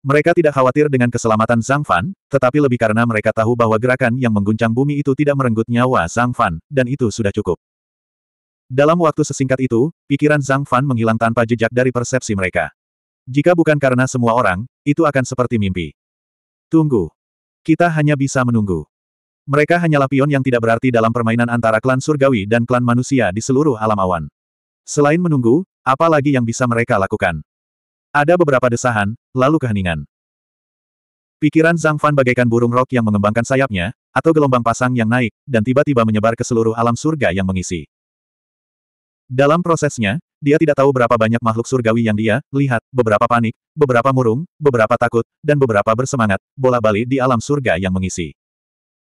Mereka tidak khawatir dengan keselamatan Zhang Fan, tetapi lebih karena mereka tahu bahwa gerakan yang mengguncang bumi itu tidak merenggut nyawa Zhang Fan, dan itu sudah cukup. Dalam waktu sesingkat itu, pikiran Zhang Fan menghilang tanpa jejak dari persepsi mereka. Jika bukan karena semua orang, itu akan seperti mimpi. Tunggu. Kita hanya bisa menunggu. Mereka hanyalah pion yang tidak berarti dalam permainan antara klan surgawi dan klan manusia di seluruh alam awan. Selain menunggu, apa lagi yang bisa mereka lakukan? Ada beberapa desahan, lalu keheningan. Pikiran Zhang Fan bagaikan burung rok yang mengembangkan sayapnya, atau gelombang pasang yang naik, dan tiba-tiba menyebar ke seluruh alam surga yang mengisi. Dalam prosesnya, dia tidak tahu berapa banyak makhluk surgawi yang dia lihat, beberapa panik, beberapa murung, beberapa takut, dan beberapa bersemangat, bola balik di alam surga yang mengisi.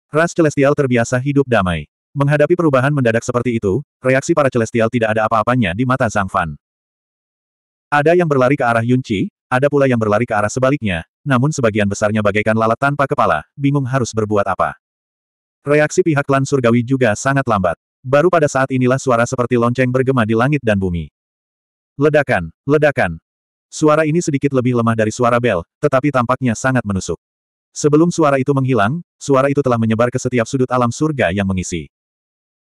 Ras Celestial terbiasa hidup damai. Menghadapi perubahan mendadak seperti itu, reaksi para Celestial tidak ada apa-apanya di mata Zhang Fan. Ada yang berlari ke arah Yunqi, ada pula yang berlari ke arah sebaliknya, namun sebagian besarnya bagaikan lalat tanpa kepala, bingung harus berbuat apa. Reaksi pihak klan surgawi juga sangat lambat. Baru pada saat inilah suara seperti lonceng bergema di langit dan bumi. Ledakan, ledakan. Suara ini sedikit lebih lemah dari suara bel, tetapi tampaknya sangat menusuk. Sebelum suara itu menghilang, suara itu telah menyebar ke setiap sudut alam surga yang mengisi.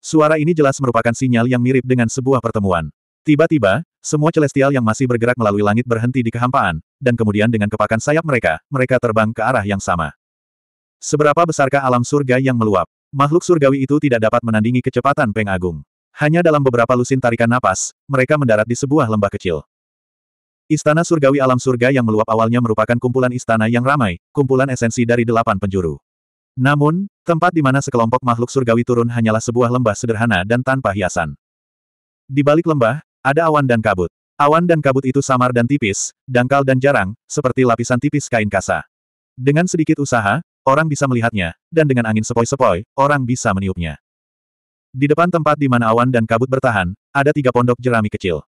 Suara ini jelas merupakan sinyal yang mirip dengan sebuah pertemuan. Tiba-tiba, semua celestial yang masih bergerak melalui langit berhenti di kehampaan, dan kemudian dengan kepakan sayap mereka, mereka terbang ke arah yang sama. Seberapa besarkah alam surga yang meluap? Makhluk surgawi itu tidak dapat menandingi kecepatan Peng Agung. Hanya dalam beberapa lusin tarikan napas, mereka mendarat di sebuah lembah kecil. Istana surgawi alam surga yang meluap awalnya merupakan kumpulan istana yang ramai, kumpulan esensi dari delapan penjuru. Namun, tempat di mana sekelompok makhluk surgawi turun hanyalah sebuah lembah sederhana dan tanpa hiasan. Di balik lembah, ada awan dan kabut. Awan dan kabut itu samar dan tipis, dangkal dan jarang, seperti lapisan tipis kain kasa. Dengan sedikit usaha, orang bisa melihatnya, dan dengan angin sepoi-sepoi, orang bisa meniupnya. Di depan tempat di mana awan dan kabut bertahan, ada tiga pondok jerami kecil.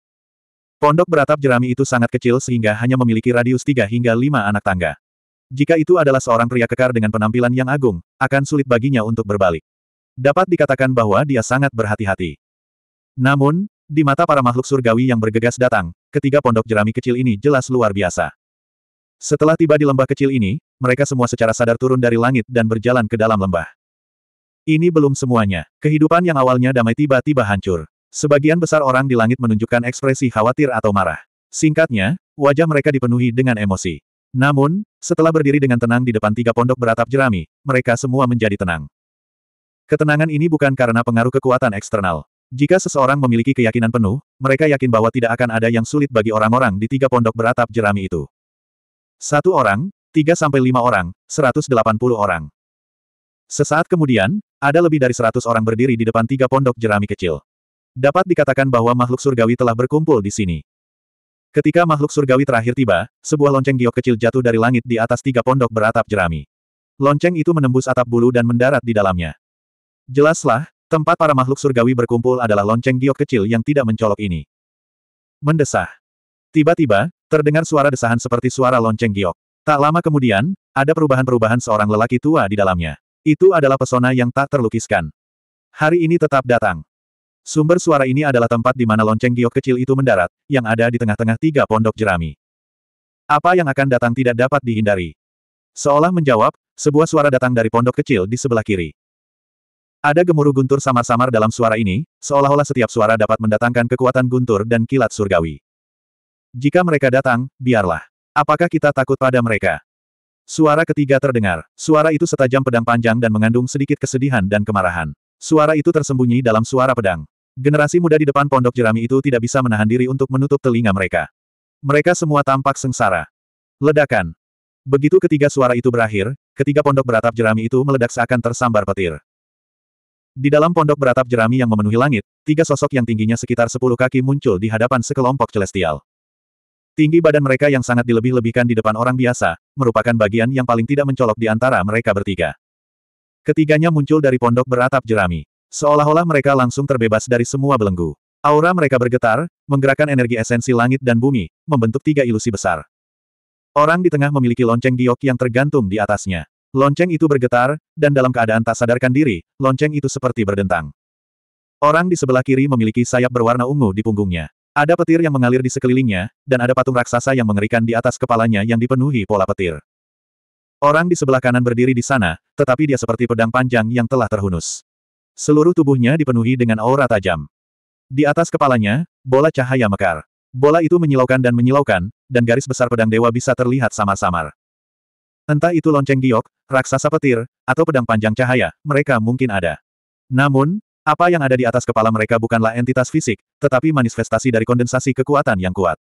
Pondok beratap jerami itu sangat kecil sehingga hanya memiliki radius 3 hingga 5 anak tangga. Jika itu adalah seorang pria kekar dengan penampilan yang agung, akan sulit baginya untuk berbalik. Dapat dikatakan bahwa dia sangat berhati-hati. Namun, di mata para makhluk surgawi yang bergegas datang, ketiga pondok jerami kecil ini jelas luar biasa. Setelah tiba di lembah kecil ini, mereka semua secara sadar turun dari langit dan berjalan ke dalam lembah. Ini belum semuanya. Kehidupan yang awalnya damai tiba-tiba hancur. Sebagian besar orang di langit menunjukkan ekspresi khawatir atau marah. Singkatnya, wajah mereka dipenuhi dengan emosi. Namun, setelah berdiri dengan tenang di depan tiga pondok beratap jerami, mereka semua menjadi tenang. Ketenangan ini bukan karena pengaruh kekuatan eksternal. Jika seseorang memiliki keyakinan penuh, mereka yakin bahwa tidak akan ada yang sulit bagi orang-orang di tiga pondok beratap jerami itu. Satu orang, tiga sampai lima orang, seratus delapan puluh orang. Sesaat kemudian, ada lebih dari seratus orang berdiri di depan tiga pondok jerami kecil. Dapat dikatakan bahwa makhluk surgawi telah berkumpul di sini. Ketika makhluk surgawi terakhir tiba, sebuah lonceng giok kecil jatuh dari langit di atas tiga pondok beratap jerami. Lonceng itu menembus atap bulu dan mendarat di dalamnya. Jelaslah, tempat para makhluk surgawi berkumpul adalah lonceng giok kecil yang tidak mencolok ini. Mendesah. Tiba-tiba, terdengar suara desahan seperti suara lonceng giok. Tak lama kemudian, ada perubahan-perubahan seorang lelaki tua di dalamnya. Itu adalah pesona yang tak terlukiskan. Hari ini tetap datang. Sumber suara ini adalah tempat di mana lonceng giok kecil itu mendarat, yang ada di tengah-tengah tiga pondok jerami. Apa yang akan datang tidak dapat dihindari. Seolah menjawab, sebuah suara datang dari pondok kecil di sebelah kiri. Ada gemuruh guntur samar-samar dalam suara ini, seolah-olah setiap suara dapat mendatangkan kekuatan guntur dan kilat surgawi. Jika mereka datang, biarlah. Apakah kita takut pada mereka? Suara ketiga terdengar. Suara itu setajam pedang panjang dan mengandung sedikit kesedihan dan kemarahan. Suara itu tersembunyi dalam suara pedang. Generasi muda di depan pondok jerami itu tidak bisa menahan diri untuk menutup telinga mereka. Mereka semua tampak sengsara. Ledakan. Begitu ketiga suara itu berakhir, ketiga pondok beratap jerami itu meledak seakan tersambar petir. Di dalam pondok beratap jerami yang memenuhi langit, tiga sosok yang tingginya sekitar sepuluh kaki muncul di hadapan sekelompok celestial. Tinggi badan mereka yang sangat dilebih-lebihkan di depan orang biasa, merupakan bagian yang paling tidak mencolok di antara mereka bertiga. Ketiganya muncul dari pondok beratap jerami. Seolah-olah mereka langsung terbebas dari semua belenggu. Aura mereka bergetar, menggerakkan energi esensi langit dan bumi, membentuk tiga ilusi besar. Orang di tengah memiliki lonceng giok yang tergantung di atasnya. Lonceng itu bergetar, dan dalam keadaan tak sadarkan diri, lonceng itu seperti berdentang. Orang di sebelah kiri memiliki sayap berwarna ungu di punggungnya. Ada petir yang mengalir di sekelilingnya, dan ada patung raksasa yang mengerikan di atas kepalanya yang dipenuhi pola petir. Orang di sebelah kanan berdiri di sana, tetapi dia seperti pedang panjang yang telah terhunus. Seluruh tubuhnya dipenuhi dengan aura tajam. Di atas kepalanya, bola cahaya mekar. Bola itu menyilaukan dan menyilaukan, dan garis besar pedang dewa bisa terlihat samar-samar. Entah itu lonceng giok, raksasa petir, atau pedang panjang cahaya, mereka mungkin ada. Namun, apa yang ada di atas kepala mereka bukanlah entitas fisik, tetapi manifestasi dari kondensasi kekuatan yang kuat.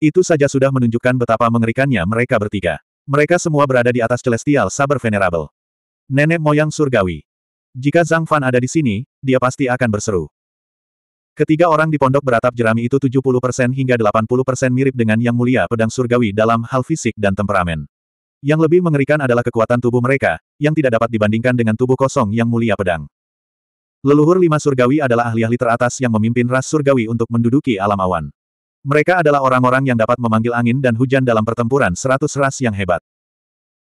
Itu saja sudah menunjukkan betapa mengerikannya mereka bertiga. Mereka semua berada di atas celestial saber venerable. Nenek moyang surgawi. Jika Zhang Fan ada di sini, dia pasti akan berseru. Ketiga orang di pondok beratap jerami itu 70% hingga 80% mirip dengan Yang Mulia Pedang Surgawi dalam hal fisik dan temperamen. Yang lebih mengerikan adalah kekuatan tubuh mereka, yang tidak dapat dibandingkan dengan tubuh kosong Yang Mulia Pedang. Leluhur lima surgawi adalah ahli-ahli teratas yang memimpin ras surgawi untuk menduduki alam awan. Mereka adalah orang-orang yang dapat memanggil angin dan hujan dalam pertempuran seratus ras yang hebat.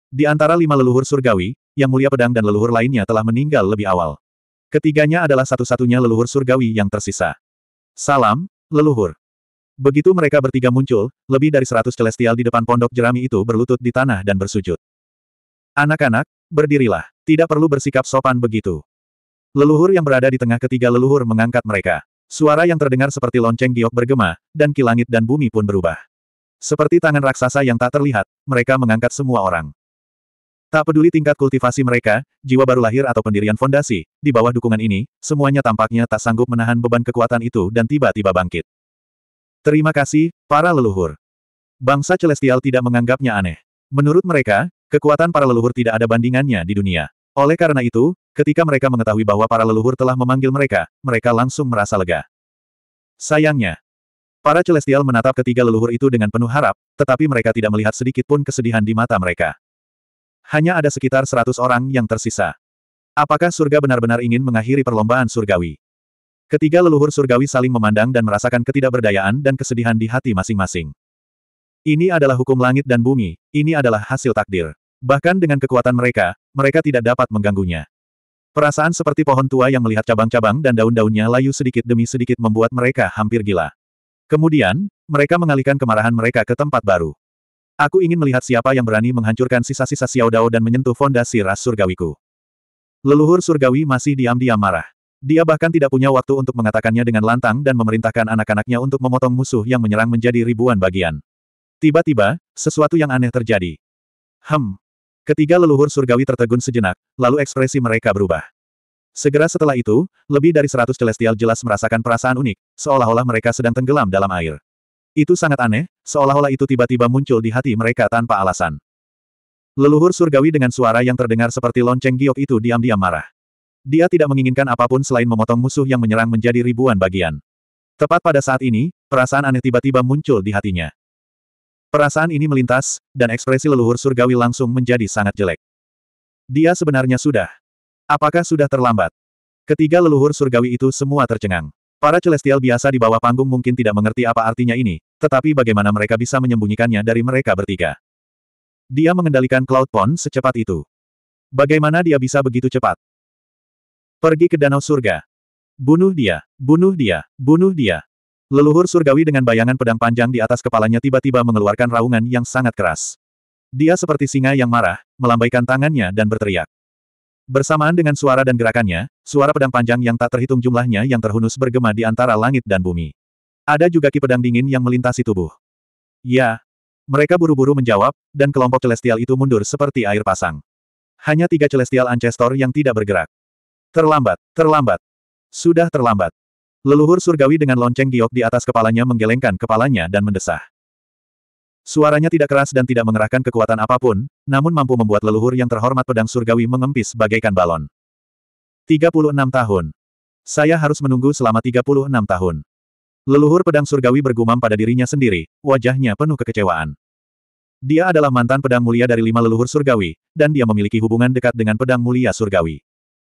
Di antara lima leluhur surgawi, yang mulia pedang dan leluhur lainnya telah meninggal lebih awal. Ketiganya adalah satu-satunya leluhur surgawi yang tersisa. Salam, leluhur. Begitu mereka bertiga muncul, lebih dari seratus celestial di depan pondok jerami itu berlutut di tanah dan bersujud. Anak-anak, berdirilah. Tidak perlu bersikap sopan begitu. Leluhur yang berada di tengah ketiga leluhur mengangkat mereka. Suara yang terdengar seperti lonceng giok bergema, dan kilangit dan bumi pun berubah. Seperti tangan raksasa yang tak terlihat, mereka mengangkat semua orang. Tak peduli tingkat kultivasi mereka, jiwa baru lahir atau pendirian fondasi, di bawah dukungan ini, semuanya tampaknya tak sanggup menahan beban kekuatan itu dan tiba-tiba bangkit. Terima kasih, para leluhur. Bangsa Celestial tidak menganggapnya aneh. Menurut mereka, kekuatan para leluhur tidak ada bandingannya di dunia. Oleh karena itu, ketika mereka mengetahui bahwa para leluhur telah memanggil mereka, mereka langsung merasa lega. Sayangnya, para celestial menatap ketiga leluhur itu dengan penuh harap, tetapi mereka tidak melihat sedikit pun kesedihan di mata mereka. Hanya ada sekitar seratus orang yang tersisa. Apakah surga benar-benar ingin mengakhiri perlombaan surgawi? Ketiga leluhur surgawi saling memandang dan merasakan ketidakberdayaan dan kesedihan di hati masing-masing. Ini adalah hukum langit dan bumi, ini adalah hasil takdir. Bahkan dengan kekuatan mereka, mereka tidak dapat mengganggunya. Perasaan seperti pohon tua yang melihat cabang-cabang dan daun-daunnya layu sedikit demi sedikit membuat mereka hampir gila. Kemudian, mereka mengalihkan kemarahan mereka ke tempat baru. Aku ingin melihat siapa yang berani menghancurkan sisa-sisa Xiao Dao dan menyentuh fondasi ras surgawiku. Leluhur surgawi masih diam-diam marah. Dia bahkan tidak punya waktu untuk mengatakannya dengan lantang dan memerintahkan anak-anaknya untuk memotong musuh yang menyerang menjadi ribuan bagian. Tiba-tiba, sesuatu yang aneh terjadi. Hem. Ketiga leluhur surgawi tertegun sejenak, lalu ekspresi mereka berubah. Segera setelah itu, lebih dari seratus celestial jelas merasakan perasaan unik, seolah-olah mereka sedang tenggelam dalam air. Itu sangat aneh, seolah-olah itu tiba-tiba muncul di hati mereka tanpa alasan. Leluhur surgawi dengan suara yang terdengar seperti lonceng giok itu diam-diam marah. Dia tidak menginginkan apapun selain memotong musuh yang menyerang menjadi ribuan bagian. Tepat pada saat ini, perasaan aneh tiba-tiba muncul di hatinya. Perasaan ini melintas, dan ekspresi leluhur surgawi langsung menjadi sangat jelek. Dia sebenarnya sudah. Apakah sudah terlambat? Ketiga leluhur surgawi itu semua tercengang. Para celestial biasa di bawah panggung mungkin tidak mengerti apa artinya ini, tetapi bagaimana mereka bisa menyembunyikannya dari mereka bertiga. Dia mengendalikan Cloud Pond secepat itu. Bagaimana dia bisa begitu cepat? Pergi ke Danau Surga. Bunuh dia, bunuh dia, bunuh dia. Leluhur surgawi dengan bayangan pedang panjang di atas kepalanya tiba-tiba mengeluarkan raungan yang sangat keras. Dia seperti singa yang marah, melambaikan tangannya dan berteriak. Bersamaan dengan suara dan gerakannya, suara pedang panjang yang tak terhitung jumlahnya yang terhunus bergema di antara langit dan bumi. Ada juga ki pedang dingin yang melintasi tubuh. Ya. Mereka buru-buru menjawab, dan kelompok celestial itu mundur seperti air pasang. Hanya tiga celestial ancestor yang tidak bergerak. Terlambat, terlambat. Sudah terlambat. Leluhur surgawi dengan lonceng giok di atas kepalanya menggelengkan kepalanya dan mendesah. Suaranya tidak keras dan tidak mengerahkan kekuatan apapun, namun mampu membuat leluhur yang terhormat pedang surgawi mengempis bagaikan balon. 36 tahun. Saya harus menunggu selama 36 tahun. Leluhur pedang surgawi bergumam pada dirinya sendiri, wajahnya penuh kekecewaan. Dia adalah mantan pedang mulia dari lima leluhur surgawi, dan dia memiliki hubungan dekat dengan pedang mulia surgawi.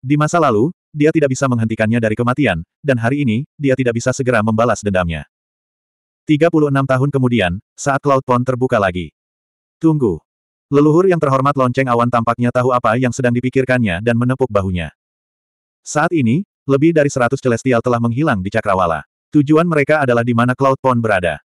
Di masa lalu, dia tidak bisa menghentikannya dari kematian, dan hari ini, dia tidak bisa segera membalas dendamnya. 36 tahun kemudian, saat Cloud Pond terbuka lagi. Tunggu. Leluhur yang terhormat lonceng awan tampaknya tahu apa yang sedang dipikirkannya dan menepuk bahunya. Saat ini, lebih dari 100 celestial telah menghilang di Cakrawala. Tujuan mereka adalah di mana Cloud Pond berada.